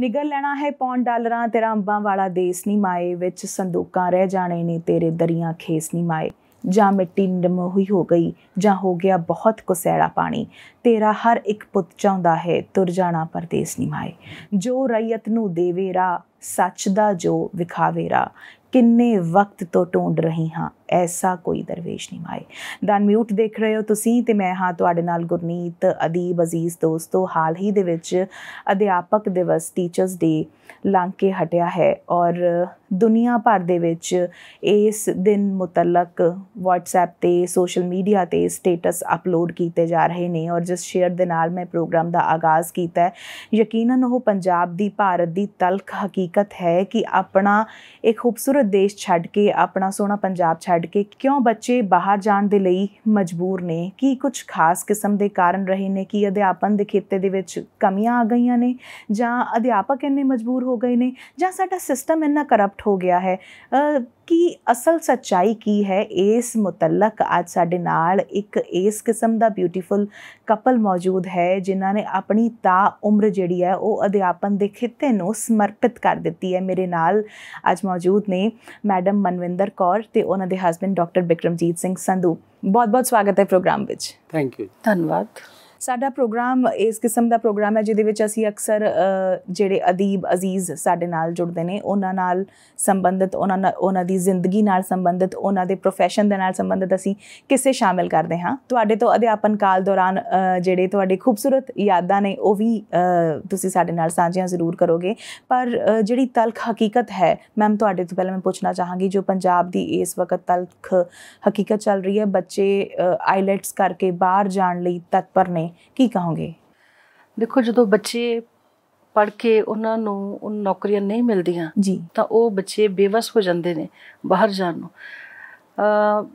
ਨਿਗਲ ਲੈਣਾ ਹੈ ਪੌਂਡ ਡਾਲਰਾਂ ਤੇਰਾ ਅੰਬਾਂ ਵਾਲਾ ਦੇਸ ਨਹੀਂ ਮਾਏ ਵਿੱਚ ਸੰਦੂਕਾਂ ਰਹਿ ਜਾਣੇ ਨੇ ਤੇਰੇ ਦਰਿਆ ਖੇਸ ਨਹੀਂ ਮਾਏ ਜਾਂ ਮਿੱਟੀ ਹੋਈ ਹੋ ਗਈ ਜਾਂ ਹੋ ਗਿਆ ਬਹੁਤ ਕੁਸੈੜਾ ਪਾਣੀ ਤੇਰਾ ਹਰ ਇੱਕ ਪੁੱਤ ਚਾਹੁੰਦਾ ਹੈ ਤੁਰ ਜਾਣਾ ਪਰਦੇਸ ਨਹੀਂ ਮਾਏ ਜੋ ਰਈਅਤ ਨੂੰ ਦੇਵੇ ਰਾ ਸੱਚ ਦਾ ਜੋ ਵਿਖਾਵੇ ਰਾ ਕਿੰਨੇ ਵਕਤ ਤੋਂ ਟੋਂਡ ਰਹੀ ਹਾਂ ਐਸਾ ਕੋਈ ਦਰਵੇਸ਼ ਨਹੀਂ ਮਾਏ ਦਨ ਮਿਊਟ ਦੇਖ ਰਹੇ ਹੋ ਤੁਸੀਂ ਤੇ ਮੈਂ ਹਾਂ ਤੁਹਾਡੇ ਨਾਲ ਗੁਰਨੀਤ ਅਦੀਬ ਅਜ਼ੀਜ਼ ਦੋਸਤੋ ਹਾਲ ਹੀ ਦੇ ਵਿੱਚ ਅਧਿਆਪਕ ਦਿਵਸ ਟੀਚਰਸ ਡੇ ਲੰਘ ਕੇ ਹਟਿਆ ਹੈ ਔਰ ਦੁਨੀਆ ਭਰ ਦੇ ਵਿੱਚ ਇਸ ਦਿਨ ਮੁਤਲਕ WhatsApp ਤੇ ਸੋਸ਼ਲ ਮੀਡੀਆ ਤੇ ਸਟੇਟਸ ਅਪਲੋਡ ਕੀਤੇ ਜਾ ਰਹੇ ਨੇ ਔਰ ਜਿਸ ਸ਼ੇਅਰ ਦੇ ਨਾਲ ਮੈਂ ਪ੍ਰੋਗਰਾਮ ਦਾ ਆਗਾਜ਼ ਕੀਤਾ ਹੈ ਯਕੀਨਨ ਉਹ ਪੰਜਾਬ ਦੀ ਭਾਰਤ ਦੀ ਤਲਖ ਹਕੀਕਤ ਹੈ ਕਿ ਆਪਣਾ ਇੱਕ ਖੂਬਸੂਰਤ ਦੇਸ਼ ਛੱਡ ਕੇ ਆਪਣਾ ਸੋਹਣਾ ਪੰਜਾਬ ਛੱਡ ਛੱਡ ਕੇ ਕਿਉਂ ਬੱਚੇ ਬਾਹਰ ਜਾਣ ਦੇ ਲਈ ਮਜਬੂਰ ਨੇ ਕੀ ਕੁਝ ਖਾਸ ਕਿਸਮ ਦੇ ਕਾਰਨ ਰਹੇ ਨੇ ਕਿ ਅਧਿਆਪਨ ਦੇ ਖੇਤੇ ਦੇ ਵਿੱਚ ਕਮੀਆਂ ਆ ਗਈਆਂ ਨੇ ਜਾਂ ਅਧਿਆਪਕ ਇੰਨੇ ਮਜਬੂਰ ਹੋ ਗਏ ਨੇ ਜਾਂ ਸਾਡਾ ਸਿਸਟਮ ਇੰਨਾ ਕਰਪਟ ਹੋ ਗਿਆ ਹੈ ਕਿ ਅਸਲ ਸੱਚਾਈ ਕੀ ਹੈ ਇਸ ਮੁਤਲਕ ਅੱਜ ਸਾਡੇ ਨਾਲ ਇੱਕ ਇਸ ਕਿਸਮ ਦਾ ਬਿਊਟੀਫੁਲ ਕਪਲ ਮੌਜੂਦ ਹੈ ਜਿਨ੍ਹਾਂ ਨੇ ਆਪਣੀ ਤਾ ਉਮਰ ਜਿਹੜੀ ਹੈ ਉਹ ਅਧਿਆਪਨ ਦੇ ਖਿੱਤੇ ਨੂੰ ਸਮਰਪਿਤ ਕਰ ਦਿੱਤੀ ਹੈ ਮੇਰੇ ਨਾਲ ਅੱਜ ਮੌਜੂਦ ਨੇ ਮੈਡਮ ਮਨਵਿੰਦਰ ਕੌਰ ਤੇ ਉਹਨਾਂ ਦੇ ਹਸਬੰਡ ਡਾਕਟਰ ਬਿਕਰਮਜੀਤ ਸਿੰਘ ਸੰਧੂ ਬਹੁਤ ਬਹੁਤ ਸਵਾਗਤ ਹੈ ਪ੍ਰੋਗਰਾਮ ਵਿੱਚ ਥੈਂਕ ਯੂ ਧੰਨਵਾਦ ਸਾਡਾ ਪ੍ਰੋਗਰਾਮ ਇਸ ਕਿਸਮ ਦਾ ਪ੍ਰੋਗਰਾਮ ਹੈ ਜਿਹਦੇ ਵਿੱਚ ਅਸੀਂ ਅਕਸਰ ਜਿਹੜੇ ਅਦੀਬ ਅਜ਼ੀਜ਼ ਸਾਡੇ ਨਾਲ ਜੁੜਦੇ ਨੇ ਉਹਨਾਂ ਨਾਲ ਸੰਬੰਧਿਤ ਉਹਨਾਂ ਨਾਲ ਉਹਨਾਂ ਦੀ ਜ਼ਿੰਦਗੀ ਨਾਲ ਸੰਬੰਧਿਤ ਉਹਨਾਂ ਦੇ profession ਦੇ ਨਾਲ ਸੰਬੰਧਿਤ ਅਸੀਂ ਕਿਸੇ ਸ਼ਾਮਿਲ ਕਰਦੇ ਹਾਂ ਤੁਹਾਡੇ ਤੋਂ ਅਧਿਆਪਨ ਕਾਲ ਦੌਰਾਨ ਜਿਹੜੇ ਤੁਹਾਡੇ ਖੂਬਸੂਰਤ ਯਾਦਾਂ ਨੇ ਉਹ ਵੀ ਤੁਸੀਂ ਸਾਡੇ ਨਾਲ ਸਾਂਝੀਆਂ ਜ਼ਰੂਰ ਕਰੋਗੇ ਪਰ ਜਿਹੜੀ ਤਲਖ ਹਕੀਕਤ ਹੈ ਮੈਮ ਤੁਹਾਡੇ ਤੋਂ ਪਹਿਲਾਂ ਮੈਂ ਪੁੱਛਣਾ ਚਾਹਾਂਗੀ ਜੋ ਪੰਜਾਬ ਦੀ ਇਸ ਵਕਤ ਤਲਖ ਹਕੀਕਤ ਚੱਲ ਰਹੀ ਹੈ ਬੱਚੇ ਆਈਲੈਟਸ ਕਰਕੇ ਬਾਹਰ ਜਾਣ ਲਈ ਤਤਪਰ ਨੇ ਕੀ ਕਹੋਗੇ ਦੇਖੋ ਜਦੋਂ ਬੱਚੇ ਪੜ ਕੇ ਉਹਨਾਂ ਨੂੰ ਉਹ ਨੌਕਰੀਆਂ ਨਹੀਂ ਮਿਲਦੀਆਂ ਜੀ ਤਾਂ ਉਹ ਬੱਚੇ ਬੇਵਸ ਹੋ ਜਾਂਦੇ ਨੇ ਬਾਹਰ ਜਾਣ ਨੂੰ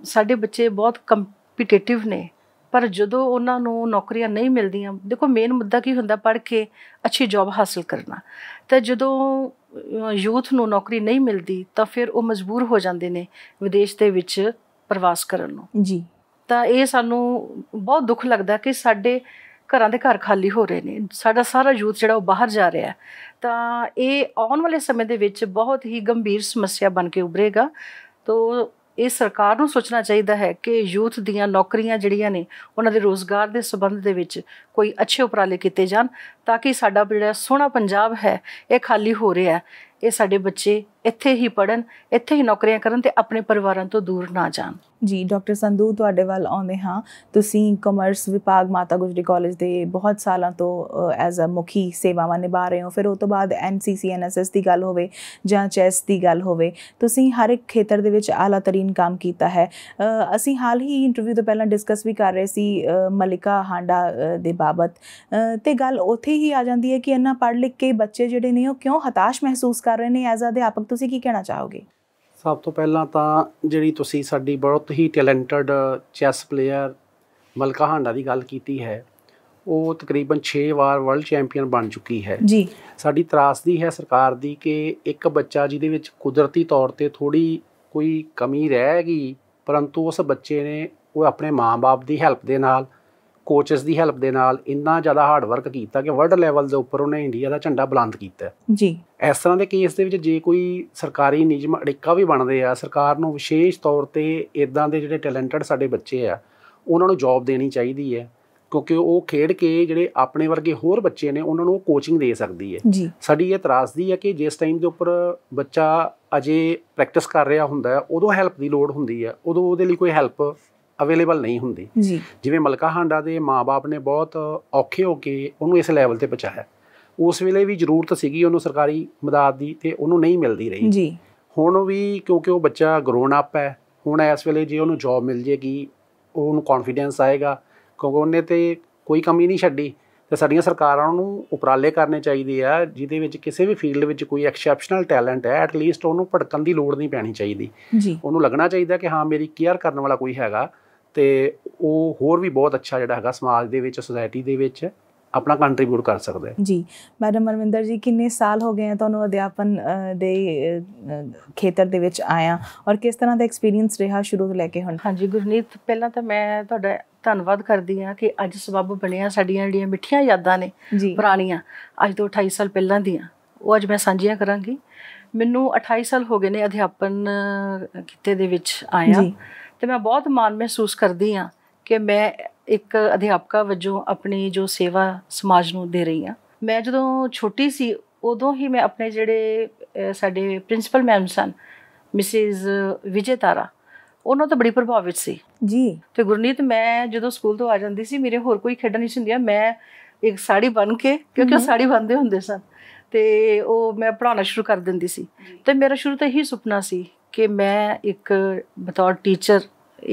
ਸਾਡੇ ਬੱਚੇ ਬਹੁਤ ਕੰਪੀਟੀਟਿਵ ਨੇ ਪਰ ਜਦੋਂ ਉਹਨਾਂ ਨੂੰ ਨੌਕਰੀਆਂ ਨਹੀਂ ਮਿਲਦੀਆਂ ਦੇਖੋ ਮੇਨ ਮੁੱਦਾ ਕੀ ਹੁੰਦਾ ਪੜ ਕੇ ਅੱਛੀ ਜੌਬ ਹਾਸਲ ਕਰਨਾ ਤਾਂ ਜਦੋਂ ਯੂਥ ਨੂੰ ਨੌਕਰੀ ਨਹੀਂ ਮਿਲਦੀ ਤਾਂ ਫਿਰ ਉਹ ਮਜਬੂਰ ਹੋ ਜਾਂਦੇ ਨੇ ਵਿਦੇਸ਼ ਦੇ ਵਿੱਚ ਪ੍ਰਵਾਸ ਕਰਨ ਨੂੰ ਜੀ ਤਾਂ ਇਹ ਸਾਨੂੰ ਬਹੁਤ ਦੁੱਖ ਲੱਗਦਾ ਕਿ ਸਾਡੇ ਘਰਾਂ ਦੇ ਘਰ ਖਾਲੀ ਹੋ ਰਹੇ ਨੇ ਸਾਡਾ ਸਾਰਾ ਯੂਥ ਜਿਹੜਾ ਉਹ ਬਾਹਰ ਜਾ ਰਿਹਾ ਤਾਂ ਇਹ ਆਉਣ ਵਾਲੇ ਸਮੇਂ ਦੇ ਵਿੱਚ ਬਹੁਤ ਹੀ ਗੰਭੀਰ ਸਮੱਸਿਆ ਬਣ ਕੇ ਉਭਰੇਗਾ ਤੋਂ ਇਹ ਸਰਕਾਰ ਨੂੰ ਸੋਚਣਾ ਚਾਹੀਦਾ ਹੈ ਕਿ ਯੂਥ ਦੀਆਂ ਨੌਕਰੀਆਂ ਜਿਹੜੀਆਂ ਨੇ ਉਹਨਾਂ ਦੇ ਰੋਜ਼ਗਾਰ ਦੇ ਸਬੰਧ ਦੇ ਵਿੱਚ ਕੋਈ ਅੱਛੇ ਉਪਰਾਲੇ ਕੀਤੇ ਜਾਣ ਤਾਂ ਕਿ ਸਾਡਾ ਜਿਹੜਾ ਸੋਹਣਾ ਪੰਜਾਬ ਹੈ ਇਹ ਖਾਲੀ ਹੋ ਰਿਹਾ ਹੈ ਇਹ ਸਾਡੇ ਬੱਚੇ ਇੱਥੇ ਹੀ ਪੜਨ ਇੱਥੇ ਹੀ ਨੌਕਰੀਆਂ ਕਰਨ ਤੇ ਆਪਣੇ ਪਰਿਵਾਰਾਂ ਤੋਂ ਦੂਰ ਨਾ ਜਾਣ ਜੀ ਡਾਕਟਰ ਸੰਧੂ ਤੁਹਾਡੇ ਵੱਲ ਆਉਂਦੇ ਹਾਂ ਤੁਸੀਂ ਕਮਰਸ ਵਿਭਾਗ ਮਾਤਾ ਗੁਜਰੀ ਕਾਲਜ ਦੇ ਬਹੁਤ ਸਾਲਾਂ ਤੋਂ ਐਜ਼ ਅ ਮੁਖੀ ਸੇਵਾਵਾਂ ਨਿਭਾ ਰਹੇ ਹੋ ਫਿਰ ਉਹ ਤੋਂ ਬਾਅਦ ਐਨਸੀਸੀ ਐਨਐਸਐਸ ਦੀ ਗੱਲ ਹੋਵੇ ਜਾਂ ਚੈਸ ਦੀ ਗੱਲ ਹੋਵੇ ਤੁਸੀਂ ਹਰ ਇੱਕ ਖੇਤਰ ਦੇ ਵਿੱਚ ਆਲਾ ਤਰੀਨ ਕੰਮ ਕੀਤਾ ਹੈ ਅਸੀਂ ਹਾਲ ਹੀ ਇੰਟਰਵਿਊ ਤੋਂ ਪਹਿਲਾਂ ਡਿਸਕਸ ਵੀ ਕਰ ਰਹੇ ਸੀ ਮਲਿਕਾ ਹਾਂਡਾ ਦੇ ਬਾਬਤ ਤੇ ਗੱਲ ਉੱਥੇ ਹੀ ਆ ਜਾਂਦੀ ਹੈ ਕਿ ਇੰਨਾ ਪੜ੍ਹ ਲਿਖ ਕੇ ਬੱਚੇ ਜਿਹੜੇ ਨੇ ਉਹ ਕਿਉਂ ਹਤਾਸ਼ ਮਹਿਸੂਸ ਕਰ ਰਹੇ ਨੇ ਐਜ਼ ਅਧਿਆਪਕ ਤੁਸੀਂ ਕੀ ਕਹਿਣਾ ਚਾਹੋਗੇ ਸਭ ਤੋਂ ਪਹਿਲਾਂ ਤਾਂ ਜਿਹੜੀ ਤੁਸੀਂ ਸਾਡੀ ਬਹੁਤ ਹੀ talented chess player Malka Handa ਦੀ ਗੱਲ ਕੀਤੀ ਹੈ ਉਹ ਤਕਰੀਬਨ 6 ਵਾਰ ਵਰਲਡ ਚੈਂਪੀਅਨ ਬਣ ਚੁੱਕੀ ਹੈ ਜੀ ਸਾਡੀ ਤਰਾਸਦੀ ਹੈ ਸਰਕਾਰ ਦੀ ਕਿ ਇੱਕ ਬੱਚਾ ਜਿਹਦੇ ਵਿੱਚ ਕੁਦਰਤੀ ਤੌਰ ਤੇ ਥੋੜੀ ਕੋਈ ਕਮੀ ਰਹਿ ਗਈ ਪਰੰਤੂ ਉਸ ਬੱਚੇ ਨੇ ਉਹ ਆਪਣੇ ਮਾਪੇ ਦੀ ਹੈਲਪ ਦੇ ਨਾਲ ਕੋਚਸ ਦੀ ਹੈਲਪ ਦੇ ਨਾਲ ਇੰਨਾ ਜ਼ਿਆਦਾ ਹਾਰਡ ਵਰਕ ਕੀਤਾ ਕਿ ਵਰਲਡ ਲੈਵਲ ਦੇ ਉੱਪਰ ਉਹਨੇ ਇੰਡੀਆ ਦਾ ਝੰਡਾ ਬੁਲੰਦ ਕੀਤਾ ਜੀ ਇਸ ਤਰ੍ਹਾਂ ਦੇ ਕੇਸ ਦੇ ਵਿੱਚ ਜੇ ਕੋਈ ਸਰਕਾਰੀ ਨਿਯਮ ਅੜਿੱਕਾ ਵੀ ਬਣਦੇ ਆ ਸਰਕਾਰ ਨੂੰ ਵਿਸ਼ੇਸ਼ ਤੌਰ ਤੇ ਇਦਾਂ ਦੇ ਜਿਹੜੇ ਟੈਲੈਂਟਡ ਸਾਡੇ ਬੱਚੇ ਆ ਉਹਨਾਂ ਨੂੰ ਜੌਬ ਦੇਣੀ ਚਾਹੀਦੀ ਹੈ ਕਿਉਂਕਿ ਉਹ ਖੇਡ ਕੇ ਜਿਹੜੇ ਆਪਣੇ ਵਰਗੇ ਹੋਰ ਬੱਚੇ ਨੇ ਉਹਨਾਂ ਨੂੰ ਕੋਚਿੰਗ ਦੇ ਸਕਦੀ ਹੈ ਸਾਡੀ ਇਹ ਤਰਾਸਦੀ ਹੈ ਕਿ ਜਿਸ ਟਾਈਮ ਦੇ ਉੱਪਰ ਬੱਚਾ ਅਜੇ ਪ੍ਰੈਕਟਿਸ ਕਰ ਰਿਹਾ ਹੁੰਦਾ ਹੈ ਉਦੋਂ ਹੈਲਪ ਦੀ ਲੋੜ ਹੁੰਦੀ ਹੈ ਉਦੋਂ ਉਹਦੇ ਲਈ ਕੋਈ ਹੈਲਪ ਅਵੇਲੇਬਲ ਨਹੀਂ ਹੁੰਦੀ ਜਿਵੇਂ ਮਲਕਾ ਹਾਂਡਾ ਦੇ ਮਾਪੇ ਨੇ ਬਹੁਤ ਔਖੇ ਹੋ ਕੇ ਉਹਨੂੰ ਇਸ ਲੈਵਲ ਤੇ ਪਹੁੰਚਾਇਆ ਉਸ ਵੇਲੇ ਵੀ ਜ਼ਰੂਰਤ ਸੀਗੀ ਉਹਨੂੰ ਸਰਕਾਰੀ ਮਦਦ ਦੀ ਤੇ ਉਹਨੂੰ ਨਹੀਂ ਮਿਲਦੀ ਰਹੀ ਜੀ ਹੁਣ ਵੀ ਕਿਉਂਕਿ ਉਹ ਬੱਚਾ ਗਰੋਨ ਅਪ ਹੈ ਹੁਣ ਇਸ ਵੇਲੇ ਜੇ ਉਹਨੂੰ ਜੌਬ ਮਿਲ ਜੇਗੀ ਉਹਨੂੰ ਕੌਨਫੀਡੈਂਸ ਆਏਗਾ ਕਿਉਂਕਿ ਉਹਨੇ ਤੇ ਕੋਈ ਕਮੀ ਨਹੀਂ ਛੱਡੀ ਤੇ ਸਾਡੀਆਂ ਸਰਕਾਰਾਂ ਨੂੰ ਉਪਰਾਲੇ ਕਰਨੇ ਚਾਹੀਦੇ ਆ ਜਿਹਦੇ ਵਿੱਚ ਕਿਸੇ ਵੀ ਫੀਲਡ ਵਿੱਚ ਕੋਈ ਐਕਸੈਪਸ਼ਨਲ ਟੈਲੈਂਟ ਹੈ ਐਟ ਲੀਸਟ ਉਹਨੂੰ ਭੜਕਣ ਦੀ ਲੋੜ ਨਹੀਂ ਪੈਣੀ ਚਾਹੀਦੀ ਉਹਨੂੰ ਲੱਗਣਾ ਚਾਹੀਦਾ ਕਿ ਹਾਂ ਮੇਰੀ ਕੇਅਰ ਕਰਨ ਵਾਲਾ ਕੋਈ ਹੈਗਾ ਤੇ ਉਹ ਹੋਰ ਵੀ ਬਹੁਤ ਅੱਛਾ ਜਿਹੜਾ ਹੈਗਾ ਸਮਾਜ ਦੇ ਵਿੱਚ ਸੋਸਾਇਟੀ ਦੇ ਵਿੱਚ ਆਪਣਾ ਕੰਟਰੀਬਿਊਟ ਕਰ ਸਕਦੇ ਆ ਜੀ ਮੈਡਮ ਅਰਵਿੰਦਰ ਜੀ ਕਿੰਨੇ ਸਾਲ ਹੋ ਗਏ ਆ ਤੁਹਾਨੂੰ ਅਧਿਆਪਨ ਦੇ ਖੇਤਰ ਦੇ ਵਿੱਚ ਆਇਆ ਔਰ ਕਿਸ ਤਰ੍ਹਾਂ ਦਾ ਐਕਸਪੀਰੀਅੰਸ ਰਿਹਾ ਸ਼ੁਰੂ ਤੋਂ ਲੈ ਕੇ ਹੁਣ ਹਾਂਜੀ ਗੁਰਨੀਤ ਪਹਿਲਾਂ ਤਾਂ ਮੈਂ ਤੁਹਾਡਾ ਧੰਨਵਾਦ ਕਰਦੀ ਆ ਕਿ ਅੱਜ ਸਬੱਬ ਬਣਿਆ ਸਾਡੀਆਂ ਜਿਹੜੀਆਂ ਮਿੱਠੀਆਂ ਯਾਦਾਂ ਨੇ ਪੁਰਾਣੀਆਂ ਅੱਜ ਤੋਂ 28 ਸਾਲ ਪਹਿਲਾਂ ਦੀਆਂ ਉਹ ਅੱਜ ਮੈਂ ਸਾਂਝੀਆਂ ਕਰਾਂਗੀ ਮੈਨੂੰ 28 ਸਾਲ ਹੋ ਗਏ ਨੇ ਅਧਿਆਪਨ ਕਿਤੇ ਦੇ ਵਿੱਚ ਆਇਆ ਤੇ ਮੈਂ ਬਹੁਤ ਮਾਣ ਮਹਿਸੂਸ ਕਰਦੀ ਆ ਕਿ ਮੈਂ ਇੱਕ ਅਧਿਆਪਕਾ ਵਜੋਂ ਆਪਣੀ ਜੋ ਸੇਵਾ ਸਮਾਜ ਨੂੰ ਦੇ ਰਹੀ ਆ ਮੈਂ ਜਦੋਂ ਛੋਟੀ ਸੀ ਉਦੋਂ ਹੀ ਮੈਂ ਆਪਣੇ ਜਿਹੜੇ ਸਾਡੇ ਪ੍ਰਿੰਸੀਪਲ ਮੈਮ ਸਨ ਮਿਸਿਸ ਵਿਜੇ ਤਾਰਾ ਉਹਨਾਂ ਤੋਂ ਬੜੀ ਪ੍ਰਭਾਵਿਤ ਸੀ ਜੀ ਤੇ ਗੁਰਨੀਤ ਮੈਂ ਜਦੋਂ ਸਕੂਲ ਤੋਂ ਆ ਜਾਂਦੀ ਸੀ ਮੇਰੇ ਹੋਰ ਕੋਈ ਖੇਡਾਂ ਨਹੀਂ ਹੁੰਦੀਆਂ ਮੈਂ ਇੱਕ ਸਾੜੀ ਬਨ ਕੇ ਕਿਉਂਕਿ ਉਹ ਸਾੜੀ ਬੰਦੇ ਹੁੰਦੇ ਸਨ ਤੇ ਉਹ ਮੈਂ ਪੜਾਉਣਾ ਸ਼ੁਰੂ ਕਰ ਦਿੰਦੀ ਸੀ ਤੇ ਮੇਰਾ ਸ਼ੁਰੂ ਤੋਂ ਹੀ ਸੁਪਨਾ ਸੀ ਕਿ ਮੈਂ ਇੱਕ ਬਤੌਰ ਟੀਚਰ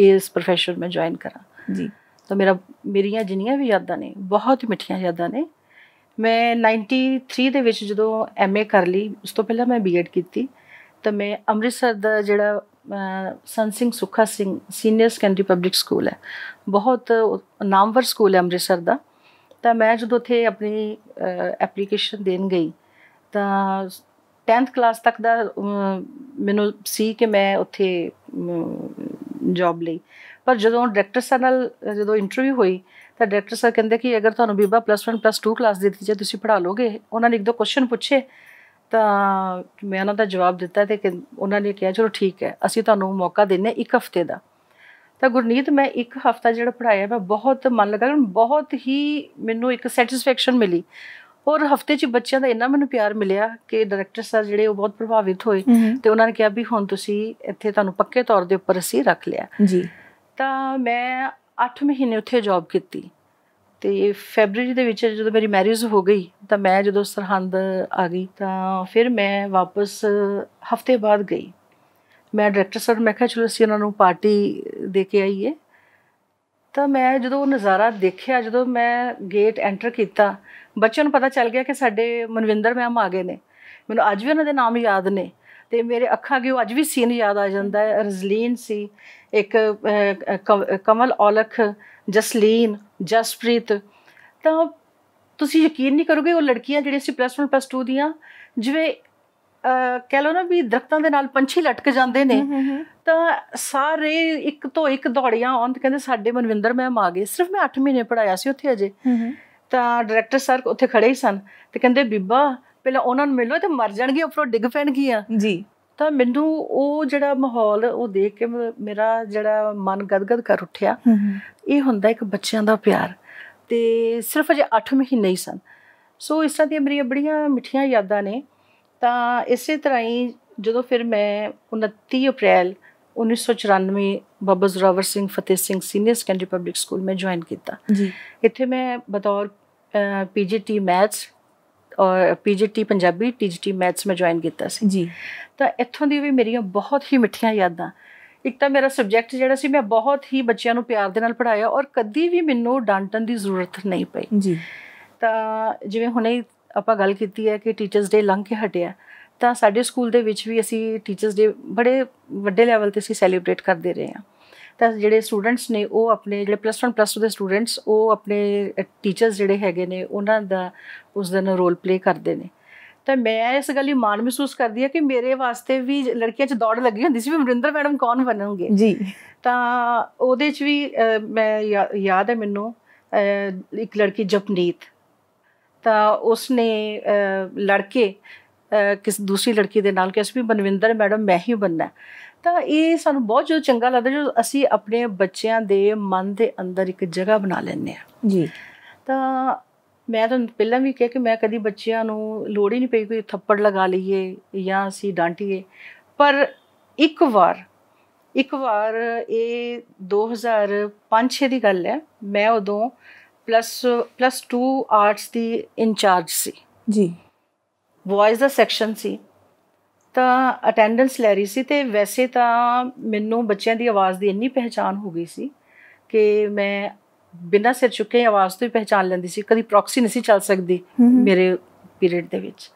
ਇਸ ਪ੍ਰੋਫੈਸ਼ਨ ਮੈਂ ਜੁਆਇਨ ਕਰਾਂ ਜੀ ਤਾਂ ਮੇਰਾ ਮੇਰੀਆਂ ਜਿੰਨੀਆਂ ਵੀ ਯਾਦਾਂ ਨੇ ਬਹੁਤ ਮਿੱਠੀਆਂ ਯਾਦਾਂ ਨੇ ਮੈਂ 93 ਦੇ ਵਿੱਚ ਜਦੋਂ ਐਮਏ ਕਰ ਲਈ ਉਸ ਤੋਂ ਪਹਿਲਾਂ ਮੈਂ ਬੀਐਡ ਕੀਤੀ ਤਾਂ ਮੈਂ ਅੰਮ੍ਰਿਤਸਰ ਦਾ ਜਿਹੜਾ Sant Singh Sukha Singh senior secondary public school ਹੈ ਬਹੁਤ ਨਾਮਵਰ ਸਕੂਲ ਹੈ ਅੰਮ੍ਰਿਤਸਰ ਦਾ ਤਾਂ ਮੈਂ ਜਦੋਂ ਉੱਥੇ ਆਪਣੀ ਐਪਲੀਕੇਸ਼ਨ ਦੇਣ ਗਈ ਤਾਂ 10th ਕਲਾਸ ਤੱਕ ਦਾ ਮੈਨੂੰ ਸੀ ਕਿ ਮੈਂ ਉੱਥੇ ਜੌਬ ਲਈ ਪਰ ਜਦੋਂ ਡਾਇਰੈਕਟਰ ਸਰ ਨਾਲ ਜਦੋਂ ਇੰਟਰਵਿਊ ਹੋਈ ਤਾਂ ਡਾਇਰੈਕਟਰ ਸਰ ਕਹਿੰਦੇ ਕਿ ਅਗਰ ਤੁਹਾਨੂੰ ਬੀਬਾ ਪਲੱਸ 1 ਪਲੱਸ 2 ਕਲਾਸ ਦਿੱਤੀ ਜੇ ਤੁਸੀਂ ਪੜ੍ਹਾ ਲੋਗੇ ਉਹਨਾਂ ਨੇ ਇੱਕ ਦੋ ਕੁਐਸਚਨ ਪੁੱਛੇ ਤਾਂ ਮੈਂ ਉਹਨਾਂ ਦਾ ਜਵਾਬ ਦਿੱਤਾ ਤੇ ਕਿ ਉਹਨਾਂ ਨੇ ਕਿਹਾ ਚਲੋ ਠੀਕ ਹੈ ਅਸੀਂ ਤੁਹਾਨੂੰ ਮੌਕਾ ਦਿੰਨੇ ਇੱਕ ਹਫਤੇ ਦਾ ਤਾਂ ਗੁਰਨੀਤ ਮੈਂ ਇੱਕ ਹਫਤਾ ਜਿਹੜਾ ਪੜਾਇਆ ਮੈਂ ਬਹੁਤ ਮਨ ਲਗਾ ਬਹੁਤ ਹੀ ਮੈਨੂੰ ਇੱਕ ਸੈਟੀਸਫੈਕਸ਼ਨ ਮਿਲੀ ਔਰ ਹਫਤੇ 'ਚ ਬੱਚਿਆਂ ਦਾ ਇੰਨਾ ਮੈਨੂੰ ਪਿਆਰ ਮਿਲਿਆ ਕਿ ਡਾਇਰੈਕਟਰ ਸਰ ਜਿਹੜੇ ਉਹ ਬਹੁਤ ਪ੍ਰਭਾਵਿਤ ਹੋਏ ਤੇ ਉਹਨਾਂ ਨੇ ਕਿਹਾ ਵੀ ਹੁਣ ਤੁਸੀਂ ਇੱਥੇ ਤੁਹਾਨੂੰ ਪੱਕੇ ਤੌਰ ਦੇ ਉੱਪਰ ਅਸੀਂ ਰੱਖ ਲਿਆ ਜੀ ਤਾਂ ਮੈਂ 8 ਮਹੀਨੇ ਉੱਥੇ ਜੌਬ ਕੀਤੀ ਤੇ ਫੈਬਰੂਅਰੀ ਦੇ ਵਿੱਚ ਜਦੋਂ ਮੇਰੀ ਮੈਰਿਜ ਹੋ ਗਈ ਤਾਂ ਮੈਂ ਜਦੋਂ ਸਰਹੰਦ ਆ ਗਈ ਤਾਂ ਫਿਰ ਮੈਂ ਵਾਪਸ ਹਫਤੇ ਬਾਅਦ ਗਈ ਮੈਂ ਡਾਇਰੈਕਟਰ ਸਰ ਮੈਂ ਕਿਹਾ ਚਲੋ ਅਸੀਂ ਉਹਨਾਂ ਨੂੰ ਪਾਰਟੀ ਦੇ ਕੇ ਆਈਏ ਤਾਂ ਮੈਂ ਜਦੋਂ ਉਹ ਨਜ਼ਾਰਾ ਦੇਖਿਆ ਜਦੋਂ ਮੈਂ ਗੇਟ ਐਂਟਰ ਕੀਤਾ ਬੱਚਿਆਂ ਨੂੰ ਪਤਾ ਚੱਲ ਗਿਆ ਕਿ ਸਾਡੇ ਮਨਵਿੰਦਰ ਮੈਮ ਆ ਗਏ ਨੇ ਮੈਨੂੰ ਅੱਜ ਵੀ ਉਹਨਾਂ ਦੇ ਨਾਮ ਯਾਦ ਨੇ ਤੇ ਮੇਰੇ ਅੱਖਾਂ ਉਹ ਅੱਜ ਵੀ ਸੀਨ ਯਾਦ ਆ ਜਾਂਦਾ ਹੈ ਰਜ਼ਲੀਨ ਸੀ ਇੱਕ ਕਮਲ ਔਲਖ ਜਸਲੀਨ ਜਸਪ੍ਰੀਤ ਤਾਂ ਤੁਸੀਂ ਯਕੀਨ ਨਹੀਂ ਕਰੋਗੇ ਉਹ ਲੜਕੀਆਂ ਜਿਹੜੀਆਂ ਸੀ ਪਲੱਸ 1 ਪਲੱਸ 2 ਦੀਆਂ ਜਿਵੇਂ ਕਹਿ ਲਓ ਨਾ ਵੀ ਦਰਖਤਾਂ ਦੇ ਨਾਲ ਪੰਛੀ ਲਟਕ ਜਾਂਦੇ ਨੇ ਤਾਂ ਸਾਰੇ ਇੱਕ ਤੋਂ ਇੱਕ ਦੌੜੀਆਂ ਆਉਂਦੇ ਕਹਿੰਦੇ ਸਾਡੇ ਮਨਵਿੰਦਰ ਮੈਮ ਆ ਗਏ ਸਿਰਫ ਮੈਂ 8 ਮਹੀਨੇ ਪੜਾਇਆ ਸੀ ਉੱਥੇ ਅਜੇ ਤਾਂ ਡਾਇਰੈਕਟਰ ਸਰ ਉੱਥੇ ਖੜੇ ਹੀ ਸਨ ਤੇ ਕਹਿੰਦੇ ਬੀਬਾ ਪਹਿਲਾਂ ਉਹਨਾਂ ਨੂੰ ਮਿਲੋ ਤੇ ਮਰ ਜਾਣਗੇ ਉੱਪਰੋਂ ਡਿੱਗ ਪੈਣਗੀਆਂ ਜੀ ਤਾਂ ਮੈਨੂੰ ਉਹ ਜਿਹੜਾ ਮਾਹੌਲ ਉਹ ਦੇਖ ਕੇ ਮੇਰਾ ਜਿਹੜਾ ਮਨ ਗਦਗਦ ਕਰ ਉੱਠਿਆ ਇਹ ਹੁੰਦਾ ਇੱਕ ਬੱਚਿਆਂ ਦਾ ਪਿਆਰ ਤੇ ਸਿਰਫ ਅਜੇ 8 ਮਹੀਨੇ ਹੀ ਸਨ ਸੋ ਇਸ ਤਰ੍ਹਾਂ ਦੀਆਂ ਮੇਰੀਆਂ ਬੜੀਆਂ ਮਿੱਠੀਆਂ ਯਾਦਾਂ ਨੇ ਤਾਂ ਇਸੇ ਤਰ੍ਹਾਂ ਹੀ ਜਦੋਂ ਫਿਰ ਮੈਂ 29 ਅਪ੍ਰੈਲ 1994 ਬਾਬਾ Zorawar Singh Fateh Singh senior secondary public school ਮੈਂ ਜੁਆਇਨ ਕੀਤਾ ਜੀ ਇੱਥੇ ਮੈਂ ਬਤੌਰ ਪੀਜੀਟੀ ਮੈਥਸ ਔਰ ਪੀਜੀਟੀ ਪੰਜਾਬੀ ਟੀਜੀਟੀ ਮੈਥਸ ਮੈਂ ਜੁਆਇਨ ਕੀਤਾ ਸੀ ਜੀ ਤਾਂ ਇੱਥੋਂ ਦੀ ਵੀ ਮੇਰੀਆਂ ਬਹੁਤ ਹੀ ਮਿੱਠੀਆਂ ਯਾਦਾਂ ਇੱਕ ਤਾਂ ਮੇਰਾ ਸਬਜੈਕਟ ਜਿਹੜਾ ਸੀ ਮੈਂ ਬਹੁਤ ਹੀ ਬੱਚਿਆਂ ਨੂੰ ਪਿਆਰ ਦੇ ਨਾਲ ਪੜਾਇਆ ਔਰ ਕਦੀ ਵੀ ਮੈਨੂੰ ਡਾਂਟਣ ਦੀ ਜ਼ਰੂਰਤ ਨਹੀਂ ਪਈ ਜੀ ਤਾਂ ਜਿਵੇਂ ਹੁਣੇ ਆਪਾਂ ਗੱਲ ਕੀਤੀ ਹੈ ਕਿ ਟੀਚਰਸ ਡੇ ਲੰਘ ਕੇ ਹਟਿਆ ਤਾਂ ਸਾਡੇ ਸਕੂਲ ਦੇ ਵਿੱਚ ਵੀ ਅਸੀਂ ਟੀਚਰਸ ਡੇ ਬੜੇ ਵੱਡੇ ਲੈਵਲ ਤੇ ਅਸੀਂ ਸੈਲੀਬ੍ਰੇਟ ਕਰਦੇ ਰਹੇ ਹਾਂ ਤਾਂ ਜਿਹੜੇ ਸਟੂਡੈਂਟਸ ਨੇ ਉਹ ਆਪਣੇ ਜਿਹੜੇ ਪਲੱਸ 1 ਪਲੱਸ 2 ਦੇ ਸਟੂਡੈਂਟਸ ਉਹ ਆਪਣੇ ਟੀਚਰਸ ਜਿਹੜੇ ਹੈਗੇ ਨੇ ਉਹਨਾਂ ਦਾ ਉਸ ਦਿਨ ਰੋਲ ਪਲੇ ਕਰਦੇ ਨੇ ਤਾਂ ਮੈਂ ਇਸ ਗੱਲ ਹੀ ਮਾਣ ਮਹਿਸੂਸ ਕਰਦੀ ਆ ਕਿ ਮੇਰੇ ਵਾਸਤੇ ਵੀ ਲੜਕੀਆਂ 'ਚ ਦੌੜ ਲੱਗੀ ਹੁੰਦੀ ਸੀ ਵੀ ਮਰਿੰਦਰ ਮੈਡਮ ਕੌਣ ਬਣਨਗੇ ਜੀ ਤਾਂ ਉਹਦੇ 'ਚ ਵੀ ਮੈਂ ਯਾਦ ਹੈ ਮੈਨੂੰ ਇੱਕ ਲੜਕੀ ਜਪਨੀਤ ਤਾਂ ਉਸਨੇ ਲੜਕੇ ਕਿਸ ਦੂਸਰੀ ਲੜਕੀ ਦੇ ਨਾਲ ਕਿਸ ਵੀ ਬਨਵਿੰਦਰ ਮੈਡਮ ਮੈਂ ਹੀ ਬੰਨਾ ਤਾਂ ਇਹ ਸਾਨੂੰ ਬਹੁਤ ਜੋ ਚੰਗਾ ਲੱਗਦਾ ਜੋ ਅਸੀਂ ਆਪਣੇ ਬੱਚਿਆਂ ਦੇ ਮਨ ਦੇ ਅੰਦਰ ਇੱਕ ਜਗ੍ਹਾ ਬਣਾ ਲੈਂਦੇ ਆ ਜੀ ਤਾਂ ਮੈਂ ਤਾਂ ਪਹਿਲਾਂ ਵੀ ਕਿਹਾ ਕਿ ਮੈਂ ਕਦੀ ਬੱਚਿਆਂ ਨੂੰ ਲੋੜ ਹੀ ਨਹੀਂ ਪਈ ਕੋਈ ਥੱਪੜ ਲਗਾ ਲਈਏ ਜਾਂ ਅਸੀਂ ਡਾਂਟੀਏ ਪਰ ਇੱਕ ਵਾਰ ਇੱਕ ਵਾਰ ਇਹ 2005-6 ਦੀ ਗੱਲ ਹੈ ਮੈਂ ਉਦੋਂ ਪਲੱਸ ਪਲੱਸ 2 ਆਰਟਸ ਦੀ ਇਨਚਾਰਜ ਸੀ ਜੀ ਵੌਇਸ ਦਾ ਸੈਕਸ਼ਨ ਸੀ ਤਾਂ ਅਟੈਂਡੈਂਸ ਲੈ ਰਹੀ ਸੀ ਤੇ ਵੈਸੇ ਤਾਂ ਮੈਨੂੰ ਬੱਚਿਆਂ ਦੀ ਆਵਾਜ਼ ਦੀ ਇੰਨੀ ਪਹਿਚਾਨ ਹੋ ਗਈ ਸੀ ਕਿ ਮੈਂ ਬਿਨਾਂ ਸਿਰ ਚੁੱਕੇ ਆਵਾਜ਼ ਤੋਂ ਹੀ ਪਹਿਚਾਨ ਲੈਂਦੀ ਸੀ ਕਦੀ ਪ੍ਰੋਕਸੀ ਨਹੀਂ ਸੀ ਚੱਲ ਸਕਦੀ ਮੇਰੇ ਪੀਰੀਅਡ ਦੇ ਵਿੱਚ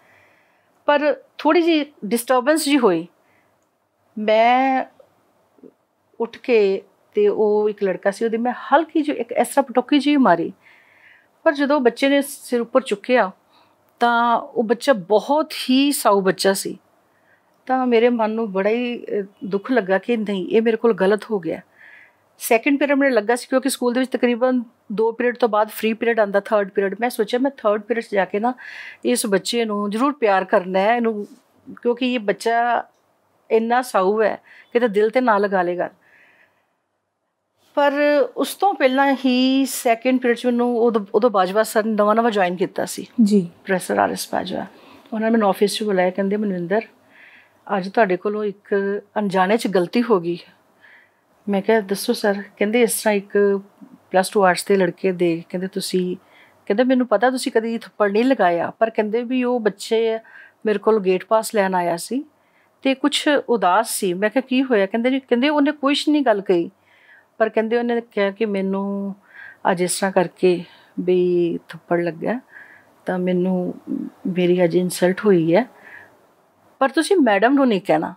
ਪਰ ਥੋੜੀ ਜੀ ਡਿਸਟਰਬੈਂਸ ਜੀ ਹੋਈ ਮੈਂ ਉੱਠ ਕੇ ਤੇ ਉਹ ਇੱਕ ਲੜਕਾ ਸੀ ਉਹਦੇ ਮੈਂ ਹਲਕੀ ਜਿਹੀ ਇੱਕ ਐਸਰਾ ਪਟੋਕੀ ਜੀ ਮਾਰੀ ਪਰ ਜਦੋਂ ਬੱਚੇ ਨੇ ਸਿਰ ਉੱਪਰ ਚੁੱਕਿਆ ਤਾਂ ਉਹ ਬੱਚਾ ਬਹੁਤ ਹੀ ਸਾਊ ਬੱਚਾ ਸੀ ਤਾਂ ਮੇਰੇ ਮਨ ਨੂੰ ਬੜਾ ਹੀ ਦੁੱਖ ਲੱਗਾ ਕਿ ਨਹੀਂ ਇਹ ਮੇਰੇ ਕੋਲ ਗਲਤ ਹੋ ਗਿਆ ਸੈਕੰਡ ਪੀਰੀਅਡ ਮੈਨੂੰ ਲੱਗਾ ਸੀ ਕਿਉਂਕਿ ਸਕੂਲ ਦੇ ਵਿੱਚ ਤਕਰੀਬਨ 2 ਪੀਰੀਅਡ ਤੋਂ ਬਾਅਦ ਫ੍ਰੀ ਪੀਰੀਅਡ ਆਂਦਾ ਥਰਡ ਪੀਰੀਅਡ ਮੈਂ ਸੋਚਿਆ ਮੈਂ ਥਰਡ ਪੀਰੀਅਡ 'ਚ ਜਾ ਕੇ ਨਾ ਇਸ ਬੱਚੇ ਨੂੰ ਜ਼ਰੂਰ ਪਿਆਰ ਕਰਨਾ ਹੈ ਇਹਨੂੰ ਕਿਉਂਕਿ ਇਹ ਬੱਚਾ ਇੰਨਾ ਸਾਊ ਹੈ ਕਿ ਤੇ ਦਿਲ ਤੇ ਨਾ ਲਗਾ ਲੇਗਾ ਪਰ ਉਸ ਤੋਂ ਪਹਿਲਾਂ ਹੀ ਸੈਕੰਡ ਪੀਰੀਅਡ 'ਚ ਮੈਨੂੰ ਉਹਦਾ ਬਾਜਵਾ ਸਰ ਨਵਾਂ ਨਵਾਂ ਜੁਆਇਨ ਕੀਤਾ ਸੀ ਜੀ ਪ੍ਰੋਫੈਸਰ ਆਰਐਸ ਬਾਜਵਾ ਉਹਨਾਂ ਨੇ ਮੈਨੂੰ ਆਫਿਸ 'ਚ ਬੁਲਾਇਆ ਕਹਿੰਦੇ ਮਨਵਿੰਦਰ ਅੱਜ ਤੁਹਾਡੇ ਕੋਲੋਂ ਇੱਕ ਅਣਜਾਣੇ 'ਚ ਗਲਤੀ ਹੋ ਗਈ ਮੈਂ ਕਿਹਾ ਦੱਸੋ ਸਰ ਕਹਿੰਦੇ ਇਸ ਤਰ੍ਹਾਂ ਇੱਕ ਪਲੱਸ 2 ਆਰਟਸ ਦੇ ਲੜਕੇ ਦੇ ਕਹਿੰਦੇ ਤੁਸੀਂ ਕਹਿੰਦੇ ਮੈਨੂੰ ਪਤਾ ਤੁਸੀਂ ਕਦੀ ਥੱਪੜ ਨਹੀਂ ਲਗਾਇਆ ਪਰ ਕਹਿੰਦੇ ਵੀ ਉਹ ਬੱਚੇ ਮੇਰੇ ਕੋਲ ਗੇਟ ਪਾਸ ਲੈਣ ਆਇਆ ਸੀ ਤੇ ਕੁਝ ਉਦਾਸ ਸੀ ਮੈਂ ਕਿਹਾ ਕੀ ਹੋਇਆ ਕਹਿੰਦੇ ਕਹਿੰਦੇ ਉਹਨੇ ਕੁਝ ਨਹੀਂ ਗੱਲ ਕਹੀ ਪਰ ਕਹਿੰਦੇ ਉਹਨੇ ਕਿਹਾ ਕਿ ਮੈਨੂੰ ਅੱਜ ਇਸ ਤਰ੍ਹਾਂ ਕਰਕੇ ਵੀ ਥੱਪੜ ਲੱਗਾ ਤਾਂ ਮੈਨੂੰ ਮੇਰੀ ਅਜੇ ਇਨਸਲਟ ਹੋਈ ਹੈ ਪਰ ਤੁਸੀਂ ਮੈਡਮ ਨੂੰ ਨਹੀਂ ਕਹਿਣਾ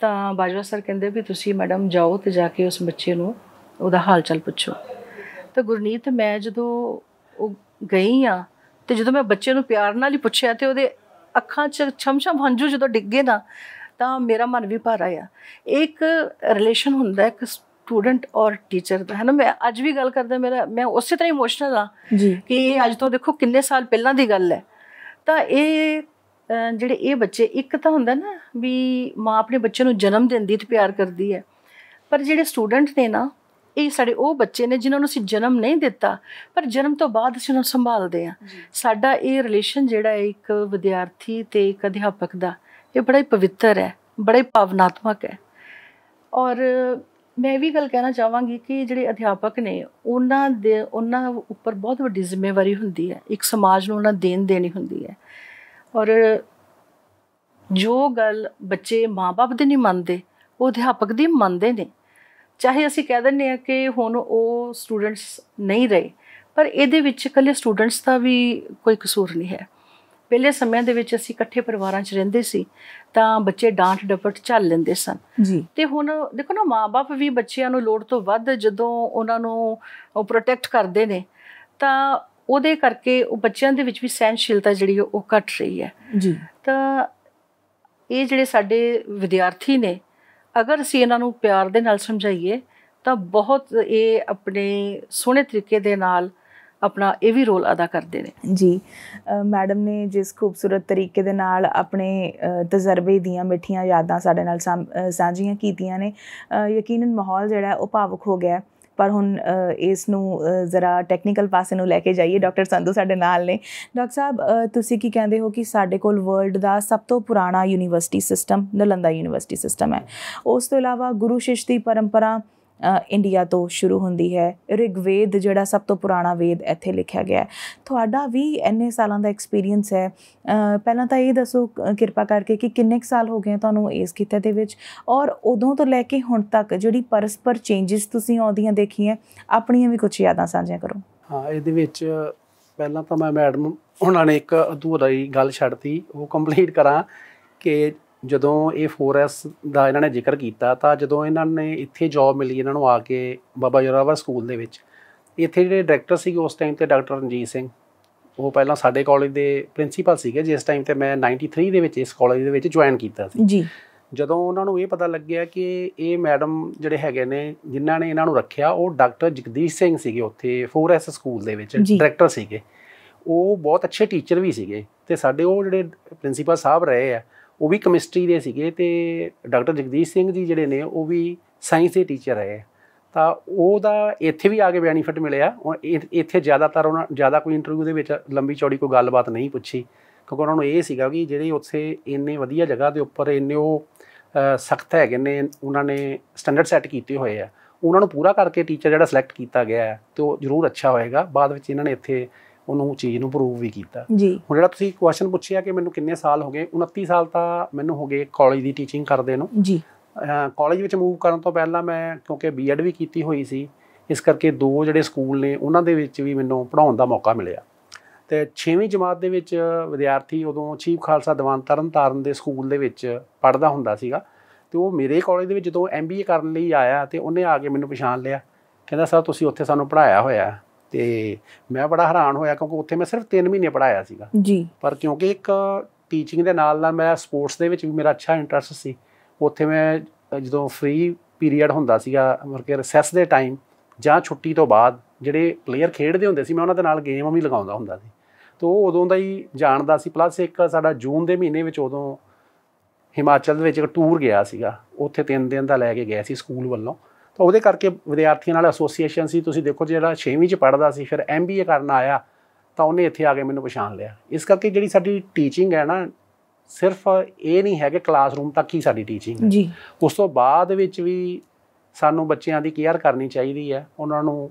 ਤਾਂ ਬਾਜਵਾ ਸਰ ਕਹਿੰਦੇ ਵੀ ਤੁਸੀਂ ਮੈਡਮ ਜਾਓ ਤੇ ਜਾ ਕੇ ਉਸ ਬੱਚੇ ਨੂੰ ਉਹਦਾ ਹਾਲ ਚਾਲ ਪੁੱਛੋ ਤਾਂ ਗੁਰਨੀਤ ਮੈਂ ਜਦੋਂ ਉਹ ਗਈ ਆ ਤੇ ਜਦੋਂ ਮੈਂ ਬੱਚੇ ਨੂੰ ਪਿਆਰ ਨਾਲ ਹੀ ਪੁੱਛਿਆ ਤੇ ਉਹਦੇ ਅੱਖਾਂ 'ਚ ਛਮਛਮ ਹੰਝੂ ਜਦੋਂ ਡਿੱਗੇ ਨਾ ਤਾਂ ਮੇਰਾ ਮਨ ਵੀ ਭਰ ਆਇਆ ਇੱਕ ਰਿਲੇਸ਼ਨ ਹੁੰਦਾ ਇੱਕ ਸਟੂਡੈਂਟ ਔਰ ਟੀਚਰ ਦਾ ਹੈ ਨਾ ਮੈਂ ਅੱਜ ਵੀ ਗੱਲ ਕਰਦਾ ਮੇਰਾ ਮੈਂ ਉਸੇ ਤਰ੍ਹਾਂ ਇਮੋਸ਼ਨਲ ਆ ਜੀ ਕਿ ਅੱਜ ਤੋਂ ਦੇਖੋ ਕਿੰਨੇ ਸਾਲ ਪਹਿਲਾਂ ਦੀ ਗੱਲ ਹੈ ਤਾਂ ਇਹ ਜਿਹੜੇ ਇਹ ਬੱਚੇ ਇੱਕ ਤਾਂ ਹੁੰਦਾ ਨਾ ਵੀ ਮਾਂ ਆਪਣੇ ਬੱਚੇ ਨੂੰ ਜਨਮ ਦਿੰਦੀ ਤੇ ਪਿਆਰ ਕਰਦੀ ਹੈ ਪਰ ਜਿਹੜੇ ਸਟੂਡੈਂਟ ਨੇ ਨਾ ਇਹ ਸਾਡੇ ਉਹ ਬੱਚੇ ਨੇ ਜਿਨ੍ਹਾਂ ਨੂੰ ਅਸੀਂ ਜਨਮ ਨਹੀਂ ਦਿੱਤਾ ਪਰ ਜਨਮ ਤੋਂ ਬਾਅਦ ਅਸੀਂ ਉਹਨਾਂ ਨੂੰ ਸੰਭਾਲਦੇ ਆ ਸਾਡਾ ਇਹ ਰਿਲੇਸ਼ਨ ਜਿਹੜਾ ਹੈ ਇੱਕ ਵਿਦਿਆਰਥੀ ਤੇ ਇੱਕ ਅਧਿਆਪਕ ਦਾ ਇਹ ਬੜਾ ਹੀ ਪਵਿੱਤਰ ਹੈ ਬੜਾ ਹੀ ਭਾਵਨਾਤਮਕ ਹੈ ਔਰ ਮੈਂ ਵੀ ਗੱਲ ਕਹਿਣਾ ਚਾਹਾਂਗੀ ਕਿ ਜਿਹੜੇ ਅਧਿਆਪਕ ਨੇ ਉਹਨਾਂ ਦੇ ਉਹਨਾਂ ਉੱਪਰ ਬਹੁਤ ਵੱਡੀ ਜ਼ਿੰਮੇਵਾਰੀ ਹੁੰਦੀ ਹੈ ਇੱਕ ਸਮਾਜ ਨੂੰ ਉਹਨਾਂ ਦੇਣ ਦੇਣੀ ਹੁੰਦੀ ਹੈ ਔਰ ਜੋ ਗੱਲ ਬੱਚੇ ਮਾਪੇ ਦੇ ਨਹੀਂ ਮੰਨਦੇ ਉਹ ਅਧਿਆਪਕ ਦੀ ਮੰਨਦੇ ਨੇ ਚਾਹੇ ਅਸੀਂ ਕਹਿ ਦਿੰਨੇ ਆ ਕਿ ਹੁਣ ਉਹ ਸਟੂਡੈਂਟਸ ਨਹੀਂ ਰਹੇ ਪਰ ਇਹਦੇ ਵਿੱਚ ਇਕੱਲੇ ਸਟੂਡੈਂਟਸ ਦਾ ਵੀ ਕੋਈ ਕਸੂਰ ਨਹੀਂ ਹੈ ਪਹਿਲੇ ਸਮਿਆਂ ਦੇ ਵਿੱਚ ਅਸੀਂ ਇਕੱਠੇ ਪਰਿਵਾਰਾਂ 'ਚ ਰਹਿੰਦੇ ਸੀ ਤਾਂ ਬੱਚੇ ਡਾਂਟ ਡਪਟ ਚੱਲ ਲੈਂਦੇ ਸਨ ਜੀ ਤੇ ਹੁਣ ਦੇਖੋ ਨਾ ਮਾਪੇ ਵੀ ਬੱਚਿਆਂ ਨੂੰ ਲੋੜ ਤੋਂ ਵੱਧ ਜਦੋਂ ਉਹਨਾਂ ਨੂੰ ਪ੍ਰੋਟੈਕਟ ਕਰਦੇ ਨੇ ਤਾਂ ਉਹਦੇ ਕਰਕੇ ਉਹ ਬੱਚਿਆਂ ਦੇ ਵਿੱਚ ਵੀ ਸਹਿਨਸ਼ੀਲਤਾ ਜਿਹੜੀ ਉਹ ਘਟ ਰਹੀ ਹੈ ਜੀ ਤਾਂ ਇਹ ਜਿਹੜੇ ਸਾਡੇ ਵਿਦਿਆਰਥੀ ਨੇ ਅਗਰ ਅਸੀਂ ਇਹਨਾਂ ਨੂੰ ਪਿਆਰ ਦੇ ਨਾਲ ਸਮਝਾਈਏ ਤਾਂ ਬਹੁਤ ਇਹ ਆਪਣੇ ਸੋਹਣੇ ਤਰੀਕੇ ਦੇ ਨਾਲ ਆਪਣਾ ਇਹ ਵੀ ਰੋਲ ਅਦਾ ਕਰਦੇ ਨੇ ਜੀ ਮੈਡਮ ਨੇ ਜਿਸ ਖੂਬਸੂਰਤ ਤਰੀਕੇ ਦੇ ਨਾਲ ਆਪਣੇ ਤਜਰਬੇ ਦੀਆਂ ਮਿੱਠੀਆਂ ਯਾਦਾਂ ਸਾਡੇ ਨਾਲ ਸਾਂਝੀਆਂ ਕੀਤੀਆਂ ਨੇ ਯਕੀਨਨ ਮਾਹੌਲ ਜਿਹੜਾ ਉਹ ਭਾਵੁਕ ਹੋ ਗਿਆ ਪਰ ਹੁਣ ਇਸ ਨੂੰ ਜ਼ਰਾ ਟੈਕਨੀਕਲ ਪਾਸੇ ਨੂੰ ਲੈ ਕੇ ਜਾਈਏ ਡਾਕਟਰ ਸੰਧੂ ਸਾਡੇ ਨਾਲ ਨੇ ਡਾਕਟਰ ਸਾਹਿਬ ਤੁਸੀਂ ਕੀ ਕਹਿੰਦੇ ਹੋ ਕਿ ਸਾਡੇ ਕੋਲ ਵਰਲਡ ਦਾ ਸਭ ਤੋਂ ਪੁਰਾਣਾ university system Nalanda university system ਹੈ ਉਸ ਤੋਂ ਇਲਾਵਾ ਗੁਰੂ ਸ਼ਿਸ਼ਤੀ ਪਰੰਪਰਾ ਇੰਡੀਆ ਤੋਂ ਸ਼ੁਰੂ ਹੁੰਦੀ ਹੈ ਰਿਗਵੇਦ ਜਿਹੜਾ ਸਭ ਤੋਂ ਪੁਰਾਣਾ ਵੇਦ ਇੱਥੇ ਲਿਖਿਆ ਗਿਆ ਹੈ ਤੁਹਾਡਾ ਵੀ ਇੰਨੇ ਸਾਲਾਂ ਦਾ ਐਕਸਪੀਰੀਅੰਸ ਹੈ ਪਹਿਲਾਂ ਤਾਂ ਇਹ ਦੱਸੋ ਕਿਰਪਾ ਕਰਕੇ ਕਿ ਕਿੰਨੇ ਸਾਲ ਹੋ ਗਏ ਤੁਹਾਨੂੰ ਇਸ ਕਿਤੇ ਦੇ ਵਿੱਚ ਔਰ ਉਦੋਂ ਤੋਂ ਲੈ ਕੇ ਹੁਣ ਤੱਕ ਜਿਹੜੀ ਪਰਸਪਰ ਚੇਂਜਸ ਤੁਸੀਂ ਆਉਂਦੀਆਂ ਦੇਖੀਆਂ ਆਪਣੀਆਂ ਵੀ ਕੁਝ ਯਾਦਾਂ ਸਾਂਝੀਆਂ ਕਰੋ ਹਾਂ ਇਹਦੇ ਵਿੱਚ ਪਹਿਲਾਂ ਤਾਂ ਮੈਂ ਮੈਡਮ ਉਹਨਾਂ ਨੇ ਇੱਕ ਅਧੂਰਾ ਹੀ ਗੱਲ ਛੱਡਤੀ ਉਹ ਕੰਪਲੀਟ ਕਰਾਂ ਕਿ ਜਦੋਂ ਇਹ 4S ਦਾ ਇਹਨਾਂ ਨੇ ਜ਼ਿਕਰ ਕੀਤਾ ਤਾਂ ਜਦੋਂ ਇਹਨਾਂ ਨੇ ਇੱਥੇ ਜੌਬ ਮਿਲੀ ਇਹਨਾਂ ਨੂੰ ਆ ਕੇ ਬਾਬਾ ਜੋਰਾਵਰ ਸਕੂਲ ਦੇ ਵਿੱਚ ਇੱਥੇ ਜਿਹੜੇ ਡਾਇਰੈਕਟਰ ਸੀਗੇ ਉਸ ਟਾਈਮ ਤੇ ਡਾਕਟਰ ਰਣਜੀਤ ਸਿੰਘ ਉਹ ਪਹਿਲਾਂ ਸਾਡੇ ਕਾਲਜ ਦੇ ਪ੍ਰਿੰਸੀਪਲ ਸੀਗੇ ਜਿਸ ਟਾਈਮ ਤੇ ਮੈਂ 93 ਦੇ ਵਿੱਚ ਇਸ ਕਾਲਜ ਦੇ ਵਿੱਚ ਜੁਆਇਨ ਕੀਤਾ ਸੀ ਜੀ ਜਦੋਂ ਉਹਨਾਂ ਨੂੰ ਇਹ ਪਤਾ ਲੱਗਿਆ ਕਿ ਇਹ ਮੈਡਮ ਜਿਹੜੇ ਹੈਗੇ ਨੇ ਜਿਨ੍ਹਾਂ ਨੇ ਇਹਨਾਂ ਨੂੰ ਰੱਖਿਆ ਉਹ ਡਾਕਟਰ ਜਗਦੀਸ਼ ਸਿੰਘ ਸੀਗੇ ਉੱਥੇ 4S ਸਕੂਲ ਦੇ ਵਿੱਚ ਡਾਇਰੈਕਟਰ ਸੀਗੇ ਉਹ ਬਹੁਤ ਅੱਛੇ ਟੀਚਰ ਵੀ ਸੀਗੇ ਤੇ ਸਾਡੇ ਉਹ ਜਿਹੜੇ ਪ੍ਰਿੰਸੀਪਲ ਸਾਹਿਬ ਰਹੇ ਆ ਉਹ ਵੀ ਕੈਮਿਸਟਰੀ ਦੇ ਸੀਗੇ ਤੇ ਡਾਕਟਰ ਜਗਦੀਸ਼ ਸਿੰਘ ਜੀ ਜਿਹੜੇ ਨੇ ਉਹ ਵੀ ਸਾਇੰਸ ਦੇ ਟੀਚਰ ਰਹੇ ਤਾਂ ਉਹਦਾ ਇੱਥੇ ਵੀ ਆ ਕੇ ਬੈਨੀਫਿਟ ਮਿਲਿਆ ਇੱਥੇ ਜ਼ਿਆਦਾਤਰ ਉਹਨਾਂ ਜ਼ਿਆਦਾ ਕੋਈ ਇੰਟਰਵਿਊ ਦੇ ਵਿੱਚ ਲੰਬੀ ਚੌੜੀ ਕੋਈ ਗੱਲਬਾਤ ਨਹੀਂ ਪੁੱਛੀ ਕਿਉਂਕਿ ਉਹਨਾਂ ਨੂੰ ਇਹ ਸੀਗਾ ਕਿ ਜਿਹੜੇ ਉੱਥੇ ਇੰਨੇ ਵਧੀਆ ਜਗ੍ਹਾ ਦੇ ਉੱਪਰ ਇੰਨੇ ਉਹ ਸਖਤ ਹੈਗੇ ਨੇ ਉਹਨਾਂ ਨੇ ਸਟੈਂਡਰਡ ਸੈੱਟ ਕੀਤੇ ਹੋਏ ਆ ਉਹਨਾਂ ਨੂੰ ਪੂਰਾ ਕਰਕੇ ਟੀਚਰ ਜਿਹੜਾ ਸਿਲੈਕਟ ਕੀਤਾ ਗਿਆ ਹੈ ਤੇ ਉਹ ਜ਼ਰੂਰ ਅੱਛਾ ਹੋਏਗਾ ਬਾਅਦ ਵਿੱਚ ਇਹਨਾਂ ਨੇ ਇੱਥੇ ਉਹਨੂੰ ਚੀਜ਼ ਨੂੰ ਪ੍ਰੂਵ ਵੀ ਕੀਤਾ ਜੀ ਹੁਣ ਜਿਹੜਾ ਤੁਸੀਂ ਕੁਐਸਚਨ ਪੁੱਛਿਆ ਕਿ ਮੈਨੂੰ ਕਿੰਨੇ ਸਾਲ ਹੋ ਗਏ 29 ਸਾਲ ਤਾਂ ਮੈਨੂੰ ਹੋ ਗਏ ਕਾਲਜ ਦੀ ਟੀਚਿੰਗ ਕਰਦੇ ਨੂੰ ਜੀ ਕਾਲਜ ਵਿੱਚ ਮੂਵ ਕਰਨ ਤੋਂ ਪਹਿਲਾਂ ਮੈਂ ਕਿਉਂਕਿ ਬੀਐਡ ਵੀ ਕੀਤੀ ਹੋਈ ਸੀ ਇਸ ਕਰਕੇ ਦੋ ਜਿਹੜੇ ਸਕੂਲ ਨੇ ਉਹਨਾਂ ਦੇ ਵਿੱਚ ਵੀ ਮੈਨੂੰ ਪੜਾਉਣ ਦਾ ਮੌਕਾ ਮਿਲਿਆ ਤੇ 6ਵੀਂ ਜਮਾਤ ਦੇ ਵਿੱਚ ਵਿਦਿਆਰਥੀ ਉਦੋਂ ਚੀਫ ਖਾਲਸਾ ਤਰਨ ਤਰਨਤਾਰਨ ਦੇ ਸਕੂਲ ਦੇ ਵਿੱਚ ਪੜਦਾ ਹੁੰਦਾ ਸੀਗਾ ਤੇ ਉਹ ਮੇਰੇ ਕਾਲਜ ਦੇ ਵਿੱਚ ਜਦੋਂ ਐਮਬੀਏ ਕਰਨ ਲਈ ਆਇਆ ਤੇ ਉਹਨੇ ਆ ਕੇ ਮੈਨੂੰ ਪਛਾਣ ਲਿਆ ਕਹਿੰਦਾ ਸਰ ਤੁਸੀਂ ਉੱਥੇ ਸਾਨੂੰ ਪੜਾਇਆ ਹੋਇਆ ਤੇ ਮੈਂ ਬੜਾ ਹੈਰਾਨ ਹੋਇਆ ਕਿਉਂਕਿ ਉੱਥੇ ਮੈਂ ਸਿਰਫ 3 ਮਹੀਨੇ ਪੜਾਇਆ ਸੀਗਾ ਜੀ ਪਰ ਕਿਉਂਕਿ ਇੱਕ ਟੀਚਿੰਗ ਦੇ ਨਾਲ ਨਾਲ ਮੈਂ ਸਪੋਰਟਸ ਦੇ ਵਿੱਚ ਵੀ ਮੇਰਾ ਅੱਛਾ ਇੰਟਰਸਟ ਸੀ ਉੱਥੇ ਮੈਂ ਜਦੋਂ ਫ੍ਰੀ ਪੀਰੀਅਡ ਹੁੰਦਾ ਸੀਗਾ ਵਰਕੇ ਰੈਸੈਸ ਦੇ ਟਾਈਮ ਜਾਂ ਛੁੱਟੀ ਤੋਂ ਬਾਅਦ ਜਿਹੜੇ ਪਲੇਅਰ ਖੇਡਦੇ ਹੁੰਦੇ ਸੀ ਮੈਂ ਉਹਨਾਂ ਦੇ ਨਾਲ ਗੇਮ ਵੀ ਲਗਾਉਂਦਾ ਹੁੰਦਾ ਸੀ ਤੋ ਉਹ ਉਦੋਂ ਦਾ ਹੀ ਜਾਣਦਾ ਸੀ ਪਲੱਸ ਇੱਕ ਸਾਡਾ ਜੂਨ ਦੇ ਮਹੀਨੇ ਵਿੱਚ ਉਦੋਂ ਹਿਮਾਚਲ ਦੇ ਵਿੱਚ ਇੱਕ ਟੂਰ ਗਿਆ ਸੀਗਾ ਉੱਥੇ 3 ਦਿਨ ਦਾ ਲੈ ਕੇ ਗਿਆ ਸੀ ਸਕੂਲ ਵੱਲੋਂ ਤਾਂ ਉਹਦੇ ਕਰਕੇ ਵਿਦਿਆਰਥੀਆਂ ਨਾਲ ਐਸੋਸੀਏਸ਼ਨ ਸੀ ਤੁਸੀਂ ਦੇਖੋ ਜਿਹੜਾ 6ਵੀਂ ਚ ਪੜਦਾ ਸੀ ਫਿਰ ਐਮਬੀਏ ਕਰਨ ਆਇਆ ਤਾਂ ਉਹਨੇ ਇੱਥੇ ਆ ਕੇ ਮੈਨੂੰ ਪਛਾਣ ਲਿਆ ਇਸ ਕਰਕੇ ਜਿਹੜੀ ਸਾਡੀ ਟੀਚਿੰਗ ਹੈ ਨਾ ਸਿਰਫ ਇਹ ਨਹੀਂ ਹੈ ਕਿ ਕਲਾਸਰੂਮ ਤੱਕ ਹੀ ਸਾਡੀ ਟੀਚਿੰਗ ਹੈ ਜੀ ਉਸ ਤੋਂ ਬਾਅਦ ਵਿੱਚ ਵੀ ਸਾਨੂੰ ਬੱਚਿਆਂ ਦੀ ਕੇਅਰ ਕਰਨੀ ਚਾਹੀਦੀ ਹੈ ਉਹਨਾਂ ਨੂੰ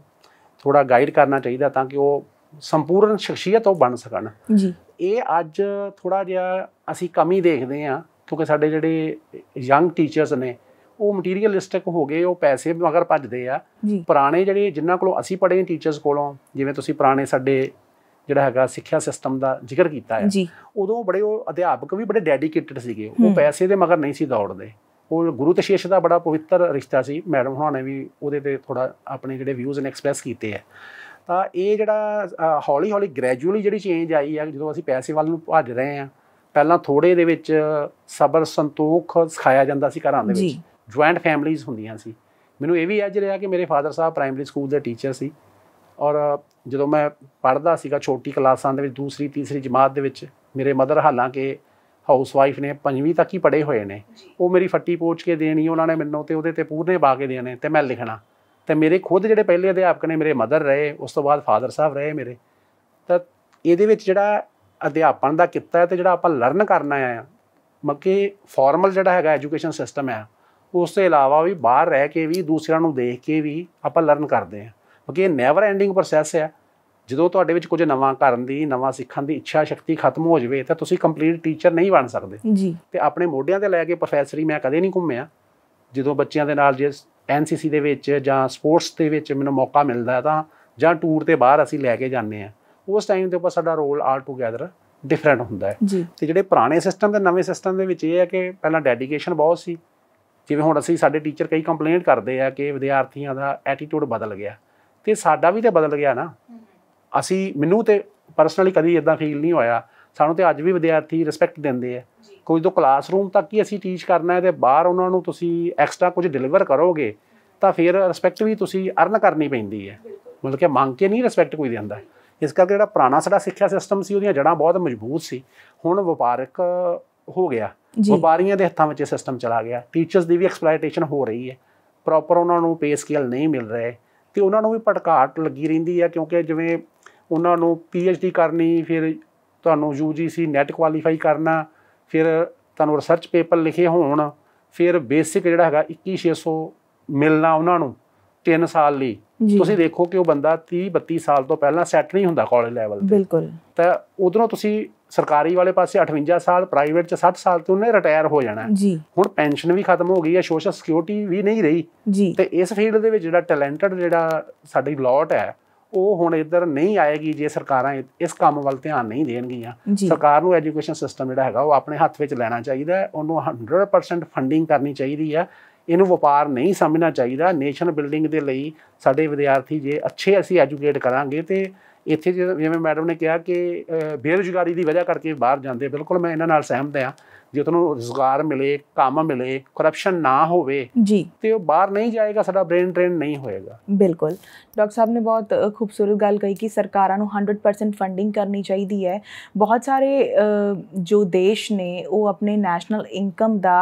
ਥੋੜਾ ਗਾਈਡ ਕਰਨਾ ਚਾਹੀਦਾ ਤਾਂ ਕਿ ਉਹ ਸੰਪੂਰਨ ਸ਼ਖਸੀਅਤ ਉਹ ਬਣ ਸਕਣ ਜੀ ਇਹ ਅੱਜ ਥੋੜਾ ਜਿਹਾ ਅਸੀਂ ਕਮੀ ਦੇਖਦੇ ਆ ਕਿਉਂਕਿ ਸਾਡੇ ਜਿਹੜੇ ਯੰਗ ਟੀਚਰਸ ਨੇ ਉਹ ਮਟੀਰੀਅਲਿਸਟਿਕ ਹੋ ਗਏ ਉਹ ਪੈਸੇ ਮਗਰ ਭੱਜਦੇ ਆ ਪੁਰਾਣੇ ਜਿਹੜੇ ਜਿਨ੍ਹਾਂ ਕੋਲੋਂ ਅਸੀਂ ਪੜ੍ਹੇ ਟੀਚਰਸ ਕੋਲੋਂ ਜਿਵੇਂ ਤੁਸੀਂ ਪੁਰਾਣੇ ਸਾਡੇ ਜਿਹੜਾ ਹੈਗਾ ਸਿੱਖਿਆ ਸਿਸਟਮ ਦਾ ਜ਼ਿਕਰ ਕੀਤਾ ਹੈ ਉਦੋਂ ਬੜੇ ਉਹ ਅਧਿਆਪਕ ਵੀ ਬੜੇ ਡੈਡੀਕੇਟਿਡ ਸੀਗੇ ਉਹ ਪੈਸੇ ਦੇ ਮਗਰ ਨਹੀਂ ਸੀ ਦੌੜਦੇ ਉਹ ਗੁਰੂ ਤੇ ਸ਼ੇਸ਼ ਦਾ ਬੜਾ ਪਵਿੱਤਰ ਰਿਸ਼ਤਾ ਸੀ ਮੈਡਮ ਹੁਣਾਂ ਨੇ ਵੀ ਉਹਦੇ ਤੇ ਥੋੜਾ ਆਪਣੇ ਜਿਹੜੇ ਵਿਊਜ਼ ਨੇ ਐਕਸਪ੍ਰੈਸ ਕੀਤੇ ਆ ਤਾਂ ਇਹ ਜਿਹੜਾ ਹੌਲੀ ਹੌਲੀ ਗ੍ਰੈਜੂਅਲੀ ਜਿਹੜੀ ਚੇਂਜ ਆਈ ਆ ਜਦੋਂ ਅਸੀਂ ਪੈਸੇ ਵੱਲ ਨੂੰ ਭੱਜ ਰਹੇ ਆ ਪਹਿਲਾਂ ਥੋੜੇ ਦੇ ਵਿੱਚ ਸਬਰ ਸੰਤੋਖ ਸਿਖਾਇਆ ਜਾਂਦਾ ਸੀ ਘਰਾਂ ਦੇ ਵਿੱਚ ਜੁਆਇੰਟ ਫੈਮਲੀਆਂ ਹੁੰਦੀਆਂ ਸੀ ਮੈਨੂੰ ਇਹ ਵੀ ਅੱਜ ਰਿਹਾ ਕਿ ਮੇਰੇ ਫਾਦਰ ਸਾਹਿਬ ਪ੍ਰਾਇਮਰੀ ਸਕੂਲ ਦੇ ਟੀਚਰ ਸੀ ਔਰ ਜਦੋਂ ਮੈਂ ਪੜ੍ਹਦਾ ਸੀਗਾ ਛੋਟੀ ਕਲਾਸਾਂ ਦੇ ਵਿੱਚ ਦੂਸਰੀ ਤੀਸਰੀ ਜਮਾਤ ਦੇ ਵਿੱਚ ਮੇਰੇ ਮਦਰ ਹਾਲਾਂਕਿ ਹਾਊਸ ਵਾਈਫ ਨੇ ਪੰਜਵੀਂ ਤੱਕ ਹੀ ਪੜੇ ਹੋਏ ਨੇ ਉਹ ਮੇਰੀ ਫੱਟੀ ਪੋਚ ਕੇ ਦੇਣੀ ਉਹਨਾਂ ਨੇ ਮੈਨੂੰ ਤੇ ਉਹਦੇ ਤੇ ਪੂਰਨੇ ਪਾ ਕੇ ਦੇਣੇ ਤੇ ਮੈਂ ਲਿਖਣਾ ਤੇ ਮੇਰੇ ਖੁਦ ਜਿਹੜੇ ਪਹਿਲੇ ਅਧਿਆਪਕ ਨੇ ਮੇਰੇ ਮਦਰ ਰਹੇ ਉਸ ਤੋਂ ਬਾਅਦ ਫਾਦਰ ਸਾਹਿਬ ਰਹੇ ਮੇਰੇ ਤਾਂ ਇਹਦੇ ਵਿੱਚ ਜਿਹੜਾ ਅਧਿਆਪਨ ਦਾ ਕਿੱਤਾ ਹੈ ਤੇ ਜਿਹੜਾ ਆਪਾਂ ਲਰਨ ਕਰਨਾ ਆ ਮੱਕੇ ਫਾਰਮਲ ਜਿਹੜਾ ਹੈਗਾ ਐਜੂਕੇਸ਼ਨ ਸਿਸਟਮ ਹੈ ਉਸ ਤੋਂ ਇਲਾਵਾ ਵੀ ਬਾਹਰ ਰਹਿ ਕੇ ਵੀ ਦੂਸਰਿਆਂ ਨੂੰ ਦੇਖ ਕੇ ਵੀ ਆਪਾਂ ਲਰਨ ਕਰਦੇ ਆ ਕਿਉਂਕਿ ਇਹ ਨੈਵਰ ਐਂਡਿੰਗ ਪ੍ਰੋਸੈਸ ਹੈ ਜਦੋਂ ਤੁਹਾਡੇ ਵਿੱਚ ਕੁਝ ਨਵਾਂ ਕਰਨ ਦੀ ਨਵਾਂ ਸਿੱਖਣ ਦੀ ਇੱਛਾ ਸ਼ਕਤੀ ਖਤਮ ਹੋ ਜਵੇ ਤਾਂ ਤੁਸੀਂ ਕੰਪਲੀਟ ਟੀਚਰ ਨਹੀਂ ਬਣ ਸਕਦੇ ਜੀ ਤੇ ਆਪਣੇ ਮੋਢਿਆਂ ਤੇ ਲੈ ਕੇ ਪ੍ਰੋਫੈਸਰੀ ਮੈਂ ਕਦੇ ਨਹੀਂ ਘੁੰਮਿਆ ਜਦੋਂ ਬੱਚਿਆਂ ਦੇ ਨਾਲ ਜੇ ਐਨਸੀਸੀ ਦੇ ਵਿੱਚ ਜਾਂ ਸਪੋਰਟਸ ਦੇ ਵਿੱਚ ਮੈਨੂੰ ਮੌਕਾ ਮਿਲਦਾ ਤਾਂ ਜਾਂ ਟੂਰ ਤੇ ਬਾਹਰ ਅਸੀਂ ਲੈ ਕੇ ਜਾਂਦੇ ਆ ਉਸ ਟਾਈਮ ਤੇ ਉਹ ਸਾਡਾ ਰੋਲ ਆਲ ਟੂਗੇਦਰ ਡਿਫਰੈਂਟ ਹੁੰਦਾ ਹੈ ਤੇ ਜਿਹੜੇ ਪੁਰਾਣੇ ਸਿਸਟਮ ਤੇ ਨਵੇਂ ਸਿਸਟਮ ਦੇ ਵਿੱਚ ਇਹ ਹੈ ਕਿ ਪਹਿਲਾਂ ਡੈਡੀਕੇਸ਼ਨ ਬਹੁਤ ਸੀ ਜਿਵੇਂ ਹੁਣ ਅਸੀਂ ਸਾਡੇ ਟੀਚਰ ਕਈ ਕੰਪਲੇਂਟ ਕਰਦੇ ਆ ਕਿ ਵਿਦਿਆਰਥੀਆਂ ਦਾ ਐਟੀਟਿਊਡ ਬਦਲ ਗਿਆ ਤੇ ਸਾਡਾ ਵੀ ਤੇ ਬਦਲ ਗਿਆ ਨਾ ਅਸੀਂ ਮੈਨੂੰ ਤੇ ਪਰਸਨਲੀ ਕਦੀ ਇਦਾਂ ਫੀਲ ਨਹੀਂ ਹੋਇਆ ਸਾਨੂੰ ਤੇ ਅੱਜ ਵੀ ਵਿਦਿਆਰਥੀ ਰਿਸਪੈਕਟ ਦਿੰਦੇ ਆ ਕੋਈ ਤੋਂ ਕਲਾਸਰੂਮ ਤੱਕ ਹੀ ਅਸੀਂ ਟੀਚ ਕਰਨਾ ਹੈ ਤੇ ਬਾਹਰ ਉਹਨਾਂ ਨੂੰ ਤੁਸੀਂ ਐਕਸਟਰਾ ਕੁਝ ਡਿਲੀਵਰ ਕਰੋਗੇ ਤਾਂ ਫਿਰ ਰਿਸਪੈਕਟ ਵੀ ਤੁਸੀਂ ਅਰਨ ਕਰਨੀ ਪੈਂਦੀ ਹੈ ਮਤਲਬ ਕਿ ਮੰਗ ਕੇ ਨਹੀਂ ਰਿਸਪੈਕਟ ਕੋਈ ਦਿੰਦਾ ਇਸ ਕਰਕੇ ਜਿਹੜਾ ਪੁਰਾਣਾ ਸਾਡਾ ਸਿੱਖਿਆ ਸਿਸਟਮ ਸੀ ਉਹਦੀਆਂ ਜੜਾਂ ਬਹੁਤ ਮਜ਼ਬੂਤ ਸੀ ਹੁਣ ਵਪਾਰਕ ਹੋ ਗਿਆ ਵਪਾਰੀਆਂ ਦੇ ਹੱਥਾਂ ਵਿੱਚ ਇਹ ਸਿਸਟਮ ਚਲਾ ਗਿਆ ਟੀਚਰਸ ਦੀ ਵੀ ਐਕਸਪਲੋਇਟੇਸ਼ਨ ਹੋ ਰਹੀ ਹੈ ਪ੍ਰੋਪਰ ਉਹਨਾਂ ਨੂੰ ਪੇ ਸਕੇਲ ਨਹੀਂ ਮਿਲ ਰਹੇ ਤੇ ਉਹਨਾਂ ਨੂੰ ਵੀ ਭਟਕਾਟ ਲੱਗੀ ਰਹਿੰਦੀ ਹੈ ਕਿਉਂਕਿ ਜਿਵੇਂ ਉਹਨਾਂ ਨੂੰ ਪੀਐਚਡੀ ਕਰਨੀ ਫਿਰ ਤੁਹਾਨੂੰ ਯੂਜੀਸੀ ਨੈਟ ਕੁਆਲੀਫਾਈ ਕਰਨਾ ਫਿਰ ਤੁਹਾਨੂੰ ਰਿਸਰਚ ਪੇਪਰ ਲਿਖੇ ਹੋਣ ਫਿਰ ਬੇਸਿਕ ਜਿਹੜਾ ਹੈਗਾ 21600 ਮਿਲਣਾ ਉਹਨਾਂ ਨੂੰ 3 ਸਾਲ ਲਈ ਤੁਸੀਂ ਦੇਖੋ ਕਿ ਉਹ ਬੰਦਾ 30 32 ਸਾਲ ਤੋਂ ਪਹਿਲਾਂ ਸੈੱਟ ਨਹੀਂ ਹੁੰਦਾ ਕਾਲਜ ਲੈਵਲ ਤੇ ਬਿਲਕੁਲ ਤਾਂ ਉਧਰੋਂ ਤੁਸੀਂ ਸਰਕਾਰੀ ਵਾਲੇ ਪਾਸੇ 58 ਸਾਲ ਪ੍ਰਾਈਵੇਟ ਚ 60 ਸਾਲ ਤੇ ਉਹਨੇ ਰਿਟਾਇਰ ਹੋ ਜਾਣਾ ਜੀ ਹੁਣ ਪੈਨਸ਼ਨ ਵੀ ਖਤਮ ਹੋ ਗਈ ਹੈ ਸੋਸ਼ਲ ਸਿਕਿਉਰਿਟੀ ਵੀ ਨਹੀਂ ਰਹੀ ਜੀ ਤੇ ਇਸ ਫੀਲਡ ਦੇ ਵਿੱਚ ਜਿਹੜਾ ਟੈਲੈਂਟਡ ਜਿਹੜਾ ਸਾਡੀ ਲੋਟ ਹੈ ਉਹ ਹੁਣ ਇੱਧਰ ਨਹੀਂ ਆਏਗੀ ਜੇ ਸਰਕਾਰਾਂ ਇਸ ਕੰਮ ਵੱਲ ਧਿਆਨ ਨਹੀਂ ਦੇਣਗੀਆਂ ਸਰਕਾਰ ਨੂੰ ਐਜੂਕੇਸ਼ਨ ਸਿਸਟਮ ਜਿਹੜਾ ਹੈਗਾ ਉਹ ਆਪਣੇ ਹੱਥ ਵਿੱਚ ਲੈਣਾ ਚਾਹੀਦਾ ਉਹਨੂੰ 100% ਫੰਡਿੰਗ ਕਰਨੀ ਚਾਹੀਦੀ ਹੈ ਇਹਨੂੰ ਵਪਾਰ ਨਹੀਂ ਸਮਝਣਾ ਚਾਹੀਦਾ ਨੇਸ਼ਨ ਬਿਲਡਿੰਗ ਦੇ ਲਈ ਸਾਡੇ ਵਿਦਿਆਰਥੀ ਜੇ ਅੱਛੇ ਅਸੀਂ ਐਜੂਕੇਟ ਕਰਾਂਗੇ ਤੇ ਇੱਥੇ ਜਿਵੇਂ ਮੈਡਮ ਨੇ ਕਿਹਾ ਕਿ ਬੇਰੁਜ਼ਗਾਰੀ ਦੀ ਵਜ੍ਹਾ ਕਰਕੇ ਬਾਹਰ ਜਾਂਦੇ ਬਿਲਕੁਲ ਮੈਂ ਇਹਨਾਂ ਨਾਲ ਸਹਿਮਤ ਹਾਂ ਜੇ ਤੁਹਾਨੂੰ ਰੋਜ਼ਗਾਰ ਮਿਲੇ ਕੰਮ ਮਿਲੇ ਕਰਪਸ਼ਨ ਨਾ ਹੋਵੇ ਜੀ ਤੇ ਉਹ ਬਾਹਰ ਨਹੀਂ ਜਾਏਗਾ ਸਾਡਾ ਬ੍ਰੇਨ ਟ੍ਰੇਨ ਨਹੀਂ ਹੋਏਗਾ ਬਿਲਕੁਲ ਡਾਕਟਰ ਸਾਹਿਬ ਨੇ ਬਹੁਤ ਖੂਬਸੂਰਤ ਗੱਲ ਕਹੀ ਕਿ ਸਰਕਾਰਾਂ ਨੂੰ 100% ਫੰਡਿੰਗ ਕਰਨੀ ਚਾਹੀਦੀ ਹੈ ਬਹੁਤ ਸਾਰੇ ਜੋ ਦੇਸ਼ ਨੇ ਉਹ ਆਪਣੇ ਨੈਸ਼ਨਲ ਇਨਕਮ ਦਾ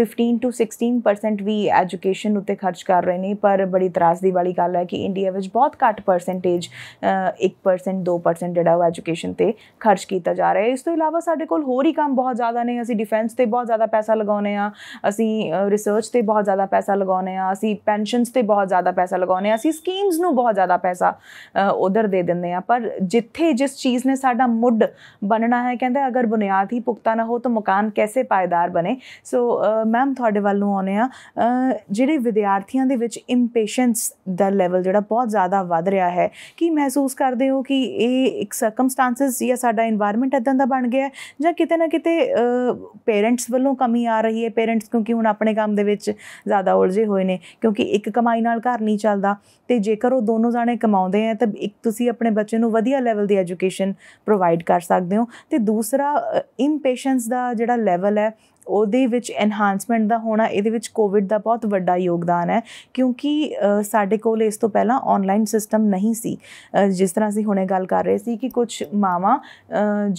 15 ਤੋਂ 16% ਵੀ ਐਜੂਕੇਸ਼ਨ ਉੱਤੇ ਖਰਚ ਕਰ ਰਹੇ ਨੇ ਪਰ ਬੜੀ ਤਰਾਸਦੀ ਵਾਲੀ ਗੱਲ ਹੈ ਕਿ ਇੰਡੀਆ ਵਿੱਚ ਬਹੁਤ ਘੱਟ ਪਰਸੈਂਟੇਜ 1% 2% ਜਿਹੜਾ ਉਹ ਐਜੂਕੇਸ਼ਨ ਤੇ ਖਰਚ ਕੀਤਾ ਜਾ ਰਿਹਾ ਹੈ ਇਸ ਤੋਂ ਇਲਾਵਾ ਸਾਡੇ ਕੋਲ ਹੋਰ ਹੀ ਕੰਮ ਬਹੁਤ ਜ਼ਿਆਦਾ ਨੇ ਅਸੀਂ ਡਿਫੈਂਸ ਤੇ ਬਹੁਤ ਜ਼ਿਆਦਾ ਪੈਸਾ ਲਗਾਉਨੇ ਆ ਅਸੀਂ ਰਿਸਰਚ ਤੇ ਬਹੁਤ ਜ਼ਿਆਦਾ ਪੈਸਾ ਲਗਾਉਨੇ ਆ ਅਸੀਂ ਪੈਨਸ਼ਨਸ ਤੇ ਬਹੁਤ ਜ਼ਿਆਦਾ ਪੈਸਾ ਲਗਾਉਨੇ ਆ ਅਸੀਂ ਸਕੀਮਸ ਨੂੰ ਬਹੁਤ ਜ਼ਿਆਦਾ ਪੈਸਾ ਉਧਰ ਦੇ ਦਿੰਦੇ ਆ ਪਰ ਜਿੱਥੇ ਜਿਸ ਚੀਜ਼ ਨੇ ਸਾਡਾ ਮੁੱਢ ਬਣਨਾ ਹੈ ਕਹਿੰਦੇ ਅਗਰ ਬੁਨਿਆਦ ਹੀ ਪੁਖਤਾ ਨਾ ਹੋ ਤਾਂ ਮਕਾਨ ਕਿਵੇਂ ਪਾਇਦਾਰ ਬਣੇ ਸੋ ਮੈਮ ਤੁਹਾਡੇ ਵੱਲ ਨੂੰ ਆਉਨੇ ਆ ਜਿਹੜੇ ਵਿਦਿਆਰਥੀਆਂ ਦੇ ਵਿੱਚ ਇੰਪੇਸ਼ੈਂਸ ਦਾ ਲੈਵਲ ਜਿਹੜਾ ਬਹੁਤ ਜ਼ਿਆਦਾ ਵੱਧ ਰਿਹਾ ਹੈ ਕੀ ਮਹਿਸੂਸ ਕਰਦੇ ਹੋ ਕਿ ਇਹ ਇੱਕ ਸਰਕਮਸਟੈਂਸਸ ਜਾਂ ਸਾਡਾ এনवायरमेंट ਇਦਾਂ ਦਾ ਬਣ ਗਿਆ ਜਾਂ ਕਿਤੇ ਨਾ ਕਿਤੇ ਪੇਰੈਂਟਸ ਵੱਲੋਂ ਕਮੀ ਆ ਰਹੀ ਹੈ ਪੇਰੈਂਟਸ ਕਿਉਂਕਿ ਹੁਣ ਆਪਣੇ ਕੰਮ ਦੇ ਵਿੱਚ ਜ਼ਿਆਦਾ ਉਲਝੇ ਹੋਏ ਨੇ ਕਿਉਂਕਿ ਇੱਕ ਕਮਾਈ ਨਾਲ ਘਰ ਨਹੀਂ ਚੱਲਦਾ ਤੇ ਜੇਕਰ ਉਹ ਦੋਨੋਂ ਜਾਣੇ ਕਮਾਉਂਦੇ ਆ ਤਾਂ ਇੱਕ ਤੁਸੀਂ ਆਪਣੇ ਬੱਚੇ ਨੂੰ ਵਧੀਆ ਲੈਵਲ ਦੀ ਐਜੂਕੇਸ਼ਨ ਪ੍ਰੋਵਾਈਡ ਕਰ ਸਕਦੇ ਹੋ ਤੇ ਦੂਸਰਾ ਇੰਪੇਸ਼ੈਂਸ ਦਾ ਜਿਹੜਾ ਲੈਵਲ ਹੈ ਉਹਦੇ ਵਿੱਚ ਐਨਹਾਂਸਮੈਂਟ ਦਾ ਹੋਣਾ ਇਹਦੇ ਵਿੱਚ ਕੋਵਿਡ ਦਾ ਬਹੁਤ ਵੱਡਾ ਯੋਗਦਾਨ ਹੈ ਕਿਉਂਕਿ ਸਾਡੇ ਕੋਲ ਇਸ ਤੋਂ ਪਹਿਲਾਂ ਆਨਲਾਈਨ ਸਿਸਟਮ ਨਹੀਂ ਸੀ ਜਿਸ ਤਰ੍ਹਾਂ ਅਸੀਂ ਹੁਣੇ ਗੱਲ ਕਰ ਰਹੇ ਸੀ ਕਿ ਕੁਝ ਮਾਵਾਂ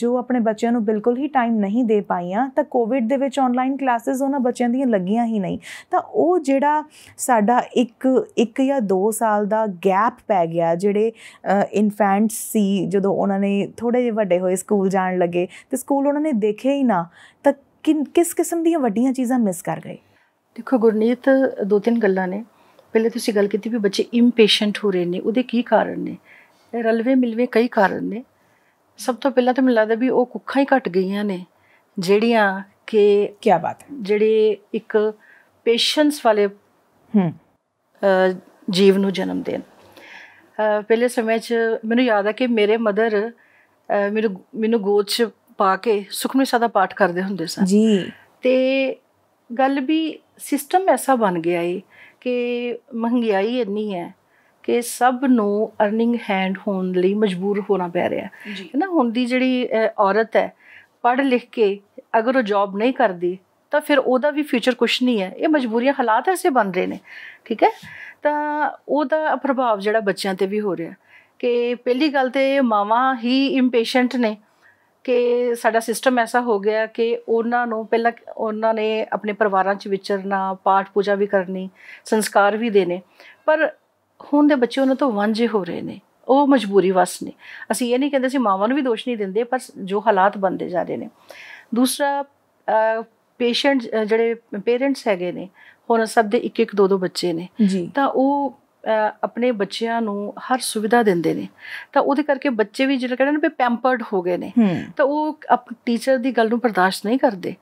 ਜੋ ਆਪਣੇ ਬੱਚਿਆਂ ਨੂੰ ਬਿਲਕੁਲ ਹੀ ਟਾਈਮ ਨਹੀਂ ਦੇ ਪਾਈਆਂ ਤਾਂ ਕੋਵਿਡ ਦੇ ਵਿੱਚ ਆਨਲਾਈਨ ਕਲਾਸਿਸ ਉਹਨਾਂ ਬੱਚਿਆਂ ਦੀਆਂ ਲੱਗੀਆਂ ਹੀ ਨਹੀਂ ਤਾਂ ਉਹ ਜਿਹੜਾ ਸਾਡਾ ਇੱਕ ਇੱਕ ਜਾਂ 2 ਸਾਲ ਦਾ ਗੈਪ ਪੈ ਗਿਆ ਜਿਹੜੇ ਇਨਫੈਂਟਸ ਸੀ ਜਦੋਂ ਉਹਨਾਂ ਨੇ ਥੋੜੇ ਜਿਹਾ ਵੱਡੇ ਹੋਏ ਸਕੂਲ ਜਾਣ ਲੱਗੇ ਤੇ ਸਕੂਲ ਉਹਨਾਂ ਨੇ ਦੇਖਿਆ ਹੀ ਨਾ ਤਾਂ ਕਿਸ ਕਿਸਮ ਦੀਆਂ ਵੱਡੀਆਂ ਚੀਜ਼ਾਂ ਮਿਸ ਕਰ ਗਏ ਦੇਖੋ ਗੁਰਨੀਤ ਦੋ ਤਿੰਨ ਗੱਲਾਂ ਨੇ ਪਹਿਲੇ ਤੁਸੀਂ ਗੱਲ ਕੀਤੀ ਵੀ ਬੱਚੇ ਇੰਪੇਸ਼ੈਂਟ ਹੋ ਰਹੇ ਨੇ ਉਹਦੇ ਕੀ ਕਾਰਨ ਨੇ ਰਲਵੇ ਮਿਲਵੇ ਕਈ ਕਾਰਨ ਨੇ ਸਭ ਤੋਂ ਪਹਿਲਾਂ ਤਾਂ ਮੈਨੂੰ ਲੱਗਦਾ ਵੀ ਉਹ ਕੁੱਖਾਂ ਹੀ ਘਟ ਗਈਆਂ ਨੇ ਜਿਹੜੀਆਂ ਕਿ ਕੀ ਬਾਤ ਹੈ ਜਿਹੜੇ ਇੱਕ ਪੇਸ਼ੈਂਸ ਵਾਲੇ ਹੂੰ ਜੀਵ ਨੂੰ ਜਨਮ ਦੇਣ ਪਹਿਲੇ ਸਮੇਂ 'ਚ ਮੈਨੂੰ ਯਾਦ ਆ ਕਿ ਮੇਰੇ ਮਦਰ ਮੈਨੂੰ ਮੈਨੂੰ ਗੋਦ 'ਚ ਪਾ ਕੇ ਸੁਖਮਨੀ ਸਾਹਿਬ ਦਾ ਪਾਠ ਕਰਦੇ ਹੁੰਦੇ ਸਨ ਜੀ ਤੇ ਗੱਲ ਵੀ ਸਿਸਟਮ ਐਸਾ ਬਣ ਗਿਆ ਏ ਕਿ ਮਹਿੰਗਾਈ ਇੰਨੀ ਹੈ ਕਿ ਸਭ ਨੂੰ ਅਰਨਿੰਗ ਹੈਂਡ ਹੋਣ ਲਈ ਮਜਬੂਰ ਹੋਣਾ ਪੈ ਰਿਹਾ ਹੈ ਨਾ ਹੁਣ ਦੀ ਜਿਹੜੀ ਔਰਤ ਹੈ ਪੜ੍ਹ ਲਿਖ ਕੇ ਅਗਰ ਉਹ ਜੌਬ ਨਹੀਂ ਕਰਦੀ ਤਾਂ ਫਿਰ ਉਹਦਾ ਵੀ ਫਿਊਚਰ ਕੁਝ ਨਹੀਂ ਹੈ ਇਹ ਮਜਬੂਰੀਆਂ ਹਾਲਾਤ ਐਸੇ ਬਣ ਰਹੇ ਨੇ ਠੀਕ ਹੈ ਤਾਂ ਉਹਦਾ ਪ੍ਰਭਾਵ ਜਿਹੜਾ ਬੱਚਿਆਂ ਤੇ ਵੀ ਹੋ ਰਿਹਾ ਕਿ ਪਹਿਲੀ ਗੱਲ ਤੇ ਮਾਵਾਂ ਹੀ ਇੰਪੇਸ਼ੈਂਟ ਨੇ ਕਿ ਸਾਡਾ ਸਿਸਟਮ ਐਸਾ ਹੋ ਗਿਆ ਕਿ ਉਹਨਾਂ ਨੂੰ ਪਹਿਲਾਂ ਉਹਨਾਂ ਨੇ ਆਪਣੇ ਪਰਿਵਾਰਾਂ 'ਚ ਵਿਚਰਨਾ ਪਾਠ ਪੂਜਾ ਵੀ ਕਰਨੀ ਸੰਸਕਾਰ ਵੀ ਦੇਣੇ ਪਰ ਹੁਣ ਦੇ ਬੱਚੇ ਉਹਨਾਂ ਤੋਂ ਵਾਂਝੇ ਹੋ ਰਹੇ ਨੇ ਉਹ ਮਜਬੂਰੀ ਵਸ ਨੇ ਅਸੀਂ ਇਹ ਨਹੀਂ ਕਹਿੰਦੇ ਸੀ ਮਾਵਾਂ ਨੂੰ ਵੀ ਦੋਸ਼ ਨਹੀਂ ਦਿੰਦੇ ਪਰ ਜੋ ਹਾਲਾਤ ਬੰਦੇ ਜਾ ਰਹੇ ਨੇ ਦੂਸਰਾ ਪੇਸ਼ੈਂਟ ਜਿਹੜੇ ਪੇਰੈਂਟਸ ਹੈਗੇ ਨੇ ਹੁਣ ਸਭ ਦੇ ਇੱਕ ਇੱਕ ਦੋ ਦੋ ਬੱਚੇ ਨੇ ਤਾਂ ਉਹ ਆਪਣੇ ਬੱਚਿਆਂ ਨੂੰ ਹਰ ਸੁਵਿਧਾ ਦਿੰਦੇ ਨੇ ਤਾਂ ਉਹਦੇ ਕਰਕੇ ਬੱਚੇ ਵੀ ਜਿਹੜਾ ਕਹਿੰਦੇ ਨੇ ਵੀ ਪੈਂਪਰਡ ਹੋ ਗਏ ਨੇ ਤਾਂ ਉਹ ਟੀਚਰ ਦੀ ਗੱਲ ਨੂੰ ਬਰਦਾਸ਼ਤ ਨਹੀਂ ਕਰਦੇ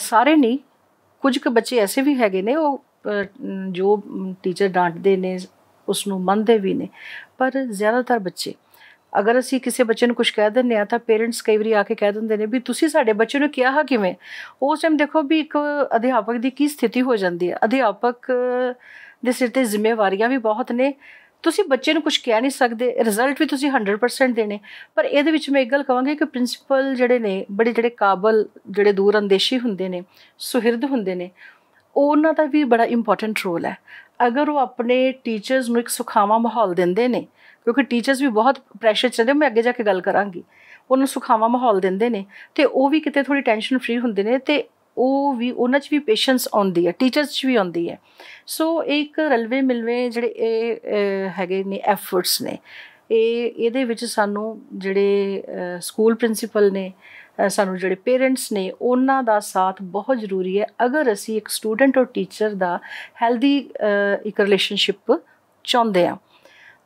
ਸਾਰੇ ਨਹੀਂ ਕੁਝ ਕੁ ਬੱਚੇ ਐਸੇ ਵੀ ਹੈਗੇ ਨੇ ਉਹ ਜੋ ਟੀਚਰ ਡਾਂਟਦੇ ਨੇ ਉਸ ਨੂੰ ਮੰਨਦੇ ਵੀ ਨੇ ਪਰ ਜ਼ਿਆਦਾਤਰ ਬੱਚੇ ਅਗਰ ਅਸੀਂ ਕਿਸੇ ਬੱਚੇ ਨੂੰ ਕੁਝ ਕਹਿ ਦਿੰਨੇ ਆ ਤਾਂ ਪੇਰੈਂਟਸ ਕਈ ਵਾਰੀ ਆ ਕੇ ਕਹਿ ਦਿੰਦੇ ਨੇ ਵੀ ਤੁਸੀਂ ਸਾਡੇ ਬੱਚੇ ਨੂੰ ਕਿਹਾ ਕਿਵੇਂ ਉਸ ਟਾਈਮ ਦੇਖੋ ਵੀ ਇੱਕ ਅਧਿਆਪਕ ਦੀ ਕੀ ਸਥਿਤੀ ਹੋ ਜਾਂਦੀ ਹੈ ਅਧਿਆਪਕ ਦੇ ਸਿਰ ਤੇ ਜ਼ਿੰਮੇਵਾਰੀਆਂ ਵੀ ਬਹੁਤ ਨੇ ਤੁਸੀਂ ਬੱਚੇ ਨੂੰ ਕੁਝ ਕਹਿ ਨਹੀਂ ਸਕਦੇ ਰਿਜ਼ਲਟ ਵੀ ਤੁਸੀਂ 100% ਦੇਣੇ ਪਰ ਇਹਦੇ ਵਿੱਚ ਮੈਂ ਇੱਕ ਗੱਲ ਕਹਾਂਗੀ ਕਿ ਪ੍ਰਿੰਸੀਪਲ ਜਿਹੜੇ ਨੇ ਬੜੇ ਜਿਹੜੇ ਕਾਬਲ ਜਿਹੜੇ ਦੂਰ ਅੰਦੇਸ਼ੀ ਹੁੰਦੇ ਨੇ ਸੁਹਿਰਦ ਹੁੰਦੇ ਨੇ ਉਹਨਾਂ ਦਾ ਵੀ ਬੜਾ ਇੰਪੋਰਟੈਂਟ ਰੋਲ ਹੈ ਅਗਰ ਉਹ ਆਪਣੇ ਟੀਚਰਸ ਨੂੰ ਇੱਕ ਸੁਖਾਵਾ ਮਾਹੌਲ ਦਿੰਦੇ ਨੇ ਕਿਉਂਕਿ ਟੀਚਰਸ ਵੀ ਬਹੁਤ ਪ੍ਰੈਸ਼ਰ ਚ ਰਹਿੰਦੇ ਮੈਂ ਅੱਗੇ ਜਾ ਕੇ ਗੱਲ ਕਰਾਂਗੀ ਉਹਨਾਂ ਨੂੰ ਸੁਖਾਵਾ ਮਾਹੌਲ ਦਿੰਦੇ ਨੇ ਤੇ ਉਹ ਵੀ ਕਿਤੇ ਥੋੜੀ ਟੈਨਸ਼ਨ ਫ੍ਰੀ ਹੁੰਦੇ ਨੇ ਤੇ ਉਹ ਵੀ ਉਹਨਾਂ 'ਚ ਵੀ ਪੇਸ਼ੈਂਸ ਆਉਂਦੀ ਹੈ ਟੀਚਰਸ 'ਚ ਵੀ ਆਉਂਦੀ ਹੈ ਸੋ ਇੱਕ ਰਲਵੇ ਮਿਲਵੇ ਜਿਹੜੇ ਇਹ ਹੈਗੇ ਨੇ ਐਫਰਟਸ ਨੇ ਇਹ ਇਹਦੇ ਵਿੱਚ ਸਾਨੂੰ ਜਿਹੜੇ ਸਕੂਲ ਪ੍ਰਿੰਸੀਪਲ ਨੇ ਸਾਨੂੰ ਜਿਹੜੇ ਪੇਰੈਂਟਸ ਨੇ ਉਹਨਾਂ ਦਾ ਸਾਥ ਬਹੁਤ ਜ਼ਰੂਰੀ ਹੈ ਅਗਰ ਅਸੀਂ ਇੱਕ ਸਟੂਡੈਂਟ ਔਰ ਟੀਚਰ ਦਾ ਹੈਲਦੀ ਇੱਕ ਰਿਲੇਸ਼ਨਸ਼ਿਪ ਚਾਹੁੰਦੇ ਆ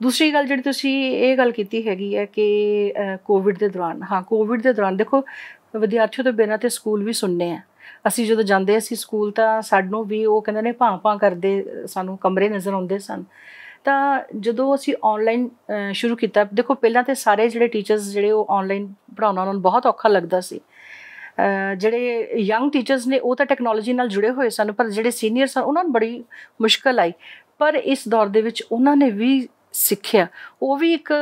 ਦੂਸਰੀ ਗੱਲ ਜਿਹੜੀ ਤੁਸੀਂ ਇਹ ਗੱਲ ਕੀਤੀ ਹੈਗੀ ਹੈ ਕਿ ਕੋਵਿਡ ਦੇ ਦੌਰਾਨ ਹਾਂ ਕੋਵਿਡ ਦੇ ਦੌਰਾਨ ਦੇਖੋ ਵਿਦਿਆਰਥੀਆਂ ਤੋਂ ਬਿਨਾਂ ਤੇ ਸਕੂਲ ਵੀ ਸੁਣਨੇ ਆ ਅਸੀਂ ਜਦੋਂ ਜਾਂਦੇ ਸੀ ਸਕੂਲ ਤਾਂ ਸਾਨੂੰ ਵੀ ਉਹ ਕਹਿੰਦੇ ਨੇ ਭਾਂ-ਭਾਂ ਕਰਦੇ ਸਾਨੂੰ ਕਮਰੇ ਨਜ਼ਰ ਆਉਂਦੇ ਸਨ ਤਾਂ ਜਦੋਂ ਅਸੀਂ ਆਨਲਾਈਨ ਸ਼ੁਰੂ ਕੀਤਾ ਦੇਖੋ ਪਹਿਲਾਂ ਤੇ ਸਾਰੇ ਜਿਹੜੇ ਟੀਚਰਸ ਜਿਹੜੇ ਉਹ ਆਨਲਾਈਨ ਪੜਾਉਣਾ ਉਹਨਾਂ ਨੂੰ ਬਹੁਤ ਔਖਾ ਲੱਗਦਾ ਸੀ ਜਿਹੜੇ ਯੰਗ ਟੀਚਰਸ ਨੇ ਉਹ ਤਾਂ ਟੈਕਨੋਲੋਜੀ ਨਾਲ ਜੁੜੇ ਹੋਏ ਸਨ ਪਰ ਜਿਹੜੇ ਸੀਨੀਅਰ ਸਨ ਉਹਨਾਂ ਨੂੰ ਬੜੀ ਮੁਸ਼ਕਲ ਆਈ ਪਰ ਇਸ ਦੌਰ ਦੇ ਵਿੱਚ ਉਹਨਾਂ ਨੇ ਵੀ ਸਿੱਖਿਆ ਉਹ ਵੀ ਇੱਕ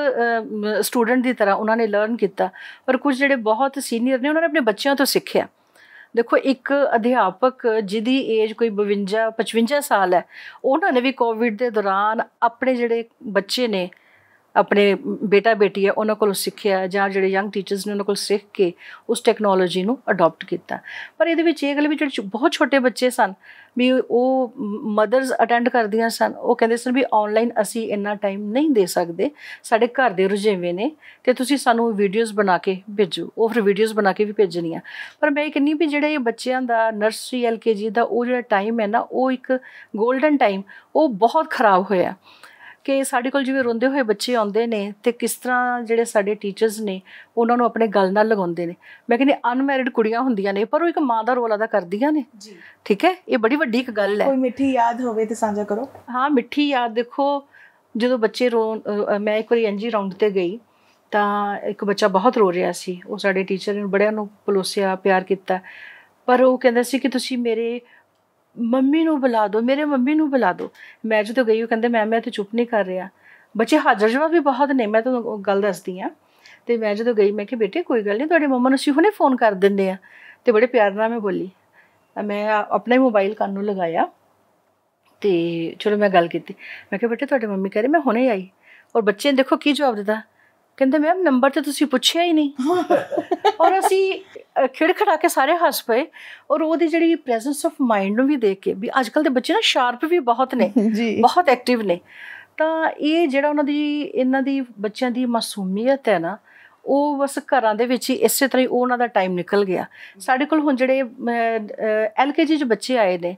ਸਟੂਡੈਂਟ ਦੀ ਤਰ੍ਹਾਂ ਉਹਨਾਂ ਨੇ ਲਰਨ ਕੀਤਾ ਪਰ ਕੁਝ ਜਿਹੜੇ ਬਹੁਤ ਸੀਨੀਅਰ ਨੇ ਉਹਨਾਂ ਨੇ ਆਪਣੇ ਬੱਚਿਆਂ ਤੋਂ ਸਿੱਖਿਆ ਦੇਖੋ ਇੱਕ ਅਧਿਆਪਕ ਜਿਹਦੀ ਏਜ ਕੋਈ 52 55 ਸਾਲ ਹੈ ਉਹਨਾਂ ਨੇ ਵੀ ਕੋਵਿਡ ਦੇ ਦੌਰਾਨ ਆਪਣੇ ਜਿਹੜੇ ਬੱਚੇ ਨੇ ਆਪਣੇ ਬੇਟਾ ਬੇਟੀ ਹੈ ਉਹਨਾਂ ਕੋਲੋਂ ਸਿੱਖਿਆ ਜਾਂ ਜਿਹੜੇ ਯੰਗ ਟੀਚਰਸ ਨੇ ਉਹਨਾਂ ਕੋਲ ਸਿੱਖ ਕੇ ਉਸ ਟੈਕਨੋਲੋਜੀ ਨੂੰ ਅਡਾਪਟ ਕੀਤਾ ਪਰ ਇਹਦੇ ਵਿੱਚ ਇਹ ਗੱਲ ਵੀ ਜਿਹੜੇ ਬਹੁਤ ਛੋਟੇ ਬੱਚੇ ਸਨ ਵੀ ਉਹ ਮਦਰਸ ਅਟੈਂਡ ਕਰਦੀਆਂ ਸਨ ਉਹ ਕਹਿੰਦੇ ਸਨ ਵੀ ਆਨਲਾਈਨ ਅਸੀਂ ਇੰਨਾ ਟਾਈਮ ਨਹੀਂ ਦੇ ਸਕਦੇ ਸਾਡੇ ਘਰ ਦੇ ਰੁਝੇਵੇਂ ਨੇ ਤੇ ਤੁਸੀਂ ਸਾਨੂੰ ਵੀਡੀਓਜ਼ ਬਣਾ ਕੇ ਭੇਜੋ ਉਹ ਫਿਰ ਵੀਡੀਓਜ਼ ਬਣਾ ਕੇ ਵੀ ਭੇਜਣੀਆਂ ਪਰ ਮੈਂ ਇਹ ਕਹਿੰਨੀ ਵੀ ਜਿਹੜੇ ਇਹ ਬੱਚਿਆਂ ਦਾ ਨਰਸਰੀ ਐਲਕੇਜੀ ਦਾ ਉਹ ਜਿਹੜਾ ਟਾਈਮ ਹੈ ਨਾ ਉਹ ਇੱਕ 골ਡਨ ਟਾਈਮ ਉਹ ਬਹੁਤ ਖਰਾਬ ਹੋਇਆ ਕਿ ਸਾਡੇ ਕੋਲ ਜਿਵੇਂ ਰੋਂਦੇ ਹੋਏ ਬੱਚੇ ਆਉਂਦੇ ਨੇ ਤੇ ਕਿਸ ਤਰ੍ਹਾਂ ਜਿਹੜੇ ਸਾਡੇ ਟੀਚਰਸ ਨੇ ਉਹਨਾਂ ਨੂੰ ਆਪਣੇ ਗੱਲ ਨਾਲ ਲਗਾਉਂਦੇ ਨੇ ਮੈਂ ਕਹਿੰਦੀ ਅਨਮੈਰਿਡ ਕੁੜੀਆਂ ਹੁੰਦੀਆਂ ਨੇ ਪਰ ਉਹ ਇੱਕ ਮਾਂ ਦਾ ਰੋਲ ਅਦਾ ਕਰਦੀਆਂ ਨੇ ਜੀ ਠੀਕ ਹੈ ਇਹ ਬੜੀ ਵੱਡੀ ਇੱਕ ਗੱਲ ਹੈ ਕੋਈ ਮਿੱਠੀ ਯਾਦ ਹੋਵੇ ਤੇ ਸਾਂਝਾ ਕਰੋ ਹਾਂ ਮਿੱਠੀ ਯਾਦ ਦੇਖੋ ਜਦੋਂ ਬੱਚੇ ਰੋ ਮੈਂ ਇੱਕ ਵਾਰੀ ਐਨਜੀ ਰਾਉਂਡ ਤੇ ਗਈ ਤਾਂ ਇੱਕ ਬੱਚਾ ਬਹੁਤ ਰੋ ਰਿਹਾ ਸੀ ਉਹ ਸਾਡੇ ਟੀਚਰ ਨੇ ਬੜਿਆਂ ਨੂੰ ਪਲੋਸਿਆ ਪਿਆਰ ਕੀਤਾ ਪਰ ਉਹ ਕਹਿੰਦਾ ਸੀ ਕਿ ਤੁਸੀਂ ਮੇਰੇ ਮੰਮੀ ਨੂੰ ਬੁਲਾ ਦਿਓ ਮੇਰੇ ਮੰਮੀ ਨੂੰ ਬੁਲਾ ਦਿਓ ਮੈਂ ਜਦੋਂ ਗਈ ਉਹ ਕਹਿੰਦੇ ਮੈਂ ਮੈਂ ਤੇ ਚੁੱਪ ਨਹੀਂ ਕਰ ਰਿਹਾ ਬੱਚੇ ਹਾਜ਼ਰ ਜਵਾਬ ਵੀ ਬਹੁਤ ਨੇ ਮੈਂ ਤੁਹਾਨੂੰ ਗੱਲ ਦੱਸਦੀ ਆ ਤੇ ਮੈਂ ਜਦੋਂ ਗਈ ਮੈਂ ਕਿ ਬੇਟੇ ਕੋਈ ਗੱਲ ਨਹੀਂ ਤੁਹਾਡੇ ਮੰਮਾ ਨੂੰ ਅਸੀਂ ਹੁਣੇ ਫੋਨ ਕਰ ਦਿੰਦੇ ਆ ਤੇ ਬੜੇ ਪਿਆਰ ਨਾਲ ਮੈਂ ਬੋਲੀ ਮੈਂ ਆਪਣਾ ਹੀ ਮੋਬਾਈਲ ਕੰਨ ਨੂੰ ਲਗਾਇਆ ਤੇ ਚਲੋ ਮੈਂ ਗੱਲ ਕੀਤੀ ਮੈਂ ਕਿਹਾ ਬੇਟੇ ਤੁਹਾਡੇ ਮੰਮੀ ਕਹਿੰਦੇ ਮੈਂ ਹੁਣੇ ਆਈ ਔਰ ਬੱਚੇ ਨੇ ਦੇਖੋ ਕੀ ਜਵਾਬ ਦਿੱਤਾ ਕਹਿੰਦੇ ਮੈਮ ਨੰਬਰ ਤੇ ਤੁਸੀਂ ਪੁੱਛਿਆ ਹੀ ਨਹੀਂ ਔਰ ਅਸੀਂ ਖਿੜਖੜਾ ਕੇ ਸਾਰੇ ਹੱਸ ਪਏ ਔਰ ਉਹਦੀ ਜਿਹੜੀ ਪ੍ਰੈਜ਼ੈਂਸ ਆਫ ਮਾਈਂਡ ਨੂੰ ਵੀ ਦੇਖ ਕੇ ਵੀ ਅੱਜ ਕੱਲ ਦੇ ਬੱਚੇ ਨਾ ਸ਼ਾਰਪ ਵੀ ਬਹੁਤ ਨੇ ਬਹੁਤ ਐਕਟਿਵ ਨੇ ਤਾਂ ਇਹ ਜਿਹੜਾ ਉਹਨਾਂ ਦੀ ਇਹਨਾਂ ਦੀ ਬੱਚਿਆਂ ਦੀ ਮਾਸੂਮੀਅਤ ਹੈ ਨਾ ਉਹ ਬਸ ਘਰਾਂ ਦੇ ਵਿੱਚ ਹੀ ਇਸੇ ਤਰ੍ਹਾਂ ਹੀ ਉਹਨਾਂ ਦਾ ਟਾਈਮ ਨਿਕਲ ਗਿਆ ਸਾਡੇ ਕੋਲ ਹੁਣ ਜਿਹੜੇ ਐਲਕੇਜੀ ਚ ਬੱਚੇ ਆਏ ਨੇ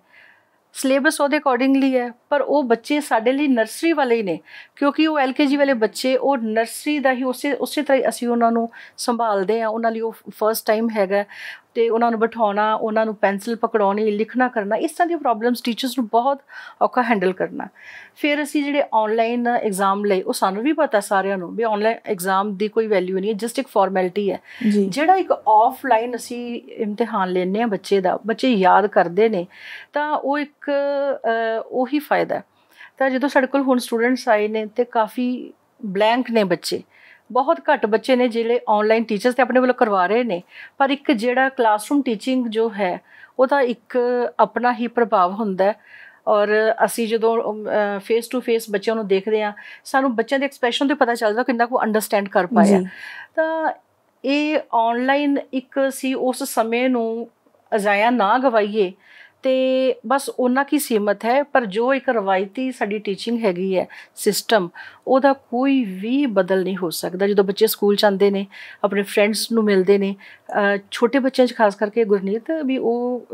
ਸਿਲੇਬਸ ਉਹਦੇ ਅਕੋਰਡਿੰਗਲੀ ਹੈ ਪਰ ਉਹ ਬੱਚੇ ਸਾਡੇ ਲਈ ਨਰਸਰੀ ਵਾਲੇ ਹੀ ਨੇ ਕਿਉਂਕਿ ਉਹ ਐਲਕੇਜੀ ਵਾਲੇ ਬੱਚੇ ਉਹ ਨਰਸਰੀ ਦਾ ਹੀ ਉਸੇ ਉਸੇ ਤਰ੍ਹਾਂ ਅਸੀਂ ਉਹਨਾਂ ਨੂੰ ਸੰਭਾਲਦੇ ਆ ਉਹਨਾਂ ਲਈ ਉਹ ਫਰਸਟ ਟਾਈਮ ਹੈਗਾ ਤੇ ਉਹਨਾਂ ਨੂੰ ਬਿਠਾਉਣਾ ਉਹਨਾਂ ਨੂੰ ਪੈਨਸਲ ਪਕੜਾਉਣੀ ਲਿਖਣਾ ਕਰਨਾ ਇਸ ਤਰ੍ਹਾਂ ਦੀਆਂ ਪ੍ਰੋਬਲਮਸ ਟੀਚਰਸ ਨੂੰ ਬਹੁਤ ਔਖਾ ਹੈਂਡਲ ਕਰਨਾ ਫਿਰ ਅਸੀਂ ਜਿਹੜੇ ਆਨਲਾਈਨ ਐਗਜ਼ਾਮ ਲਈ ਉਹ ਸਾਨੂੰ ਵੀ ਪਤਾ ਸਾਰਿਆਂ ਨੂੰ ਵੀ ਆਨਲਾਈਨ ਐਗਜ਼ਾਮ ਦੀ ਕੋਈ ਵੈਲਿਊ ਨਹੀਂ ਹੈ ਜਸਟ ਇੱਕ ਫਾਰਮੈਲਿਟੀ ਹੈ ਜਿਹੜਾ ਇੱਕ ਆਫਲਾਈਨ ਅਸੀਂ ਇਮਤਿਹਾਨ ਲੈਣੇ ਆ ਬੱਚੇ ਦਾ ਬੱਚੇ ਯਾਦ ਕਰਦੇ ਨੇ ਤਾਂ ਉਹ ਇੱਕ ਉਹੀ ਫਾਇਦਾ ਤਾਂ ਜਦੋਂ ਸਾਡੇ ਕੋਲ ਹੁਣ ਸਟੂਡੈਂਟਸ ਆਏ ਨੇ ਤੇ ਕਾਫੀ ਬਲੈਂਕ ਨੇ ਬੱਚੇ ਬਹੁਤ ਘੱਟ ਬੱਚੇ ਨੇ ਜਿਹੜੇ ਆਨਲਾਈਨ ਟੀਚਰਸ ਤੇ ਆਪਣੇ ਵੱਲੋਂ ਕਰਵਾ ਰਹੇ ਨੇ ਪਰ ਇੱਕ ਜਿਹੜਾ ਕਲਾਸਰੂਮ ਟੀਚਿੰਗ ਜੋ ਹੈ ਉਹਦਾ ਇੱਕ ਆਪਣਾ ਹੀ ਪ੍ਰਭਾਵ ਹੁੰਦਾ ਹੈ ਔਰ ਅਸੀਂ ਜਦੋਂ ਫੇਸ ਟੂ ਫੇਸ ਬੱਚਿਆਂ ਨੂੰ ਦੇਖਦੇ ਆ ਸਾਨੂੰ ਬੱਚਿਆਂ ਦੇ ਐਕਸਪ੍ਰੈਸ਼ਨ ਤੋਂ ਪਤਾ ਚੱਲਦਾ ਕਿੰਨਾ ਕੋ ਅੰਡਰਸਟੈਂਡ ਕਰ ਪਾਇਆ ਤਾਂ ਇਹ ਆਨਲਾਈਨ ਇੱਕ ਸੀ ਉਸ ਸਮੇਂ ਨੂੰ ਅਜ਼ਾਇਆ ਨਾ ਗਵਾਈਏ ਤੇ ਬਸ ਉਹਨਾਂ ਕੀ ਸੀਮਤ ਹੈ ਪਰ ਜੋ ਇੱਕ ਰਵਾਇਤੀ ਸਾਡੀ ਟੀਚਿੰਗ ਹੈਗੀ ਹੈ ਸਿਸਟਮ ਉਹਦਾ ਕੋਈ ਵੀ ਬਦਲ ਨਹੀਂ ਹੋ ਸਕਦਾ ਜਦੋਂ ਬੱਚੇ ਸਕੂਲ ਜਾਂਦੇ ਨੇ ਆਪਣੇ ਫਰੈਂਡਸ ਨੂੰ ਮਿਲਦੇ ਨੇ ਛੋਟੇ ਬੱਚਿਆਂ 'ਚ ਖਾਸ ਕਰਕੇ ਗੁਰਨੀਤ ਵੀ ਉਹ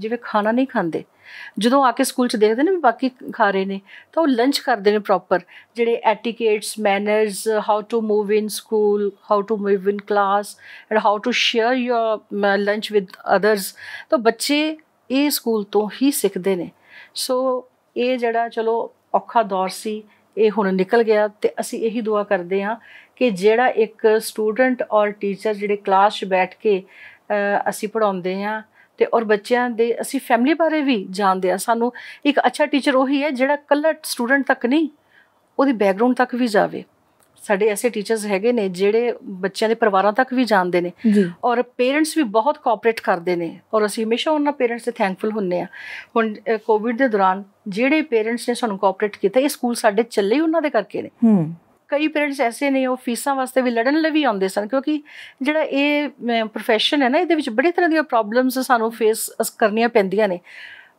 ਜਿਵੇਂ ਖਾਣਾ ਨਹੀਂ ਖਾਂਦੇ ਜਦੋਂ ਆ ਕੇ ਸਕੂਲ 'ਚ ਦੇਖਦੇ ਨੇ ਵੀ ਬਾਕੀ ਖਾ ਰਹੇ ਨੇ ਤਾਂ ਉਹ ਲੰਚ ਕਰਦੇ ਨੇ ਪ੍ਰੋਪਰ ਜਿਹੜੇ etiquettes manners how to move in school how to move in class and how to share your lunch with others ਤਾਂ ਬੱਚੇ ਇਹ ਸਕੂਲ ਤੋਂ ਹੀ ਸਿੱਖਦੇ ਨੇ ਸੋ ਇਹ ਜਿਹੜਾ ਚਲੋ ਔਖਾ ਦੌਰ ਸੀ ਇਹ ਹੁਣ ਨਿਕਲ ਗਿਆ ਤੇ ਅਸੀਂ ਇਹੀ ਦੁਆ ਕਰਦੇ ਹਾਂ ਕਿ ਜਿਹੜਾ ਇੱਕ ਸਟੂਡੈਂਟ ਔਰ ਟੀਚਰ ਜਿਹੜੇ ਕਲਾਸ 'ਚ ਬੈਠ ਕੇ ਅਸੀਂ ਪੜਾਉਂਦੇ ਹਾਂ ਤੇ ਔਰ ਬੱਚਿਆਂ ਦੇ ਅਸੀਂ ਫੈਮਿਲੀ ਬਾਰੇ ਵੀ ਜਾਣਦੇ ਆ ਸਾਨੂੰ ਇੱਕ ਅੱਛਾ ਟੀਚਰ ਉਹੀ ਹੈ ਜਿਹੜਾ ਕੱਲਾ ਸਟੂਡੈਂਟ ਤੱਕ ਨਹੀਂ ਉਹਦੀ ਬੈਕਗ੍ਰਾਉਂਡ ਤੱਕ ਵੀ ਜਾਵੇ ਸਾਡੇ ਐਸੇ ਟੀਚਰਸ ਹੈਗੇ ਨੇ ਜਿਹੜੇ ਬੱਚਿਆਂ ਦੇ ਪਰਿਵਾਰਾਂ ਤੱਕ ਵੀ ਜਾਣਦੇ ਨੇ ਔਰ ਪੇਰੈਂਟਸ ਵੀ ਬਹੁਤ ਕੋਆਪਰੇਟ ਕਰਦੇ ਨੇ ਔਰ ਅਸੀਂ ਹਮੇਸ਼ਾ ਉਹਨਾਂ ਪੇਰੈਂਟਸ ਦੇ ਥੈਂਕਫੁਲ ਹੁੰਨੇ ਆ ਹੁਣ ਕੋਵਿਡ ਦੇ ਦੌਰਾਨ ਜਿਹੜੇ ਪੇਰੈਂਟਸ ਨੇ ਸਾਨੂੰ ਕੋਆਪਰੇਟ ਕੀਤਾ ਇਹ ਸਕੂਲ ਸਾਡੇ ਚੱਲੇ ਉਹਨਾਂ ਦੇ ਕਰਕੇ ਨੇ ਕਈ ਪੇਰੈਂਟਸ ਐਸੇ ਨੇ ਉਹ ਫੀਸਾਂ ਵਾਸਤੇ ਵੀ ਲੜਨ ਲਈ ਵੀ ਆਉਂਦੇ ਸਨ ਕਿਉਂਕਿ ਜਿਹੜਾ ਇਹ profession ਹੈ ਨਾ ਇਹਦੇ ਵਿੱਚ ਬੜੀ ਤਰ੍ਹਾਂ ਦੀਆਂ ਪ੍ਰੋਬਲਮਸ ਸਾਨੂੰ ਫੇਸ ਕਰਨੀਆਂ ਪੈਂਦੀਆਂ ਨੇ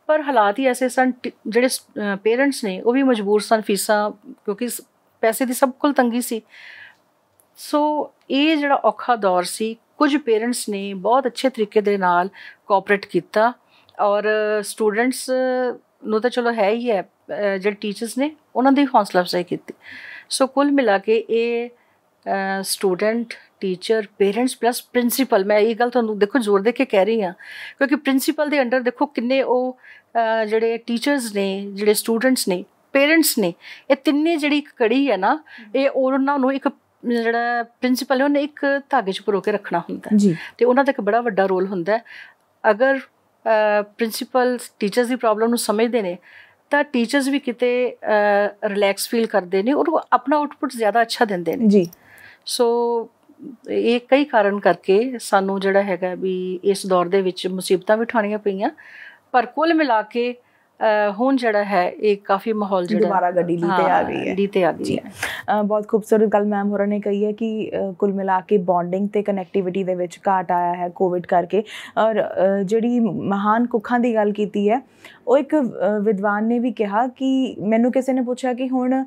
ਪਰ ਹਾਲਾਤ ਹੀ ਐਸੇ ਸਨ ਜਿਹੜੇ ਪੇਰੈਂਟਸ ਨੇ ਉਹ ਵੀ ਮਜਬੂਰ ਸਨ ਫੀਸਾਂ ਕਿਉਂਕਿ ਪੈਸੇ ਦੀ ਸਭ ਕੋਲ ਤੰਗੀ ਸੀ ਸੋ ਇਹ ਜਿਹੜਾ ਔਖਾ ਦੌਰ ਸੀ ਕੁਝ ਪੇਰੈਂਟਸ ਨੇ ਬਹੁਤ ਅੱਛੇ ਤਰੀਕੇ ਦੇ ਨਾਲ ਕੋਆਪਰੇਟ ਕੀਤਾ ਔਰ ਸਟੂਡੈਂਟਸ ਨੂੰ ਤਾਂ ਚਲੋ ਹੈ ਹੀ ਹੈ ਜਿਹੜੇ ਟੀਚਰਸ ਨੇ ਉਹਨਾਂ ਦੀ ਹੌਸਲਾ ਅਫਜ਼ਾਈ ਕੀਤੀ ਸੋ ਕੁੱਲ ਮਿਲਾ ਕੇ ਇਹ student teacher parents plus principal ਮੈਂ ਇਹ ਗੱਲ ਤੁਹਾਨੂੰ ਦੇਖੋ ਜ਼ੋਰ ਦੇ ਕੇ ਕਹਿ ਰਹੀ ਹਾਂ ਕਿਉਂਕਿ ਪ੍ਰਿੰਸੀਪਲ ਦੇ ਅੰਡਰ ਦੇਖੋ ਕਿੰਨੇ ਉਹ ਜਿਹੜੇ ਟੀਚਰਸ ਨੇ ਜਿਹੜੇ ਸਟੂਡੈਂਟਸ ਨੇ ਪੇਰੈਂਟਸ ਨੇ ਇਹ ਤਿੰਨੇ ਜਿਹੜੀ ਇੱਕ ਕੜੀ ਹੈ ਨਾ ਇਹ ਉਹਨਾਂ ਨੂੰ ਇੱਕ ਜਿਹੜਾ ਪ੍ਰਿੰਸੀਪਲ ਉਹਨੇ ਇੱਕ ਧਾਗੇ 'ਚ ਪਰੋ ਕੇ ਰੱਖਣਾ ਹੁੰਦਾ ਤੇ ਉਹਨਾਂ ਦਾ ਇੱਕ ਬੜਾ ਵੱਡਾ ਰੋਲ ਹੁੰਦਾ ਅਗਰ ਪ੍ਰਿੰਸੀਪਲ ਟੀਚਰਸ ਦੀ ਪ੍ਰੋਬਲਮ ਨੂੰ ਸਮਝਦੇ ਨੇ ਤਾਂ ਟੀਚਰਸ ਵੀ ਕਿਤੇ ਰਿਲੈਕਸ ਫੀਲ ਕਰਦੇ ਨੇ ਔਰ ਆਪਣਾ ਆਊਟਪੁੱਟ ਜ਼ਿਆਦਾ ਅੱਛਾ ਦਿੰਦੇ ਨੇ ਜੀ ਸੋ ਇਹ ਕਈ ਕਾਰਨ ਕਰਕੇ ਸਾਨੂੰ ਜਿਹੜਾ ਹੈਗਾ ਵੀ ਇਸ ਦੌਰ ਦੇ ਵਿੱਚ ਮੁਸੀਬਤਾਂ ਵੀ ਠਾਣੀਆਂ ਪਈਆਂ ਪਰ ਕੁੱਲ ਮਿਲਾ ਕੇ ਹੁਣ ਜਿਹੜਾ ਹੈ ਇਹ ਕਾਫੀ ਮਾਹੌਲ ਜਿਹੜਾ ਦੁਬਾਰਾ ਗੱਡੀ ਲਈ ਤੇ ਆ ਗਈ ਹੈ ਲੀ ਤੇ ਆ ਗਈ ਹੈ ਬਹੁਤ ਖੂਬਸੂਰਤ ਗੱਲ ਮੈਮ ਹੋਰਾਂ ਨੇ ਕਹੀ ਹੈ ਕਿ ਕੁੱਲ ਮਿਲਾ ਕੇ ਬੌਂਡਿੰਗ ਤੇ ਕਨੈਕਟੀਵਿਟੀ ਦੇ ਵਿੱਚ ਘਾਟ ਆਇਆ ਹੈ ਕੋਵਿਡ ਕਰਕੇ ਔਰ ਜਿਹੜੀ ਮਹਾਨ ਕੁੱਖਾਂ ਦੀ ਗੱਲ ਕੀਤੀ ਹੈ ਉਹ ਇੱਕ ਵਿਦਵਾਨ ਨੇ ਵੀ ਕਿਹਾ ਕਿ ਮੈਨੂੰ ਕਿਸੇ ਨੇ ਪੁੱਛਿਆ ਕਿ ਹੁਣ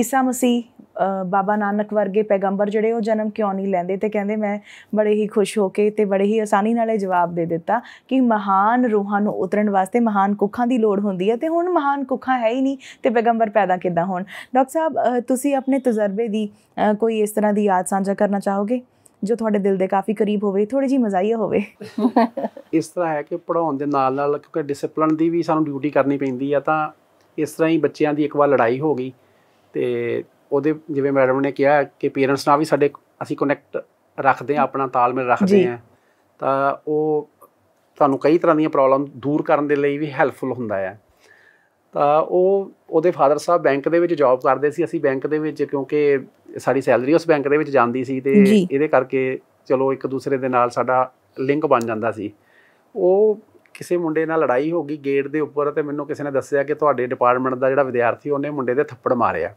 ਈਸਾ ਮਸੀਹ ਬਾਬਾ ਨਾਨਕ ਵਰਗੇ ਪੈਗੰਬਰ ਜਿਹੜੇ ਉਹ ਜਨਮ ਕਿਉਂ ਨਹੀਂ ਲੈਂਦੇ ਤੇ ਕਹਿੰਦੇ ਮੈਂ ਬੜੇ ਹੀ ਖੁਸ਼ ਹੋ ਕੇ ਤੇ ਬੜੇ ਹੀ ਆਸਾਨੀ ਨਾਲ ਇਹ ਜਵਾਬ ਦੇ ਦਿੱਤਾ ਕਿ ਮਹਾਨ ਰੂਹਾਂ ਨੂੰ ਉਤਰਨ ਵਾਸਤੇ ਮਹਾਨ ਕੁੱਖਾਂ ਦੀ ਲੋੜ ਹੁੰਦੀ ਹੈ ਤੇ ਹੁਣ ਮਹਾਨ ਕੁੱਖਾਂ ਹੈ ਹੀ ਨਹੀਂ ਤੇ ਪੈਗੰਬਰ ਪੈਦਾ ਕਿੱਦਾਂ ਹੋਣ ਡਾਕਟਰ ਸਾਹਿਬ ਤੁਸੀਂ ਆਪਣੇ ਤਜਰਬੇ ਦੀ ਕੋਈ ਇਸ ਤਰ੍ਹਾਂ ਦੀ ਯਾਦ ਸਾਂਝਾ ਕਰਨਾ ਚਾਹੋਗੇ ਜੋ ਤੁਹਾਡੇ ਦਿਲ ਦੇ ਕਾਫੀ ਕਰੀਬ ਹੋਵੇ ਥੋੜੀ ਜੀ ਮਜ਼ਾਈਆ ਹੋਵੇ ਇਸ ਤਰ੍ਹਾਂ ਹੈ ਕਿ ਪੜਾਉਣ ਦੇ ਨਾਲ ਨਾਲ ਕਿਉਂਕਿ ਡਿਸਪਲਿਨ ਦੀ ਵੀ ਸਾਨੂੰ ਡਿਊਟੀ ਕਰਨੀ ਪੈਂਦੀ ਆ ਤਾਂ ਇਸ ਤਰ੍ਹਾਂ ਹੀ ਬੱਚਿਆਂ ਦੀ ਇੱਕ ਵਾਰ ਲੜਾਈ ਹੋ ਗਈ ਤੇ ਉਹਦੇ ਜਿਵੇਂ ਮੈਡਮ ਨੇ ਕਿਹਾ ਕਿ ਪੇਰੈਂਟਸ ਨਾਲ ਵੀ ਸਾਡੇ ਅਸੀਂ ਕਨੈਕਟ ਰੱਖਦੇ ਆ ਆਪਣਾ ਤਾਲਮੇਲ ਰੱਖਦੇ ਆ ਤਾਂ ਉਹ ਤੁਹਾਨੂੰ ਕਈ ਤਰ੍ਹਾਂ ਦੀਆਂ ਪ੍ਰੋਬਲਮ ਦੂਰ ਕਰਨ ਦੇ ਲਈ ਵੀ ਹੈਲਪਫੁਲ ਹੁੰਦਾ ਹੈ ਤਾਂ ਉਹ ਉਹਦੇ ਫਾਦਰ ਸਾਹਿਬ ਬੈਂਕ ਦੇ ਵਿੱਚ ਜੌਬ ਕਰਦੇ ਸੀ ਅਸੀਂ ਬੈਂਕ ਦੇ ਵਿੱਚ ਕਿਉਂਕਿ ਸਾਡੀ ਸੈਲਰੀ ਉਸ ਬੈਂਕ ਦੇ ਵਿੱਚ ਜਾਂਦੀ ਸੀ ਤੇ ਇਹਦੇ ਕਰਕੇ ਚਲੋ ਇੱਕ ਦੂਸਰੇ ਦੇ ਨਾਲ ਸਾਡਾ ਲਿੰਕ ਬਣ ਜਾਂਦਾ ਸੀ ਉਹ ਕਿਸੇ ਮੁੰਡੇ ਨਾਲ ਲੜਾਈ ਹੋ ਗਈ ਗੇਟ ਦੇ ਉੱਪਰ ਤੇ ਮੈਨੂੰ ਕਿਸੇ ਨੇ ਦੱਸਿਆ ਕਿ ਤੁਹਾਡੇ ਡਿਪਾਰਟਮੈਂਟ ਦਾ ਜਿਹੜਾ ਵਿਦਿਆਰਥੀ ਉਹਨੇ ਮੁੰਡੇ ਦੇ ਥੱਪੜ ਮਾਰਿਆ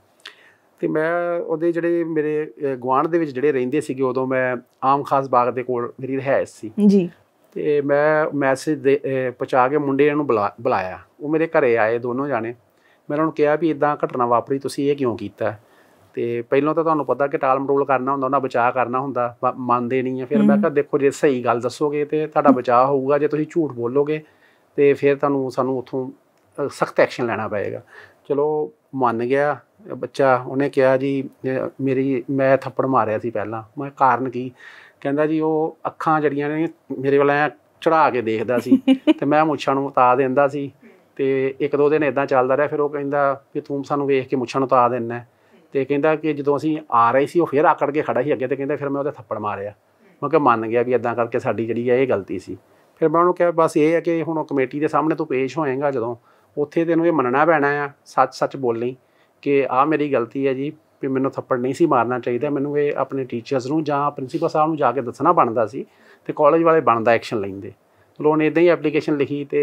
ਤੇ ਮੈਂ ਉਹਦੇ ਜਿਹੜੇ ਮੇਰੇ ਗਵਾਂਡ ਦੇ ਵਿੱਚ ਜਿਹੜੇ ਰਹਿੰਦੇ ਸੀਗੇ ਉਦੋਂ ਮੈਂ ਆਮ ਖਾਸ ਬਾਗ ਦੇ ਕੋਲ ਮੇਰੀ ਰਹਿائش ਸੀ ਜੀ ਤੇ ਮੈਂ ਮੈਸੇਜ ਦੇ ਪਹੁੰਚਾ ਕੇ ਮੁੰਡੇ ਨੂੰ ਬੁਲਾਇਆ ਉਹ ਮੇਰੇ ਘਰੇ ਆਏ ਦੋਨੋਂ ਜਾਣੇ ਮੈਂ ਉਹਨਾਂ ਨੂੰ ਕਿਹਾ ਵੀ ਇਦਾਂ ਘਟਨਾ ਵਾਪਰੀ ਤੁਸੀਂ ਇਹ ਕਿਉਂ ਕੀਤਾ ਤੇ ਪਹਿਲਾਂ ਤਾਂ ਤੁਹਾਨੂੰ ਪਤਾ ਕਿ ਟਾਲ ਮਟੋਲ ਕਰਨਾ ਹੁੰਦਾ ਉਹਨਾਂ ਬਚਾਅ ਕਰਨਾ ਹੁੰਦਾ ਮੰਨਦੇ ਨਹੀਂ ਆ ਫਿਰ ਮੈਂ ਕਿਹਾ ਦੇਖੋ ਜੇ ਸਹੀ ਗੱਲ ਦੱਸੋਗੇ ਤੇ ਤੁਹਾਡਾ ਬਚਾਅ ਹੋਊਗਾ ਜੇ ਤੁਸੀਂ ਝੂਠ ਬੋਲੋਗੇ ਤੇ ਫਿਰ ਤੁਹਾਨੂੰ ਸਾਨੂੰ ਉਥੋਂ ਸਖਤ ਐਕਸ਼ਨ ਲੈਣਾ ਪਏਗਾ ਚਲੋ ਮੰਨ ਗਿਆ ਬੱਚਾ ਉਹਨੇ ਕਿਹਾ ਜੀ ਮੇਰੀ ਮੈਂ ਥੱਪੜ ਮਾਰਿਆ ਸੀ ਪਹਿਲਾਂ ਮੈਂ ਕਾਰਨ ਕੀ ਕਹਿੰਦਾ ਜੀ ਉਹ ਅੱਖਾਂ ਜੜੀਆਂ ਨੇ ਮੇਰੇ ਵੱਲ ਐ ਚੜਾ ਕੇ ਦੇਖਦਾ ਸੀ ਤੇ ਮੈਂ ਮੁੱਛਾਂ ਨੂੰ ਉਤਾ ਦਿੰਦਾ ਸੀ ਤੇ ਇੱਕ ਦੋ ਦਿਨ ਇਦਾਂ ਚੱਲਦਾ ਰਿਹਾ ਫਿਰ ਉਹ ਕਹਿੰਦਾ ਕਿ ਤੂੰ ਸਾਨੂੰ ਵੇਖ ਕੇ ਮੁੱਛਾਂ ਨੂੰ ਉਤਾ ਦਿੰਨਾ ਤੇ ਕਹਿੰਦਾ ਕਿ ਜਦੋਂ ਅਸੀਂ ਆ ਰਹੇ ਸੀ ਉਹ ਫਿਰ ਆਕੜ ਕੇ ਖੜਾ ਸੀ ਅੱਗੇ ਤੇ ਕਹਿੰਦਾ ਫਿਰ ਮੈਂ ਉਹਦੇ ਥੱਪੜ ਮਾਰਿਆ ਮੈਂ ਕਿ ਮੰਨ ਗਿਆ ਵੀ ਇਦਾਂ ਕਰਕੇ ਸਾਡੀ ਜਿਹੜੀ ਹੈ ਇਹ ਗਲਤੀ ਸੀ ਫਿਰ ਮੈਂ ਉਹਨੂੰ ਕਿਹਾ ਬਸ ਇਹ ਹੈ ਕਿ ਹੁਣ ਉਹ ਕਮੇਟੀ ਦੇ ਸਾਹਮਣੇ ਤੂੰ ਪੇਸ਼ ਹੋਏਗਾ ਜਦੋਂ ਉੱਥੇ ਤੈਨੂੰ ਇਹ ਮੰਨਣਾ ਪੈਣਾ ਆ ਸੱਚ ਸੱਚ ਬੋਲਣੀ ਕਿ ਆ ਮੇਰੀ ਗਲਤੀ ਹੈ ਜੀ ਕਿ ਮੈਨੂੰ ਥੱਪੜ ਨਹੀਂ ਸੀ ਮਾਰਨਾ ਚਾਹੀਦਾ ਮੈਨੂੰ ਇਹ ਆਪਣੇ ਟੀਚਰਸ ਨੂੰ ਜਾਂ ਪ੍ਰਿੰਸੀਪਲ ਸਾਹਿਬ ਨੂੰ ਜਾ ਕੇ ਦੱਸਣਾ ਬਣਦਾ ਸੀ ਤੇ ਕਾਲਜ ਵਾਲੇ ਬਣਦਾ ਐਕਸ਼ਨ ਲੈਂਦੇ ਲੋਨ ਇਦਾਂ ਹੀ ਐਪਲੀਕੇਸ਼ਨ ਲਿਖੀ ਤੇ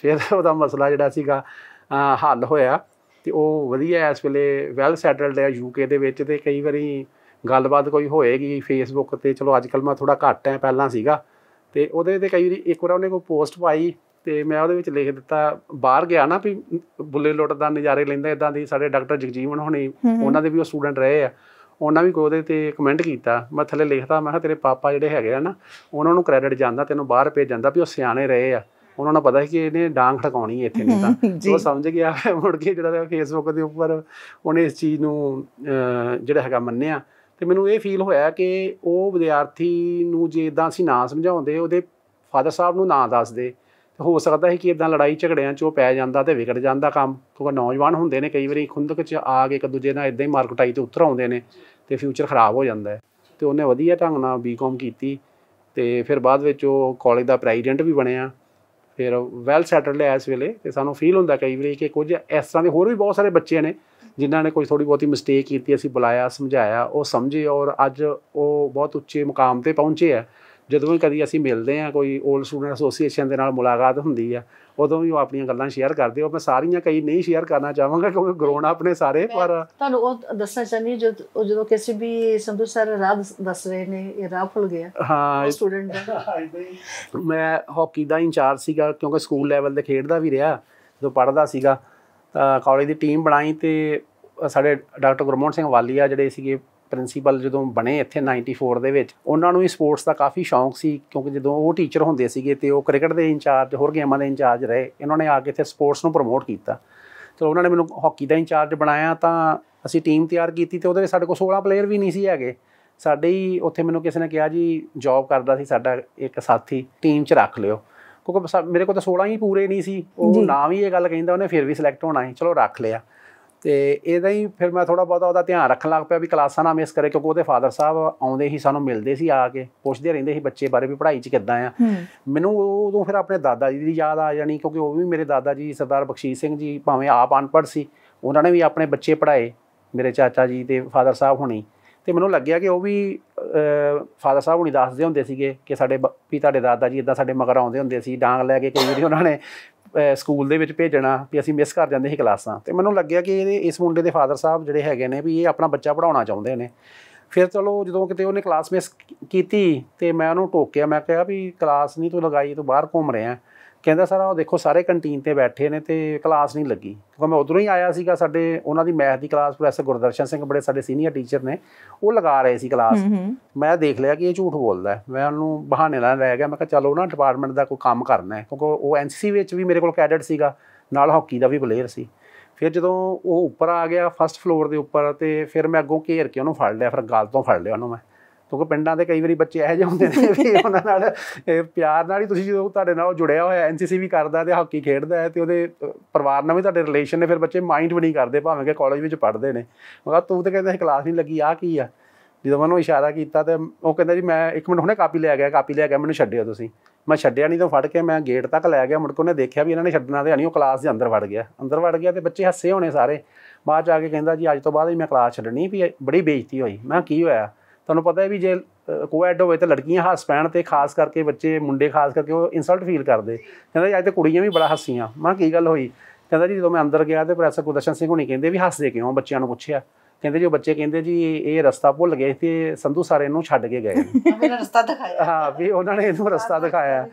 ਫਿਰ ਉਹਦਾ ਮਸਲਾ ਜਿਹੜਾ ਸੀਗਾ ਹੱਲ ਹੋਇਆ ਤੇ ਉਹ ਵਧੀਆ ਇਸ ਵੇਲੇ ਵੈਲ ਸੈਟਲਡ ਹੈ ਯੂਕੇ ਦੇ ਵਿੱਚ ਤੇ ਕਈ ਵਾਰੀ ਗੱਲਬਾਤ ਕੋਈ ਹੋਏਗੀ ਫੇਸਬੁੱਕ ਤੇ ਚਲੋ ਅੱਜ ਕੱਲ ਮੈਂ ਥੋੜਾ ਘੱਟ ਹੈ ਪਹਿਲਾਂ ਸੀਗਾ ਤੇ ਉਹਦੇ ਤੇ ਕਈ ਵਾਰੀ ਇੱਕ ਵਾਰ ਉਹਨੇ ਕੋਈ ਪੋਸਟ ਪਾਈ ਤੇ ਮੈਂ ਉਹਦੇ ਵਿੱਚ ਲਿਖ ਦਿੱਤਾ ਬਾਹਰ ਗਿਆ ਨਾ ਵੀ ਬੁੱਲੇ ਲੁੱਟ ਦਾ ਨਜ਼ਾਰੇ ਲੈਂਦਾ ਇਦਾਂ ਦੀ ਸਾਡੇ ਡਾਕਟਰ ਜਗਜੀਵਨ ਹੋਣੀ ਉਹਨਾਂ ਦੇ ਵੀ ਉਹ ਸਟੂਡੈਂਟ ਰਹੇ ਆ ਉਹਨਾਂ ਵੀ ਕੋਦੇ ਤੇ ਕਮੈਂਟ ਕੀਤਾ ਮੈਂ ਥੱਲੇ ਲਿਖਦਾ ਮੈਂ ਕਿਹਾ ਤੇਰੇ ਪਾਪਾ ਜਿਹੜੇ ਹੈਗੇ ਆ ਨਾ ਉਹਨਾਂ ਨੂੰ ਕ੍ਰੈਡਿਟ ਜਾਂਦਾ ਤੈਨੂੰ ਬਾਹਰ ਭੇਜ ਜਾਂਦਾ ਵੀ ਉਹ ਸਿਆਣੇ ਰਹੇ ਆ ਉਹਨਾਂ ਨੂੰ ਪਤਾ ਸੀ ਕਿ ਇਹਨੇ ਡਾਂਗ ਖੜਕਾਉਣੀ ਇੱਥੇ ਨਹੀਂ ਤਾਂ ਉਹ ਸਮਝ ਗਿਆ ਮੁੜ ਕੇ ਜਿਹੜਾ ਫੇਸਬੁੱਕ ਦੇ ਉੱਪਰ ਉਹਨੇ ਇਸ ਚੀਜ਼ ਨੂੰ ਜਿਹੜਾ ਹੈਗਾ ਮੰਨਿਆ ਤੇ ਮੈਨੂੰ ਇਹ ਫੀਲ ਹੋਇਆ ਕਿ ਉਹ ਵਿਦਿਆਰਥੀ ਨੂੰ ਜੇ ਇਦਾਂ ਅਸੀਂ ਨਾ ਸਮਝਾਉਂਦੇ ਉਹਦੇ ਫਾਦਰ ਸਾਹਿਬ ਨੂੰ ਨਾ ਦੱਸਦੇ ਹੋ ਸਕਦਾ ਹੈ ਕਿ ਇਦਾਂ ਲੜਾਈ ਝਗੜਿਆਂ 'ਚ ਉਹ ਪੈ ਜਾਂਦਾ ਤੇ ਵਿਗੜ ਜਾਂਦਾ ਕੰਮ ਕਿਉਂਕਿ ਨੌਜਵਾਨ ਹੁੰਦੇ ਨੇ ਕਈ ਵਾਰੀ ਖੁੰਦਕ 'ਚ ਆ ਕੇ ਇੱਕ ਦੂਜੇ ਨਾਲ ਇਦਾਂ ਹੀ ਮਾਰਕਟਾਈ ਤੇ ਉਤਰ ਆਉਂਦੇ ਨੇ ਤੇ ਫਿਊਚਰ ਖਰਾਬ ਹੋ ਜਾਂਦਾ ਹੈ ਤੇ ਉਹਨੇ ਵਧੀਆ ਢੰਗ ਨਾਲ ਬੀਕਾਮ ਕੀਤੀ ਤੇ ਫਿਰ ਬਾਅਦ ਵਿੱਚ ਉਹ ਕਾਲਜ ਦਾ ਪ੍ਰੈਜ਼ੀਡੈਂਟ ਵੀ ਬਣਿਆ ਫਿਰ ਵੈਲ ਸੈਟਲਡ ਹੈ ਇਸ ਵੇਲੇ ਤੇ ਸਾਨੂੰ ਫੀਲ ਹੁੰਦਾ ਕਈ ਵਾਰੀ ਕਿ ਕੁਝ ਇਸ ਤਰ੍ਹਾਂ ਦੇ ਹੋਰ ਵੀ ਬਹੁਤ ਸਾਰੇ ਬੱਚੇ ਨੇ ਜਿਨ੍ਹਾਂ ਨੇ ਕੋਈ ਥੋੜੀ ਬਹੁਤੀ ਮਿਸਟੇਕ ਕੀਤੀ ਅਸੀਂ ਬੁਲਾਇਆ ਸਮਝਾਇਆ ਉਹ ਸਮਝੇ ਔਰ ਅੱਜ ਉਹ ਬਹੁਤ ਉੱਚੇ ਮੁਕਾਮ ਤੇ ਪਹੁੰਚੇ ਆ ਜਦੋਂ ਵੀ ਕਦੀ ਅਸੀਂ ਮਿਲਦੇ ਆ ਕੋਈ 올ਡ ਸਟੂਡੈਂਟ ਐਸੋਸੀਏਸ਼ਨ ਦੇ ਨਾਲ ਮੁਲਾਕਾਤ ਹੁੰਦੀ ਆ ਉਦੋਂ ਵੀ ਉਹ ਆਪਣੀਆਂ ਗੱਲਾਂ ਸ਼ੇਅਰ ਕਰਦੇ ਹੋ ਮੈਂ ਸਾਰੀਆਂ ਕਈ ਨਹੀਂ ਸ਼ੇਅਰ ਕਰਨਾ ਚਾਹਾਂਗਾ ਕਿਉਂਕਿ ਗਰੋਣ ਆਪਣੇ ਨੇ ਸਾਰੇ ਪਰ ਤੁਹਾਨੂੰ ਉਹ ਦੱਸਣਾ ਚਾਹੀਦੀ ਜਦੋਂ ਜਦੋਂ ਕਿਸੇ ਵੀ ਸੰਧੂ ਸਰ ਰਾਹ ਦੱਸ ਰਹੇ ਨੇ ਇਹ ਰਾਹ ਫੁੱਲ ਗਿਆ ਹਾਂ ਸਟੂਡੈਂਟ ਮੈਂ ਹਾਕੀ ਦਾ ਇੰਚਾਰਜ ਸੀਗਾ ਕਿਉਂਕਿ ਸਕੂਲ ਲੈਵਲ ਤੇ ਖੇਡਦਾ ਵੀ ਰਿਹਾ ਜਦੋਂ ਪੜ੍ਹਦਾ ਸੀਗਾ ਤਾਂ ਕਾਲਜ ਦੀ ਟੀਮ ਬਣਾਈ ਤੇ ਸਾਡੇ ਡਾਕਟਰ ਗੁਰਮੋਹਨ ਸਿੰਘ ਵਾਲੀਆ ਜਿਹੜੇ ਸੀਗੇ ਪ੍ਰਿੰਸੀਪਲ ਜਦੋਂ ਬਣੇ ਇੱਥੇ 94 ਦੇ ਵਿੱਚ ਉਹਨਾਂ ਨੂੰ ਹੀ ਸਪੋਰਟਸ ਦਾ ਕਾਫੀ ਸ਼ੌਂਕ ਸੀ ਕਿਉਂਕਿ ਜਦੋਂ ਉਹ ਟੀਚਰ ਹੁੰਦੇ ਸੀਗੇ ਤੇ ਉਹ ਕ੍ਰਿਕਟ ਦੇ ਇੰਚਾਰਜ ਹੋਰ ਗੇਮਾਂ ਦੇ ਇੰਚਾਰਜ ਰਹੇ ਇਹਨਾਂ ਨੇ ਆ ਕੇ ਇੱਥੇ ਸਪੋਰਟਸ ਨੂੰ ਪ੍ਰਮੋਟ ਕੀਤਾ ਚਲੋ ਉਹਨਾਂ ਨੇ ਮੈਨੂੰ ਹਾਕੀ ਦਾ ਇੰਚਾਰਜ ਬਣਾਇਆ ਤਾਂ ਅਸੀਂ ਟੀਮ ਤਿਆਰ ਕੀਤੀ ਤੇ ਉਹਦੇ ਵਿੱਚ ਸਾਡੇ ਕੋਲ 16 ਪਲੇਅਰ ਵੀ ਨਹੀਂ ਸੀ ਹੈਗੇ ਸਾਡੇ ਹੀ ਉੱਥੇ ਮੈਨੂੰ ਕਿਸੇ ਨੇ ਕਿਹਾ ਜੀ ਜੌਬ ਕਰਦਾ ਸੀ ਸਾਡਾ ਇੱਕ ਸਾਥੀ ਟੀਮ 'ਚ ਰੱਖ ਲਿਓ ਕਿਉਂਕਿ ਮੇਰੇ ਕੋਲ ਤਾਂ 16 ਹੀ ਪੂਰੇ ਨਹੀਂ ਸੀ ਉਹ ਨਾ ਵੀ ਇਹ ਗੱਲ ਕਹਿੰਦਾ ਉਹਨੇ ਫਿਰ ਵੀ ਸਿਲੈਕਟ ਹੋਣਾ ਸੀ ਚਲੋ ਰੱਖ ਲਿਆ ਤੇ ਇਹਦਾ ਹੀ ਫਿਰ ਮੈਂ ਥੋੜਾ ਬਹੁਤਾ ਉਹਦਾ ਧਿਆਨ ਰੱਖਣ ਲੱਗ ਪਿਆ ਵੀ ਕਲਾਸਾਂ ਨਾ ਮਿਸ ਕਰੇ ਕਿਉਂਕਿ ਉਹਦੇ ਫਾਦਰ ਸਾਹਿਬ ਆਉਂਦੇ ਹੀ ਸਾਨੂੰ ਮਿਲਦੇ ਸੀ ਆ ਕੇ ਪੁੱਛਦੇ ਰਹਿੰਦੇ ਸੀ ਬੱਚੇ ਬਾਰੇ ਵੀ ਪੜ੍ਹਾਈ 'ਚ ਕਿੱਦਾਂ ਆ ਮੈਨੂੰ ਉਦੋਂ ਫਿਰ ਆਪਣੇ ਦਾਦਾ ਜੀ ਦੀ ਯਾਦ ਆ ਜਾਣੀ ਕਿਉਂਕਿ ਉਹ ਵੀ ਮੇਰੇ ਦਾਦਾ ਜੀ ਸਰਦਾਰ ਬਖਸ਼ੀਸ਼ ਸਿੰਘ ਜੀ ਭਾਵੇਂ ਆਪ ਅਨਪੜ੍ਹ ਸੀ ਉਹਨਾਂ ਨੇ ਵੀ ਆਪਣੇ ਬੱਚੇ ਪੜ੍ਹਾਏ ਮੇਰੇ ਚਾਚਾ ਜੀ ਤੇ ਫਾਦਰ ਸਾਹਿਬ ਹੁਣੀ ਤੇ ਮੈਨੂੰ ਲੱਗਿਆ ਕਿ ਉਹ ਵੀ ਫਾਦਰ ਸਾਹਿਬ ਹੁਣੀ ਦੱਸਦੇ ਹੁੰਦੇ ਸੀਗੇ ਕਿ ਸਾਡੇ ਵੀ ਤੁਹਾਡੇ ਦਾਦਾ ਜੀ ਇਦਾਂ ਸਾਡੇ ਮਗਰ ਆਉਂਦੇ ਹੁੰਦੇ ਸੀ ਡਾਂਗ ਲੈ ਕੇ ਕਈ ਵਾਰੀ ਉਹਨਾਂ ਨੇ ਸਕੂਲ ਦੇ ਵਿੱਚ ਭੇਜਣਾ ਵੀ ਅਸੀਂ ਮਿਸ ਕਰ ਜਾਂਦੇ ਸੀ ਕਲਾਸਾਂ ਤੇ ਮੈਨੂੰ ਲੱਗਿਆ ਕਿ ਇਹਦੇ ਇਸ ਮੁੰਡੇ ਦੇ ਫਾਦਰ ਸਾਹਿਬ ਜਿਹੜੇ ਹੈਗੇ ਨੇ ਵੀ ਇਹ ਆਪਣਾ ਬੱਚਾ ਪੜਾਉਣਾ ਚਾਹੁੰਦੇ ਨੇ ਫਿਰ ਚਲੋ ਜਦੋਂ ਕਿਤੇ ਉਹਨੇ ਕਲਾਸ ਮਿਸ ਕੀਤੀ ਤੇ ਮੈਂ ਉਹਨੂੰ ਟੋਕਿਆ ਮੈਂ ਕਿਹਾ ਵੀ ਕਲਾਸ ਨਹੀਂ ਤੂੰ ਲਗਾਈ ਤੂੰ ਬਾਹਰ ਘੁੰਮ ਰਿਹਾ ਕਹਿੰਦਾ ਸਰ ਉਹ ਦੇਖੋ ਸਾਰੇ ਕੰਟੀਨ ਤੇ ਬੈਠੇ ਨੇ ਤੇ ਕਲਾਸ ਨਹੀਂ ਲੱਗੀ ਕਿਉਂਕਿ ਮੈਂ ਉਧਰੋਂ ਹੀ ਆਇਆ ਸੀਗਾ ਸਾਡੇ ਉਹਨਾਂ ਦੀ ਮੈਥ ਦੀ ਕਲਾਸ ਪ੍ਰੋਫੈਸਰ ਗੁਰਦਰਸ਼ਨ ਸਿੰਘ ਬੜੇ ਸਾਡੇ ਸੀਨੀਅਰ ਟੀਚਰ ਨੇ ਉਹ ਲਗਾ ਰਹੇ ਸੀ ਕਲਾਸ ਮੈਂ ਦੇਖ ਲਿਆ ਕਿ ਇਹ ਝੂਠ ਬੋਲਦਾ ਹੈ ਮੈਂ ਉਹਨੂੰ ਬਹਾਨੇ ਨਾਲ ਲੈ ਗਿਆ ਮੈਂ ਕਿਹਾ ਚਲੋ ਨਾ ਡਿਪਾਰਟਮੈਂਟ ਦਾ ਕੋਈ ਕੰਮ ਕਰਨਾ ਹੈ ਕਿਉਂਕਿ ਉਹ ਐਨਸੀਸੀ ਵਿੱਚ ਵੀ ਮੇਰੇ ਕੋਲ ਕੈਡਟ ਸੀਗਾ ਨਾਲ ਹਾਕੀ ਦਾ ਵੀ ਪਲੇਅਰ ਸੀ ਫਿਰ ਜਦੋਂ ਉਹ ਉੱਪਰ ਆ ਗਿਆ ਫਸਟ ਫਲੋਰ ਦੇ ਉੱਪਰ ਤੇ ਫਿਰ ਮੈਂ ਅੱਗੋਂ ਘੇਰ ਕੇ ਉਹਨੂੰ ਫੜ ਲਿਆ ਫਿਰ ਗਾਲ ਤੋਂ ਫੜ ਲਿਆ ਉਹਨੂੰ ਮੈਂ ਕਿਉਂਕਿ ਪਿੰਡਾਂ ਦੇ ਕਈ ਵਾਰੀ ਬੱਚੇ ਇਹੋ ਜਿਹੇ ਹੁੰਦੇ ਨੇ ਵੀ ਉਹਨਾਂ ਨਾਲ ਪਿਆਰ ਨਾਲ ਹੀ ਤੁਸੀਂ ਜਦੋਂ ਤੁਹਾਡੇ ਨਾਲ ਜੁੜਿਆ ਹੋਇਆ ਐਨਸੀਸੀ ਵੀ ਕਰਦਾ ਤੇ ਹਾਕੀ ਖੇਡਦਾ ਹੈ ਤੇ ਉਹਦੇ ਪਰਿਵਾਰ ਨਾਲ ਵੀ ਤੁਹਾਡੇ ਰਿਲੇਸ਼ਨ ਨੇ ਫਿਰ ਬੱਚੇ ਮਾਈਂਡ ਵੀ ਨਹੀਂ ਕਰਦੇ ਭਾਵੇਂ ਕਿ ਕਾਲਜ ਵਿੱਚ ਪੜ੍ਹਦੇ ਨੇ ਮੈਂ ਕਿਹਾ ਤੂੰ ਤਾਂ ਕਹਿੰਦਾ ਕਲਾਸ ਨਹੀਂ ਲੱਗੀ ਆ ਕੀ ਆ ਜਦੋਂ ਮੈਂ ਉਹਨੂੰ ਇਸ਼ਾਰਾ ਕੀਤਾ ਤੇ ਉਹ ਕਹਿੰਦਾ ਜੀ ਮੈਂ ਇੱਕ ਮਿੰਟ ਹੁਣੇ ਕਾਪੀ ਲੈ ਗਿਆ ਕਾਪੀ ਲੈ ਗਿਆ ਮੈਨੂੰ ਛੱਡਿਓ ਤੁਸੀਂ ਮੈਂ ਛੱਡਿਆ ਨਹੀਂ ਤਾਂ ਫੜ ਕੇ ਮੈਂ ਗੇਟ ਤੱਕ ਲੈ ਗਿਆ ਮੁੜ ਕੇ ਉਹਨੇ ਦੇਖਿਆ ਵੀ ਇਹਨਾਂ ਨੇ ਛੱਡਣਾ ਤੇ ਨਹੀਂ ਉਹ ਕਲਾਸ ਦੇ ਅੰਦਰ ਵੜ ਗਿਆ ਅੰਦਰ ਵੜ ਗਿਆ ਤੇ ਬੱਚੇ ਹੱਸੇ ਹੋਣੇ ਸਾਰੇ ਬਾਅਦ ਚ ਆ ਕੇ ਕਹਿੰਦਾ ਜੀ ਅੱਜ ਤੋਂ ਬਾਅਦ ਹੀ ਮੈਂ ਕਲਾਸ ਛੱਡਣੀ ਵੀ ਬੜੀ ਬੇਇੱਜ਼ਤੀ ਹੋਈ ਮੈਂ ਕੀ ਹੋਇਆ ਤੁਹਾਨੂੰ ਪਤਾ ਹੈ ਵੀ ਜੇ ਕੋਐਡ ਹੋਵੇ ਤਾਂ ਲੜਕੀਆਂ ਹੱਸ ਪੈਣ ਤੇ ਖਾਸ ਕਰਕੇ ਬੱਚੇ ਮੁੰਡੇ ਖਾਸ ਕਰਕੇ ਉਹ ਇਨਸਲਟ ਫੀਲ ਕਰਦੇ ਕਹਿੰਦਾ ਜੀ ਅੱਜ ਤੇ ਕੁੜੀਆਂ ਵੀ ਬੜਾ ਹੱਸੀਆਂ ਮੈਂ ਕੀ ਗੱਲ ਹੋਈ ਕਹਿੰਦਾ ਜੀ ਜਦੋਂ ਮੈਂ ਅੰਦਰ ਗਿਆ ਤੇ ਪ੍ਰੈਸਰ ਕੁਦਰਸ਼ਨ ਸਿੰਘ ਹੁਣੀ ਕਹਿੰਦੇ ਵੀ ਹੱਸਦੇ ਕਿਉਂ ਬੱਚਿਆਂ ਨੂੰ ਪੁੱਛਿਆ ਕਹਿੰਦੇ ਜੀ ਉਹ ਬੱਚੇ ਕਹਿੰਦੇ ਜੀ ਇਹ ਰਸਤਾ ਭੁੱਲ ਗਏ ਤੇ ਸੰਧੂ ਸਾਰੇ ਨੂੰ ਛੱਡ ਕੇ ਗਏ ਮੇਰਾ ਰਸਤਾ ਦਿਖਾਇਆ ਹਾਂ ਵੀ ਉਹਨਾਂ ਨੇ ਇਹਨੂੰ ਰਸਤਾ ਦਿਖਾਇਆ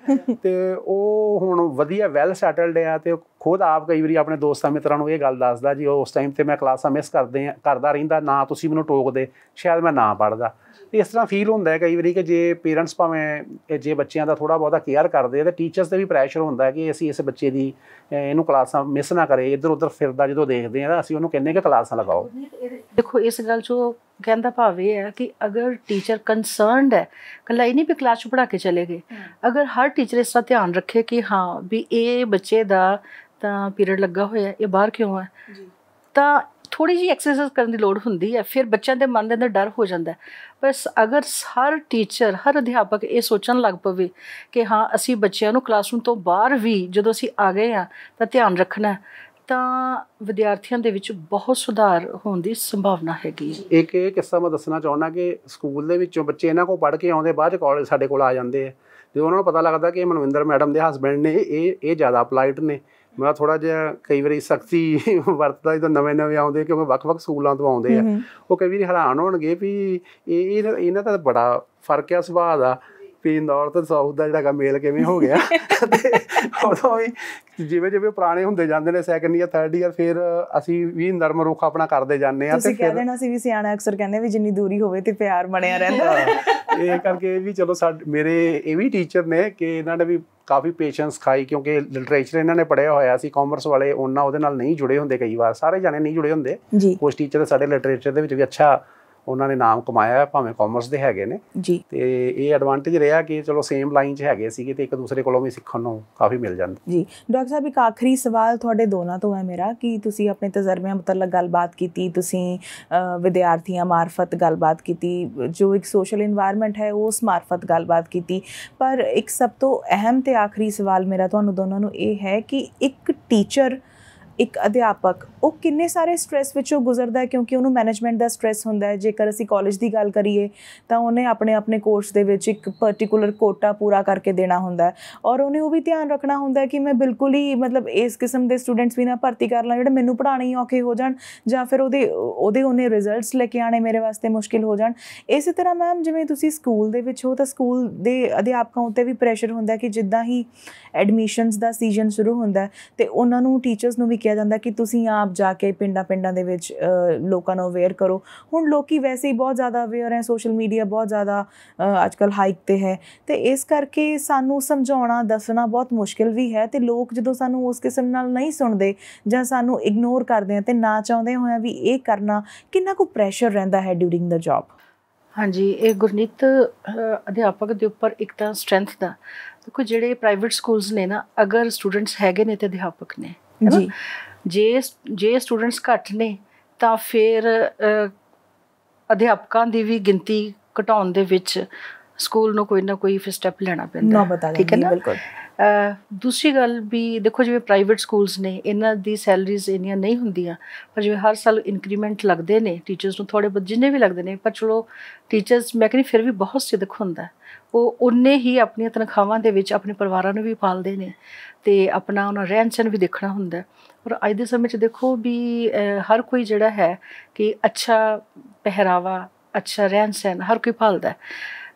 ਤੇ ਉਹ ਹੁਣ ਵਧੀਆ ਵੈਲ ਸੈਟਲਡ ਆ ਤੇ ਖੁਦ ਆਪ ਕਈ ਵਾਰੀ ਆਪਣੇ ਦੋਸਤਾਂ ਮਿੱਤਰਾਂ ਨੂੰ ਇਹ ਗੱਲ ਦੱਸਦਾ ਜੀ ਉਸ ਟਾਈਮ ਤੇ ਮੈਂ ਕਲਾਸਾਂ ਮਿਸ ਕਰਦੇ ਆ ਕਰਦਾ ਰਹਿੰਦਾ ਨਾ ਤੁਸੀਂ ਮੈਨੂੰ ਟੋਕਦੇ ਸ਼ਾਇਦ ਮੈਂ ਨਾ ਪੜਦਾ ਤੇ ਇਸ ਤਰ੍ਹਾਂ ਫੀਲ ਹੁੰਦਾ ਹੈ ਕਈ ਵਾਰੀ ਕਿ ਜੇ ਪੇਰੈਂਟਸ ਭਾਵੇਂ ਜੇ ਬੱਚਿਆਂ ਦਾ ਥੋੜਾ ਬਹੁਤਾ ਕੇਅਰ ਕਰਦੇ ਆ ਤੇ ਟੀਚਰਸ ਤੇ ਵੀ ਪ੍ਰੈਸ਼ਰ ਹੁੰਦਾ ਹੈ ਕਿ ਅਸੀਂ ਇਸ ਬੱਚੇ ਦੀ ਇਹਨੂੰ ਕਲਾਸਾਂ ਮਿਸ ਨਾ ਕਰੇ ਇੱਧਰ ਉੱਧਰ ਫਿਰਦਾ ਜਦੋਂ ਦੇਖਦੇ ਆ ਤਾਂ ਅਸੀਂ ਉਹਨੂੰ ਕਿੰਨੇ ਕਿ ਕਲਾਸਾਂ ਲਗਾਓ ਦੇਖੋ ਇਸ ਗੱਲ 'ਚੋਂ ਕਹਿੰਦਾ ਭਾਵ ਇਹ ਹੈ ਕਿ ਅਗਰ ਟੀਚਰ ਕਨਸਰਨਡ ਹੈ ਕੱਲਾ ਇਹ ਨਹੀਂ ਵੀ ਕਲਾਸ 'ਚ ਪੜਾ ਕੇ ਚਲੇ ਗਏ ਅਗਰ ਹਰ ਟੀਚਰ ਇਸ ਦਾ ਧਿਆਨ ਰੱਖੇ ਕਿ ਹਾਂ ਵੀ ਇਹ ਬੱਚੇ ਦਾ ਤਾਂ ਪੀਰੀਅਡ ਲੱਗਾ ਹੋਇਆ ਇਹ ਬਾਹਰ ਕਿਉਂ ਹੈ ਤਾਂ ਥੋੜੀ ਜੀ ਐਕਸਰਸਾਈਜ਼ ਕਰਨ ਦੀ ਲੋੜ ਹੁੰਦੀ ਹੈ ਫਿਰ ਬੱਚਿਆਂ ਦੇ ਮਨ ਦੇ ਅੰਦਰ ਡਰ ਹੋ ਜਾਂਦਾ ਹੈ ਬਸ ਅਗਰ ਹਰ ਟੀਚਰ ਹਰ ਅਧਿਆਪਕ ਇਹ ਸੋਚਣ ਲੱਗ ਪਵੇ ਕਿ ਹਾਂ ਅਸੀਂ ਬੱਚਿਆਂ ਨੂੰ ਕਲਾਸਰੂਮ ਤੋਂ ਬਾਹਰ ਵੀ ਜਦੋਂ ਅਸੀਂ ਆ ਗਏ ਆ ਤਾਂ ਧਿਆਨ ਰੱਖਣਾ ਤਾਂ ਵਿਦਿਆਰਥੀਆਂ ਦੇ ਵਿੱਚ ਬਹੁਤ ਸੁਧਾਰ ਹੋਣ ਦੀ ਸੰਭਾਵਨਾ ਹੈਗੀ ਇੱਕ ਇਹ ਕਿੱਸਾ ਮੈਂ ਦੱਸਣਾ ਚਾਹੁੰਦਾ ਕਿ ਸਕੂਲ ਦੇ ਵਿੱਚੋਂ ਬੱਚੇ ਇਹਨਾਂ ਕੋਲ ਪੜ੍ਹ ਕੇ ਆਉਂਦੇ ਬਾਅਦ ਕਾਲਜ ਸਾਡੇ ਕੋਲ ਆ ਜਾਂਦੇ ਆ ਤੇ ਉਹਨਾਂ ਨੂੰ ਪਤਾ ਲੱਗਦਾ ਕਿ ਮਨਵਿੰਦਰ ਮੈਡਮ ਦੇ ਹਸਬੰਡ ਨੇ ਇਹ ਇਹ ਜ਼ਿਆਦਾ ਪਲਾਈਟ ਨੇ ਮੈਂ ਥੋੜਾ ਜਿਹਾ ਕਈ ਵਾਰੀ ਸਖਤੀ ਵਰਤਦਾ ਜਦੋਂ ਨਵੇਂ-ਨਵੇਂ ਆਉਂਦੇ ਕਿਉਂਕਿ ਵੱਖ-ਵੱਖ ਸਕੂਲਾਂ ਤੋਂ ਆਉਂਦੇ ਆ ਉਹ ਕਈ ਵਾਰੀ ਹੈਰਾਨ ਹੋਣਗੇ ਵੀ ਇਹ ਇਹਨਾਂ ਦਾ ਬੜਾ ਫਰਕ ਆ ਸੁਭਾਅ ਦਾ ਵੀ ਨਾਰਥ ਤੇ ਸਾਊਥ ਦਾ ਜਿਹੜਾ ਮੇਲ ਕਿਵੇਂ ਹੋ ਗਿਆ ਉਦੋਂ ਵੀ ਜਿਵੇਂ ਜਿਵੇਂ ਪੁਰਾਣੇ ਹੁੰਦੇ ਜਾਂਦੇ ਨੇ ਸੈਕੰਡ ਈਅਰ ਥਰਡ ਈਅਰ ਫਿਰ ਅਸੀਂ ਵੀ ਨਰਮ ਰੁਖ ਆਪਣਾ ਕਰਦੇ ਜਾਂਦੇ ਆ ਤੇ ਫਿਰ ਕਹਿ ਦੇਣਾ ਸੀ ਵੀ ਸਿਆਣਾ ਅਕਸਰ ਕਹਿੰਦੇ ਵੀ ਜਿੰਨੀ ਦੂਰੀ ਹੋਵੇ ਤੇ ਪਿਆਰ ਬਣਿਆ ਰਹਿੰਦਾ ਇਹ ਕਰਕੇ ਵੀ ਚਲੋ ਸਾਡੇ ਮੇਰੇ ਇਹ ਵੀ ਟੀਚਰ ਨੇ ਕਿ ਇਹਨਾਂ ਨੇ ਵੀ ਕਾਫੀ ਪੇਸ਼ੈਂਸ ਖਾਈ ਕਿਉਂਕਿ ਲਿਟਰੇਚਰ ਇਹਨਾਂ ਨੇ ਪੜਿਆ ਹੋਇਆ ਸੀ ਕਾਮਰਸ ਵਾਲੇ ਉਹਨਾਂ ਉਹਦੇ ਨਾਲ ਨਹੀਂ ਜੁੜੇ ਹੁੰਦੇ ਕਈ ਵਾਰ ਸਾਰੇ ਜਾਣੇ ਨਹੀਂ ਜੁੜੇ ਹੁੰਦੇ ਕੁਝ ਟੀਚਰ ਸਾਡੇ ਲਿਟਰੇਚਰ ਦੇ ਵਿੱਚ ਵੀ ਅੱਛਾ ਉਹਨਾਂ ਨੇ ਨਾਮ ਕਮਾਇਆ ਭਾਵੇਂ ਕਾਮਰਸ ਦੇ ਹੈਗੇ ਨੇ ਜੀ ਤੇ ਇਹ ਐਡਵਾਂਟੇਜ ਰਿਹਾ ਕਿ ਚਲੋ ਸੇਮ ਲਾਈਨ 'ਚ ਹੈਗੇ ਸੀਗੇ ਤੇ ਇੱਕ ਦੂਸਰੇ ਕੋਲੋਂ ਵੀ ਸਿੱਖਣ ਨੂੰ ਕਾਫੀ ਮਿਲ ਜਾਂਦਾ ਜੀ ਡਾਕਟਰ ਸਾਹਿਬ ਇੱਕ ਆਖਰੀ ਸਵਾਲ ਤੁਹਾਡੇ ਦੋਨਾਂ ਤੋਂ ਹੈ ਮੇਰਾ ਕਿ ਤੁਸੀਂ ਆਪਣੇ ਤਜਰਬਿਆਂ ਮੁਤਲਕ ਗੱਲਬਾਤ ਕੀਤੀ ਤੁਸੀਂ ਵਿਦਿਆਰਥੀਆਂ ਮਾਰਫਤ ਗੱਲਬਾਤ ਕੀਤੀ ਜੋ ਇੱਕ ਸੋਸ਼ਲ এনवायरमेंट ਹੈ ਉਸ ਮਾਰਫਤ ਗੱਲਬਾਤ ਕੀਤੀ ਪਰ ਇੱਕ ਸਭ ਤੋਂ ਅਹਿਮ ਤੇ ਆਖਰੀ ਸਵਾਲ ਮੇਰਾ ਤੁਹਾਨੂੰ ਦੋਨਾਂ ਨੂੰ ਇਹ ਹੈ ਕਿ ਇੱਕ ਟੀਚਰ ਇੱਕ ਅਧਿਆਪਕ ਉਹ ਕਿੰਨੇ ਸਾਰੇ ਸਟ्रेस ਵਿੱਚੋਂ ਗੁਜ਼ਰਦਾ ਹੈ ਕਿਉਂਕਿ ਉਹਨੂੰ ਮੈਨੇਜਮੈਂਟ ਦਾ ਸਟ्रेस ਹੁੰਦਾ ਹੈ ਜੇਕਰ ਅਸੀਂ ਕਾਲਜ ਦੀ ਗੱਲ ਕਰੀਏ ਤਾਂ ਉਹਨੇ ਆਪਣੇ ਆਪਣੇ ਕੋਰਸ ਦੇ ਵਿੱਚ ਇੱਕ ਪਾਰਟਿਕੂਲਰ ਕੋਟਾ ਪੂਰਾ ਕਰਕੇ ਦੇਣਾ ਹੁੰਦਾ ਹੈ ਔਰ ਉਹਨੇ ਉਹ ਵੀ ਧਿਆਨ ਰੱਖਣਾ ਹੁੰਦਾ ਹੈ ਕਿ ਮੈਂ ਬਿਲਕੁਲ ਹੀ ਮਤਲਬ ਇਸ ਕਿਸਮ ਦੇ ਸਟੂਡੈਂਟਸ ਵੀ ਨਾ ਭਰਤੀ ਕਰ ਲਾਂ ਜਿਹੜੇ ਮੈਨੂੰ ਪੜਾਣੇ ਹੀ ਔਖੇ ਹੋ ਜਾਣ ਜਾਂ ਫਿਰ ਉਹਦੇ ਉਹਦੇ ਉਹਨੇ ਰਿਜ਼ਲਟਸ ਲੈ ਕੇ ਆਣੇ ਮੇਰੇ ਵਾਸਤੇ ਮੁਸ਼ਕਿਲ ਹੋ ਜਾਣ ਇਸੇ ਤਰ੍ਹਾਂ ਮੈਮ ਜਿਵੇਂ ਤੁਸੀਂ ਸਕੂਲ ਦੇ ਵਿੱਚ ਹੋ ਤਾਂ ਸਕੂਲ ਦੇ ਅਧਿਆਪਕਾਂ ਉੱਤੇ ਵੀ ਪ੍ਰੈਸ਼ਰ ਹੁੰਦਾ ਕਿ ਜਿੱਦਾਂ ਹੀ ਐਡਮਿਸ਼ਨਸ ਦਾ ਸੀਜ਼ਨ ਸ਼ੁਰੂ ਹੁੰਦਾ ਤੇ ਉਹਨਾਂ ਨੂੰ ਟੀਚਰਸ ਨੂੰ ਵੀ ਕਿਹਾ ਜਾਂਦਾ ਕਿ ਤੁਸੀਂ ਆਪ ਜਾ ਕੇ ਪਿੰਡਾਂ ਪਿੰਡਾਂ ਦੇ ਵਿੱਚ ਲੋਕਾਂ ਨੂੰ ਅਵੇਅਰ ਕਰੋ ਹੁਣ ਲੋਕੀ ਵੈਸੇ ਹੀ ਬਹੁਤ ਜ਼ਿਆਦਾ ਅਵੇਅਰ ਹੈ ਸੋਸ਼ਲ ਮੀਡੀਆ ਬਹੁਤ ਜ਼ਿਆਦਾ ਅੱਜਕੱਲ ਹਾਈਕ ਤੇ ਹੈ ਤੇ ਇਸ ਕਰਕੇ ਸਾਨੂੰ ਸਮਝਾਉਣਾ ਦੱਸਣਾ ਬਹੁਤ ਮੁਸ਼ਕਿਲ ਵੀ ਹੈ ਤੇ ਲੋਕ ਜਦੋਂ ਸਾਨੂੰ ਉਸ ਕਿਸਮ ਨਾਲ ਨਹੀਂ ਸੁਣਦੇ ਜਾਂ ਸਾਨੂੰ ਇਗਨੋਰ ਕਰਦੇ ਆ ਤੇ ਨਾ ਚਾਹੁੰਦੇ ਹੋਇਆ ਵੀ ਇਹ ਕਰਨਾ ਕਿੰਨਾ ਕੋ ਪ੍ਰੈਸ਼ਰ ਰਹਿੰਦਾ ਹੈ ਡਿਊਰਿੰਗ ਦਾ ਜੌਬ ਹਾਂਜੀ ਇਹ ਗੁਰਨੀਤ ਅਧਿਆਪਕ ਦੇ ਉੱਪਰ ਇੱਕ ਤਾਂ ਸਟਰੈਂਥ ਦਾ ਕੋ ਜਿਹੜੇ ਪ੍ਰਾਈਵੇਟ ਸਕੂਲਸ ਨੇ ਨਾ ਅਗਰ ਸਟੂਡੈਂਟਸ ਹੈਗੇ ਨੇ ਤੇ ਅਧਿਆਪਕ ਨੇ ਜੀ ਜੇ ਜੇ ਸਟੂਡੈਂਟਸ ਘੱਟ ਨੇ ਤਾਂ ਫਿਰ ਅਧਿਆਪਕਾਂ ਦੀ ਵੀ ਗਿਣਤੀ ਘਟਾਉਣ ਦੇ ਵਿੱਚ ਸਕੂਲ ਨੂੰ ਕੋਈ ਨਾ ਕੋਈ ਫਿਰ ਸਟੈਪ ਲੈਣਾ ਪੈਂਦਾ ਠੀਕ ਹੈ ਨਾ ਬਿਲਕੁਲ ਦੂਸਰੀ ਗੱਲ ਵੀ ਦੇਖੋ ਜਿਵੇਂ ਪ੍ਰਾਈਵੇਟ ਸਕੂਲਸ ਨੇ ਇਹਨਾਂ ਦੀ ਸੈਲਰੀਜ਼ ਇੰਨੀਆਂ ਨਹੀਂ ਹੁੰਦੀਆਂ ਪਰ ਜਿਵੇਂ ਹਰ ਸਾਲ ਇਨਕਰੀਮੈਂਟ ਲੱਗਦੇ ਨੇ ਟੀਚਰਸ ਨੂੰ ਥੋੜੇ ਬਹੁਤ ਜਿੰਨੇ ਵੀ ਲੱਗਦੇ ਨੇ ਪਰ ਚਲੋ ਟੀਚਰਸ ਮੈਂ ਕਹਿੰਦੀ ਫਿਰ ਵੀ ਬਹੁਤ ਸਿੱਧਕ ਹੁੰਦਾ ਉਹ ਉਨੇ ਹੀ ਆਪਣੀਆਂ ਤਨਖਾਹਾਂ ਦੇ ਵਿੱਚ ਆਪਣੇ ਪਰਿਵਾਰਾਂ ਨੂੰ ਵੀ ਪਾਲਦੇ ਨੇ ਤੇ ਆਪਣਾ ਉਹਨਾਂ ਰਹਿਣ ਸਹਿਣ ਵੀ ਦੇਖਣਾ ਹੁੰਦਾ ਔਰ ਅੱਜ ਦੇ ਸਮੇਂ 'ਚ ਦੇਖੋ ਵੀ ਹਰ ਕੋਈ ਜਿਹੜਾ ਹੈ ਕਿ ਅੱਛਾ ਪਹਿਰਾਵਾ ਅੱਛਾ ਰਹਿਣ ਸਹਿਣ ਹਰ ਕੋਈ ਪਾਲਦਾ ਹੈ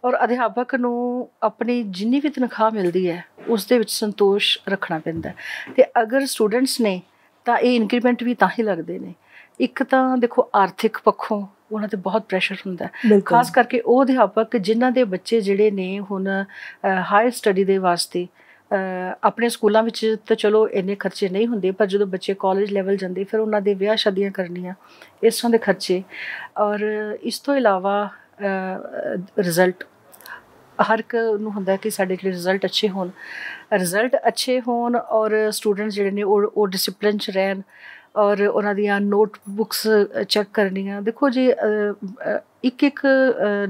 ਔਰ ਅਧਿਆਪਕ ਨੂੰ ਆਪਣੀ ਜਿੰਨੀ ਵੀ ਤਨਖਾਹ ਮਿਲਦੀ ਹੈ ਉਸ ਦੇ ਵਿੱਚ ਸੰਤੋਸ਼ ਰੱਖਣਾ ਪੈਂਦਾ ਤੇ ਅਗਰ ਸਟੂਡੈਂਟਸ ਨੇ ਤਾਂ ਇਹ ਇਨਕਰੀਮੈਂਟ ਵੀ ਤਾਂ ਹੀ ਲੱਗਦੇ ਨੇ ਇੱਕ ਤਾਂ ਦੇਖੋ ਆਰਥਿਕ ਪੱਖੋਂ ਉਹਨਾਂ ਤੇ ਬਹੁਤ ਪ੍ਰੈਸ਼ਰ ਹੁੰਦਾ ਖਾਸ ਕਰਕੇ ਉਹ ਅਧਿਆਪਕ ਜਿਨ੍ਹਾਂ ਦੇ ਬੱਚੇ ਜਿਹੜੇ ਨੇ ਹੁਣ ਹਾਇਰ ਸਟੱਡੀ ਦੇ ਵਾਸਤੇ ਆਪਣੇ ਸਕੂਲਾਂ ਵਿੱਚ ਤਾਂ ਚਲੋ ਇੰਨੇ ਖਰਚੇ ਨਹੀਂ ਹੁੰਦੇ ਪਰ ਜਦੋਂ ਬੱਚੇ ਕਾਲਜ ਲੈਵਲ ਜਾਂਦੇ ਫਿਰ ਉਹਨਾਂ ਦੇ ਵਿਆਹ ਸ਼ਾਦੀਆਂ ਕਰਨੀਆਂ ਇਸ ਤਰ੍ਹਾਂ ਦੇ ਖਰਚੇ ਔਰ ਇਸ ਤੋਂ ਇਲਾਵਾ ਰਿਜ਼ਲਟ ਹਰ ਇੱਕ ਨੂੰ ਹੁੰਦਾ ਕਿ ਸਾਡੇ ਕੋਲ ਰਿਜ਼ਲਟ ਅੱਛੇ ਹੋਣ ਰਿਜ਼ਲਟ ਅੱਛੇ ਹੋਣ ਔਰ ਸਟੂਡੈਂਟਸ ਜਿਹੜੇ ਨੇ ਉਹ ਉਹ ਡਿਸਪਲਿਨ ਚ ਰਹਿਣ ਔਰ ਉਹਨਾਂ ਦੀਆਂ ਨੋਟਬੁੱਕਸ ਚੈੱਕ ਕਰਨੀਆਂ ਦੇਖੋ ਜੀ ਇੱਕ ਇੱਕ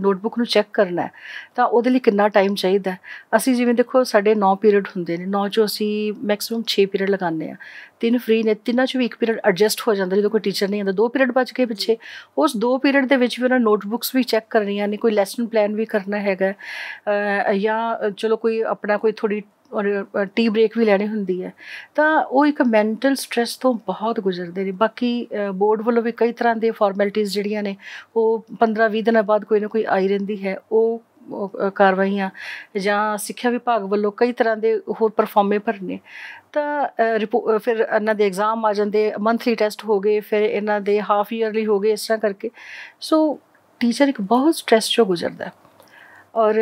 ਨੋਟਬੁੱਕ ਨੂੰ ਚੈੱਕ ਕਰਨਾ ਹੈ ਤਾਂ ਉਹਦੇ ਲਈ ਕਿੰਨਾ ਟਾਈਮ ਚਾਹੀਦਾ ਅਸੀਂ ਜਿਵੇਂ ਦੇਖੋ ਸਾਡੇ 9 ਪੀਰੀਅਡ ਹੁੰਦੇ ਨੇ 9 ਚੋਂ ਅਸੀਂ ਮੈਕਸਿਮਮ 6 ਪੀਰੀਅਡ ਲਗਾਉਂਦੇ ਆ ਤਿੰਨ ਫ੍ਰੀ ਨੇ ਤਿੰਨਾਂ ਚੋਂ ਵੀ ਇੱਕ ਪੀਰੀਅਡ ਐਡਜਸਟ ਹੋ ਜਾਂਦਾ ਜਦੋਂ ਕੋਈ ਟੀਚਰ ਨਹੀਂ ਆਉਂਦਾ ਦੋ ਪੀਰੀਅਡ ਬਚ ਕੇ ਪਿੱਛੇ ਉਸ ਦੋ ਪੀਰੀਅਡ ਦੇ ਵਿੱਚ ਵੀ ਉਹਨਾਂ ਨੋਟਬੁੱਕਸ ਵੀ ਚੈੱਕ ਕਰਨੀਆਂ ਨੇ ਕੋਈ ਲੈਸਨ ਪਲਾਨ ਵੀ ਕਰਨਾ ਹੈਗਾ ਜਾਂ ਚਲੋ ਕੋਈ ਆਪਣਾ ਕੋਈ ਥੋੜੀ ਔਰ ਟੀ ਬ੍ਰੇਕ ਵੀ ਲੈਣੀ ਹੁੰਦੀ ਹੈ ਤਾਂ ਉਹ ਇੱਕ ਮੈਂਟਲ ਸਟ्रेस ਤੋਂ ਬਹੁਤ ਗੁਜ਼ਰਦੇ ਨੇ ਬਾਕੀ ਬੋਰਡ ਵੱਲੋਂ ਵੀ ਕਈ ਤਰ੍ਹਾਂ ਦੇ ਫਾਰਮੈਲਿਟੀਆਂ ਜਿਹੜੀਆਂ ਨੇ ਉਹ 15-20 ਦਿਨਾਂ ਬਾਅਦ ਕੋਈ ਨਾ ਕੋਈ ਆਈ ਰਹਿੰਦੀ ਹੈ ਉਹ ਕਾਰਵਾਈਆਂ ਜਾਂ ਸਿੱਖਿਆ ਵਿਭਾਗ ਵੱਲੋਂ ਕਈ ਤਰ੍ਹਾਂ ਦੇ ਹੋਰ ਪਰਫਾਰਮੇ ਭਰਨੇ ਤਾਂ ਫਿਰ ਇਹਨਾਂ ਦੇ ਐਗਜ਼ਾਮ ਆ ਜਾਂਦੇ ਮੰਥਲੀ ਟੈਸਟ ਹੋ ਗਏ ਫਿਰ ਇਹਨਾਂ ਦੇ ਹਾਫ ਇਅਰਲੀ ਹੋ ਗਏ ਇਸ ਤਰ੍ਹਾਂ ਕਰਕੇ ਸੋ ਟੀਚਰ ਇੱਕ ਬਹੁਤ ਸਟ्रेस ਚੋਂ ਗੁਜ਼ਰਦਾ ਔਰ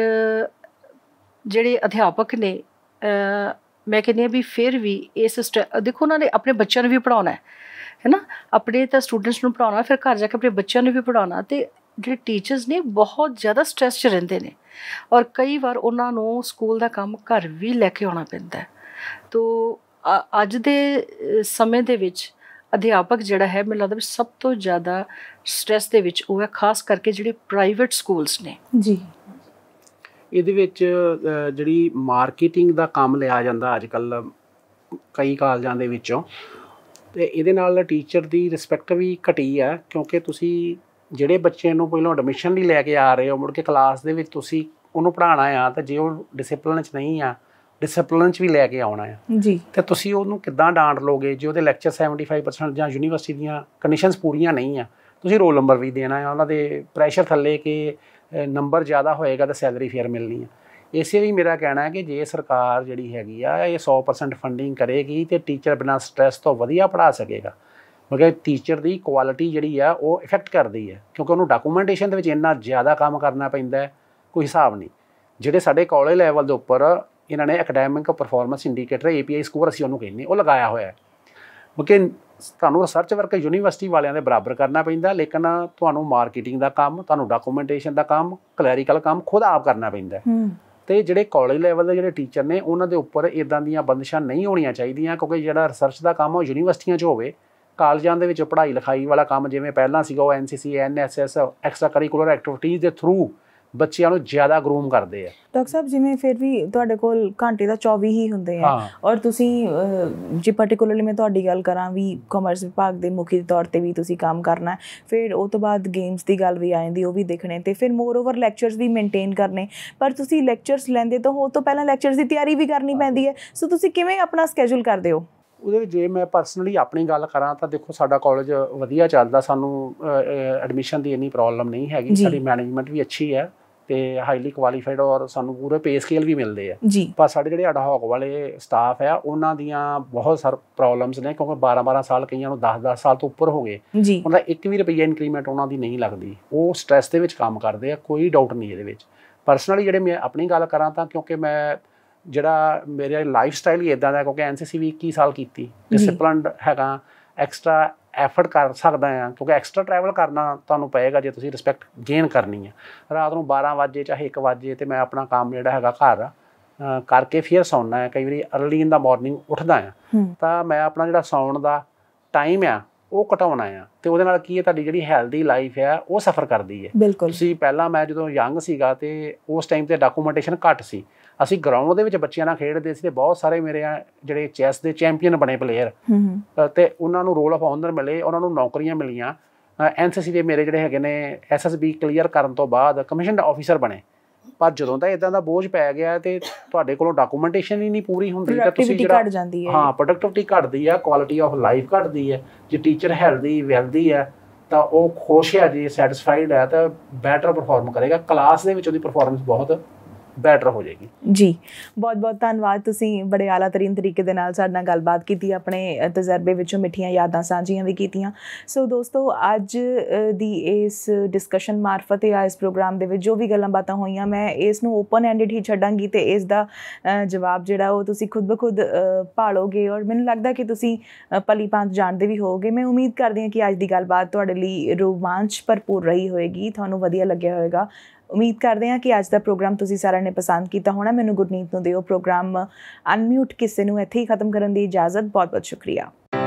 ਜਿਹੜੇ ਅਧਿਆਪਕ ਨੇ ਮੈਂ ਕਹਿੰਦੀ ਆ ਵੀ ਫਿਰ ਵੀ ਇਸ ਦੇਖੋ ਉਹਨਾਂ ਨੇ ਆਪਣੇ ਬੱਚਿਆਂ ਨੂੰ ਵੀ ਪੜਾਉਣਾ ਹੈ ਹੈਨਾ ਆਪਣੇ ਤਾਂ ਸਟੂਡੈਂਟਸ ਨੂੰ ਪੜਾਉਣਾ ਫਿਰ ਘਰ ਜਾ ਕੇ ਆਪਣੇ ਬੱਚਿਆਂ ਨੂੰ ਵੀ ਪੜਾਉਣਾ ਤੇ ਜਿਹੜੇ ਟੀਚਰਸ ਨੇ ਬਹੁਤ ਜ਼ਿਆਦਾ ਸਟ्रेस 'ਚ ਰਹਿੰਦੇ ਨੇ ਔਰ ਕਈ ਵਾਰ ਉਹਨਾਂ ਨੂੰ ਸਕੂਲ ਦਾ ਕੰਮ ਘਰ ਵੀ ਲੈ ਕੇ ਆਉਣਾ ਪੈਂਦਾ ਹੈ ਤੋਂ ਅੱਜ ਦੇ ਸਮੇਂ ਦੇ ਵਿੱਚ ਅਧਿਆਪਕ ਜਿਹੜਾ ਹੈ ਮੈਨੂੰ ਲੱਗਦਾ ਸਭ ਤੋਂ ਜ਼ਿਆਦਾ ਸਟ्रेस ਦੇ ਵਿੱਚ ਉਹ ਹੈ ਖਾਸ ਕਰਕੇ ਜਿਹੜੇ ਪ੍ਰਾਈਵੇਟ ਸਕੂਲਸ ਨੇ ਜੀ ਇਹਦੇ ਵਿੱਚ ਜਿਹੜੀ ਮਾਰਕੀਟਿੰਗ ਦਾ ਕੰਮ ਲਿਆ ਜਾਂਦਾ ਅੱਜ ਕੱਲ ਕਈ ਕਾਲਜਾਂ ਦੇ ਵਿੱਚੋਂ ਤੇ ਇਹਦੇ ਨਾਲ ਟੀਚਰ ਦੀ ਰਿਸਪੈਕਟ ਵੀ ਘਟੀ ਆ ਕਿਉਂਕਿ ਤੁਸੀਂ ਜਿਹੜੇ ਬੱਚੇ ਨੂੰ ਪਹਿਲਾਂ ਐਡਮਿਸ਼ਨ ਲਈ ਲੈ ਕੇ ਆ ਰਹੇ ਹੋ ਮੁੜ ਕੇ ਕਲਾਸ ਦੇ ਵਿੱਚ ਤੁਸੀਂ ਉਹਨੂੰ ਪੜਾਉਣਾ ਆ ਤਾਂ ਜੇ ਉਹ ਡਿਸਪਲਿਨ 'ਚ ਨਹੀਂ ਆ ਡਿਸਪਲਿਨ 'ਚ ਵੀ ਲੈ ਕੇ ਆਉਣਾ ਆ ਜੀ ਤੇ ਤੁਸੀਂ ਉਹਨੂੰ ਕਿੱਦਾਂ ਡਾਂਟ ਲੋਗੇ ਜੇ ਉਹਦੇ ਲੈਕਚਰ 75% ਜਾਂ ਯੂਨੀਵਰਸਿਟੀ ਦੀਆਂ ਕੰਡੀਸ਼ਨਸ ਪੂਰੀਆਂ ਨਹੀਂ ਆ ਤੁਸੀਂ ਰੋਲ ਨੰਬਰ ਵੀ ਦੇਣਾ ਆ ਉਹਨਾਂ ਦੇ ਪ੍ਰੈਸ਼ਰ ਥੱਲੇ ਕਿ ਨੰਬਰ ਜ਼ਿਆਦਾ ਹੋਏਗਾ ਤਾਂ ਸੈਲਰੀ ਫੇਅਰ ਮਿਲਣੀ ਆ ਇਸੇ ਲਈ ਮੇਰਾ ਕਹਿਣਾ ਹੈ ਕਿ ਜੇ ਸਰਕਾਰ ਜਿਹੜੀ ਹੈਗੀ ਆ ਇਹ 100% ਫੰਡਿੰਗ ਕਰੇਗੀ ਤੇ ਟੀਚਰ ਬਿਨਾਂ ਸਟ्रेस ਤੋਂ ਵਧੀਆ ਪੜਾ ਸਕੇਗਾ ਮਗਰ ਟੀਚਰ ਦੀ ਕੁਆਲਿਟੀ ਜਿਹੜੀ ਆ ਉਹ ਇਫੈਕਟ ਕਰਦੀ ਹੈ ਕਿਉਂਕਿ ਉਹਨੂੰ ਡਾਕੂਮੈਂਟੇਸ਼ਨ ਦੇ ਵਿੱਚ ਇੰਨਾ ਜ਼ਿਆਦਾ ਕੰਮ ਕਰਨਾ ਪੈਂਦਾ ਕੋਈ ਹਿਸਾਬ ਨਹੀਂ ਜਿਹੜੇ ਸਾਡੇ ਕਾਲਜ ਲੈਵਲ ਦੇ ਉੱਪਰ ਇਹਨਾਂ ਨੇ academic performance indicator API score ਅਸੀਂ ਉਹਨੂੰ ਕਹਿੰਦੇ ਉਹ ਲਗਾਇਆ ਹੋਇਆ ਹੈ ਮਗਰ ਤੁਹਾਨੂੰ ਰਿਸਰਚ ਵਰਕ ਯੂਨੀਵਰਸਿਟੀ ਵਾਲਿਆਂ ਦੇ ਬਰਾਬਰ ਕਰਨਾ ਪੈਂਦਾ ਲੇਕਿਨ ਤੁਹਾਨੂੰ ਮਾਰਕੀਟਿੰਗ ਦਾ ਕੰਮ ਤੁਹਾਨੂੰ ਡਾਕੂਮੈਂਟੇਸ਼ਨ ਦਾ ਕੰਮ ਕਲੈਰੀਕਲ ਕੰਮ ਖੁਦ ਆਪ ਕਰਨਾ ਪੈਂਦਾ ਤੇ ਜਿਹੜੇ ਕਾਲਜ ਲੈਵਲ ਦੇ ਜਿਹੜੇ ਟੀਚਰ ਨੇ ਉਹਨਾਂ ਦੇ ਉੱਪਰ ਇਦਾਂ ਦੀਆਂ ਬੰਦਸ਼ਾਂ ਨਹੀਂ ਹੋਣੀਆਂ ਚਾਹੀਦੀਆਂ ਕਿਉਂਕਿ ਜਿਹੜਾ ਰਿਸਰਚ ਦਾ ਕੰਮ ਉਹ ਯੂਨੀਵਰਸਿਟੀਆਂ 'ਚ ਹੋਵੇ ਕਾਲਜਾਂ ਦੇ ਵਿੱਚ ਪੜ੍ਹਾਈ ਲਿਖਾਈ ਵਾਲਾ ਕੰਮ ਜਿਵੇਂ ਪਹਿਲਾਂ ਸੀਗਾ ਉਹ NCC NSS extra curricular activities ਦੇ ਥਰੂ ਬੱਚਿਆਂ ਨੂੰ ਜ਼ਿਆਦਾ ਗਰੂਮ ਕਰਦੇ ਆ ਡਾਕਟਰ ਸਾਹਿਬ ਜਿਵੇਂ ਫਿਰ ਵੀ ਤੁਹਾਡੇ ਕੋਲ ਘੰਟੇ ਦਾ 24 ਹੀ ਹੁੰਦੇ ਆ ਔਰ ਤੁਸੀਂ ਜੇ ਪਾਰਟਿਕੂਲਰਲੀ ਮੈਂ ਤੁਹਾਡੀ ਗੱਲ ਕਰਾਂ ਵੀ ਕਮਰਸ ਵਿਭਾਗ ਦੇ ਮੁਖੀ ਦੇ ਤੌਰ ਤੇ ਵੀ ਤੁਸੀਂ ਕੰਮ ਕਰਨਾ ਫਿਰ ਉਹ ਤੋਂ ਬਾਅਦ ਗੇਮਸ ਦੀ ਗੱਲ ਵੀ ਆਉਂਦੀ ਉਹ ਵੀ ਦੇਖਣੇ ਤੇ ਫਿਰ ਮੋਰ ਓਵਰ ਲੈਕਚਰਸ ਵੀ ਮੇਨਟੇਨ ਕਰਨੇ ਪਰ ਤੁਸੀਂ ਲੈਕਚਰਸ ਲੈਂਦੇ ਤਾਂ ਹੋ ਤੋਂ ਪਹਿਲਾਂ ਲੈਕਚਰਸ ਦੀ ਤਿਆਰੀ ਵੀ ਕਰਨੀ ਪੈਂਦੀ ਹੈ ਸੋ ਤੁਸੀਂ ਕਿਵੇਂ ਆਪਣਾ ਸਕੇਜੂਲ ਕਰਦੇ ਹੋ ਉਹਦੇ ਵਿੱਚ ਜੇ ਮੈਂ ਪਰਸਨਲੀ ਆਪਣੀ ਗੱਲ ਕਰਾਂ ਤਾਂ ਦੇਖੋ ਸਾਡਾ ਕਾਲਜ ਵਧੀਆ ਚੱਲਦਾ ਸਾਨੂੰ ਐਡਮਿਸ਼ਨ ਦੀ ਇੰਨੀ ਪ੍ਰੋਬਲਮ ਨਹੀਂ ਹੈਗੀ ਸਾਡੀ ਮੈਨੇਜਮੈਂਟ ਵੀ ਅੱਛੀ ਹੈ ਤੇ ਹਾਈਲੀ ਕੁਆਲੀਫਾਈਡ ਔਰ ਸਾਨੂੰ ਪੂਰੇ ਪੇ ਸਕੇਲ ਵੀ ਮਿਲਦੇ ਆ ਪਰ ਸਾਡੇ ਜਿਹੜੇ ਅਡਹੌਕ ਵਾਲੇ ਸਟਾਫ ਆ ਉਹਨਾਂ ਦੀਆਂ ਬਹੁਤ ਸਾਰ ਪ੍ਰੋਬਲਮਸ ਨੇ ਕਿਉਂਕਿ 12-12 ਸਾਲ ਕਈਆਂ ਨੂੰ 10-10 ਸਾਲ ਤੋਂ ਉੱਪਰ ਹੋ ਗਏ ਉਹਨਾਂ ਦਾ ਇੱਕ ਵੀ ਰੁਪਈਆ ਇਨਕਰੀਮੈਂਟ ਉਹਨਾਂ ਦੀ ਨਹੀਂ ਲੱਗਦੀ ਉਹ ਸਟ्रेस ਦੇ ਵਿੱਚ ਕੰਮ ਕਰਦੇ ਆ ਕੋਈ ਡਾਊਟ ਨਹੀਂ ਇਹਦੇ ਵਿੱਚ ਪਰਸਨਲੀ ਜਿਹੜੇ ਮੈਂ ਆਪਣੀ ਗੱਲ ਕਰਾਂ ਤਾਂ ਕਿਉਂਕਿ ਮੈਂ ਜਿਹੜਾ ਮੇਰਾ ਲਾਈਫ ਸਟਾਈਲ ਹੀ ਇਦਾਂ ਦਾ ਕਿਉਂਕਿ ਐਨਸੀਸੀ ਵੀ 21 ਸਾਲ ਕੀਤੀ ਡਿਸਪਲਿਨਡ ਹੈਗਾ ਐਕਸਟਰਾ ਐਫਰਟ ਕਰ ਸਕਦਾ ਆ ਕਿਉਂਕਿ ਐਕਸਟਰਾ ਟਰੈਵਲ ਕਰਨਾ ਤੁਹਾਨੂੰ ਪਏਗਾ ਜੇ ਤੁਸੀਂ ਰਿਸਪੈਕਟ ਗੇਨ ਕਰਨੀ ਆ ਰਾਤ ਨੂੰ 12 ਵਜੇ ਚਾਹੇ 1 ਵਜੇ ਤੇ ਮੈਂ ਆਪਣਾ ਕੰਮ ਜਿਹੜਾ ਹੈਗਾ ਘਰ ਕਰਕੇ ਫਿਰ ਸੌਣਾ ਹੈ ਕਈ ਵਾਰੀ अर्ਲੀ ਇਨ ਦਾ ਮਾਰਨਿੰਗ ਉੱਠਦਾ ਆ ਤਾਂ ਮੈਂ ਆਪਣਾ ਜਿਹੜਾ ਸੌਣ ਦਾ ਟਾਈਮ ਆ ਉਹ ਘਟਾਉਣਾ ਆ ਤੇ ਉਹਦੇ ਨਾਲ ਕੀ ਹੈ ਤੁਹਾਡੀ ਜਿਹੜੀ ਹੈਲਦੀ ਲਾਈਫ ਹੈ ਉਹ ਸਫਰ ਕਰਦੀ ਹੈ ਤੁਸੀਂ ਪਹਿਲਾਂ ਮੈਂ ਜਦੋਂ ਯੰਗ ਸੀਗਾ ਤੇ ਉਸ ਟਾਈਮ ਤੇ ਡਾਕੂਮੈਂਟੇਸ਼ਨ ਘੱਟ ਸੀ ਅਸੀਂ ਗਰਾਊਂਡ ਦੇ ਵਿੱਚ ਬੱਚਿਆਂ ਨਾਲ ਖੇਡਦੇ ਸੀ ਤੇ ਬਹੁਤ ਸਾਰੇ ਮੇਰੇ ਜਿਹੜੇ ਚੈਸ ਦੇ ਚੈਂਪੀਅਨ ਬਣੇ ਪਲੇਅਰ ਤੇ ਉਹਨਾਂ ਨੂੰ ਰੋਲ ਆਫ ਆਨਰ ਮਿਲੇ ਉਹਨਾਂ ਨੂੰ ਨੌਕਰੀਆਂ ਮਿਲੀਆਂ ਐਨਸੀਸੀ ਦੇ ਮੇਰੇ ਜਿਹੜੇ ਹੈਗੇ ਨੇ ਐਸਐਸਬੀ ਕਲੀਅਰ ਕਰਨ ਤੋਂ ਬਾਅਦ ਕਮਿਸ਼ਨਡ ਆਫੀਸਰ ਬਣੇ ਪਰ ਜਦੋਂ ਤਾਂ ਇਦਾਂ ਦਾ ਬੋਝ ਪੈ ਗਿਆ ਤੇ ਤੁਹਾਡੇ ਕੋਲੋਂ ਡਾਕੂਮੈਂਟੇਸ਼ਨ ਹੀ ਨਹੀਂ ਪੂਰੀ ਹੁੰਦੀ ਤਾਂ ਤੁਸੀਂ ਜਿਹੜਾ ਹਾਂ ਪ੍ਰੋਡਕਟਿਵਿਟੀ ਘਟਦੀ ਆ ਕੁਆਲਿਟੀ ਆਫ ਲਾਈਫ ਘਟਦੀ ਹੈ ਜੇ ਟੀਚਰ ਹੈਲਦੀ ਵੈਲਦੀ ਹੈ ਤਾਂ ਉਹ ਖੁਸ਼ ਹੈ ਜੀ ਸੈਟੀਸਫਾਈਡ ਹੈ ਤਾਂ ਬੈਟਰ ਪਰਫਾਰਮ ਕਰੇਗਾ ਕਲਾਸ ਦੇ ਵਿੱਚ ਉਹਦੀ ਪਰਫਾਰਮੈਂਸ ਬਹੁਤ ਬੈਟਰ ਹੋ ਜਾਏਗੀ ਜੀ ਬਹੁਤ ਬਹੁਤ ਧੰਨਵਾਦ ਤੁਸੀਂ ਬੜੇ ਆਲਾ ਤਰੀਨ ਤਰੀਕੇ ਦੇ ਨਾਲ ਸਾਡੇ ਨਾਲ ਗੱਲਬਾਤ ਕੀਤੀ ਆਪਣੇ ਤਜਰਬੇ ਵਿੱਚੋਂ ਮਿੱਠੀਆਂ ਯਾਦਾਂ ਸਾਂਝੀਆਂ ਵੀ ਕੀਤੀਆਂ ਸੋ ਦੋਸਤੋ ਅੱਜ ਦੀ ਇਸ ਡਿਸਕਸ਼ਨ ਮਾਰਫਤ ਇਹ ਇਸ ਪ੍ਰੋਗਰਾਮ ਦੇ ਵਿੱਚ ਜੋ ਵੀ ਗੱਲਾਂ ਬਾਤਾਂ ਹੋਈਆਂ ਮੈਂ ਇਸ ਨੂੰ ਓਪਨ ਐਂਡਡ ਹੀ ਛੱਡਾਂਗੀ ਤੇ ਇਸ ਦਾ ਜਵਾਬ ਜਿਹੜਾ ਉਹ ਤੁਸੀਂ ਖੁਦ ਬਖੁਦ ਪਾਲੋਗੇ ਔਰ ਮੈਨੂੰ ਲੱਗਦਾ ਕਿ ਤੁਸੀਂ ਪਲੀ ਪੰਥ ਜਾਣਦੇ ਵੀ ਹੋਵੋਗੇ ਮੈਂ ਉਮੀਦ ਕਰਦੀ ਹਾਂ ਕਿ ਅੱਜ ਦੀ ਗੱਲਬਾਤ ਤੁਹਾਡੇ ਲਈ ਰੋਮਾਂਚ ਭਰਪੂਰ ਰਹੀ ਹੋਵੇਗੀ ਤੁਹਾਨੂੰ ਵਧੀਆ ਲੱਗਿਆ ਹੋਵੇਗਾ ਉਮੀਦ ਕਰਦੇ ਹਾਂ ਕਿ ਅੱਜ ਦਾ ਪ੍ਰੋਗਰਾਮ ਤੁਸੀਂ ਸਾਰਿਆਂ ਨੇ ਪਸੰਦ ਕੀਤਾ ਹੋਣਾ ਮੈਨੂੰ ਗੁਰਨੀਤ ਨੂੰ ਦਿਓ ਪ੍ਰੋਗਰਾਮ ਅਨਮਿਊਟ ਕਿਸੇ ਨੂੰ ਇੱਥੇ ਹੀ ਖਤਮ ਕਰਨ ਦੀ ਇਜਾਜ਼ਤ ਬਹੁਤ ਬਹੁਤ ਸ਼ੁਕਰੀਆ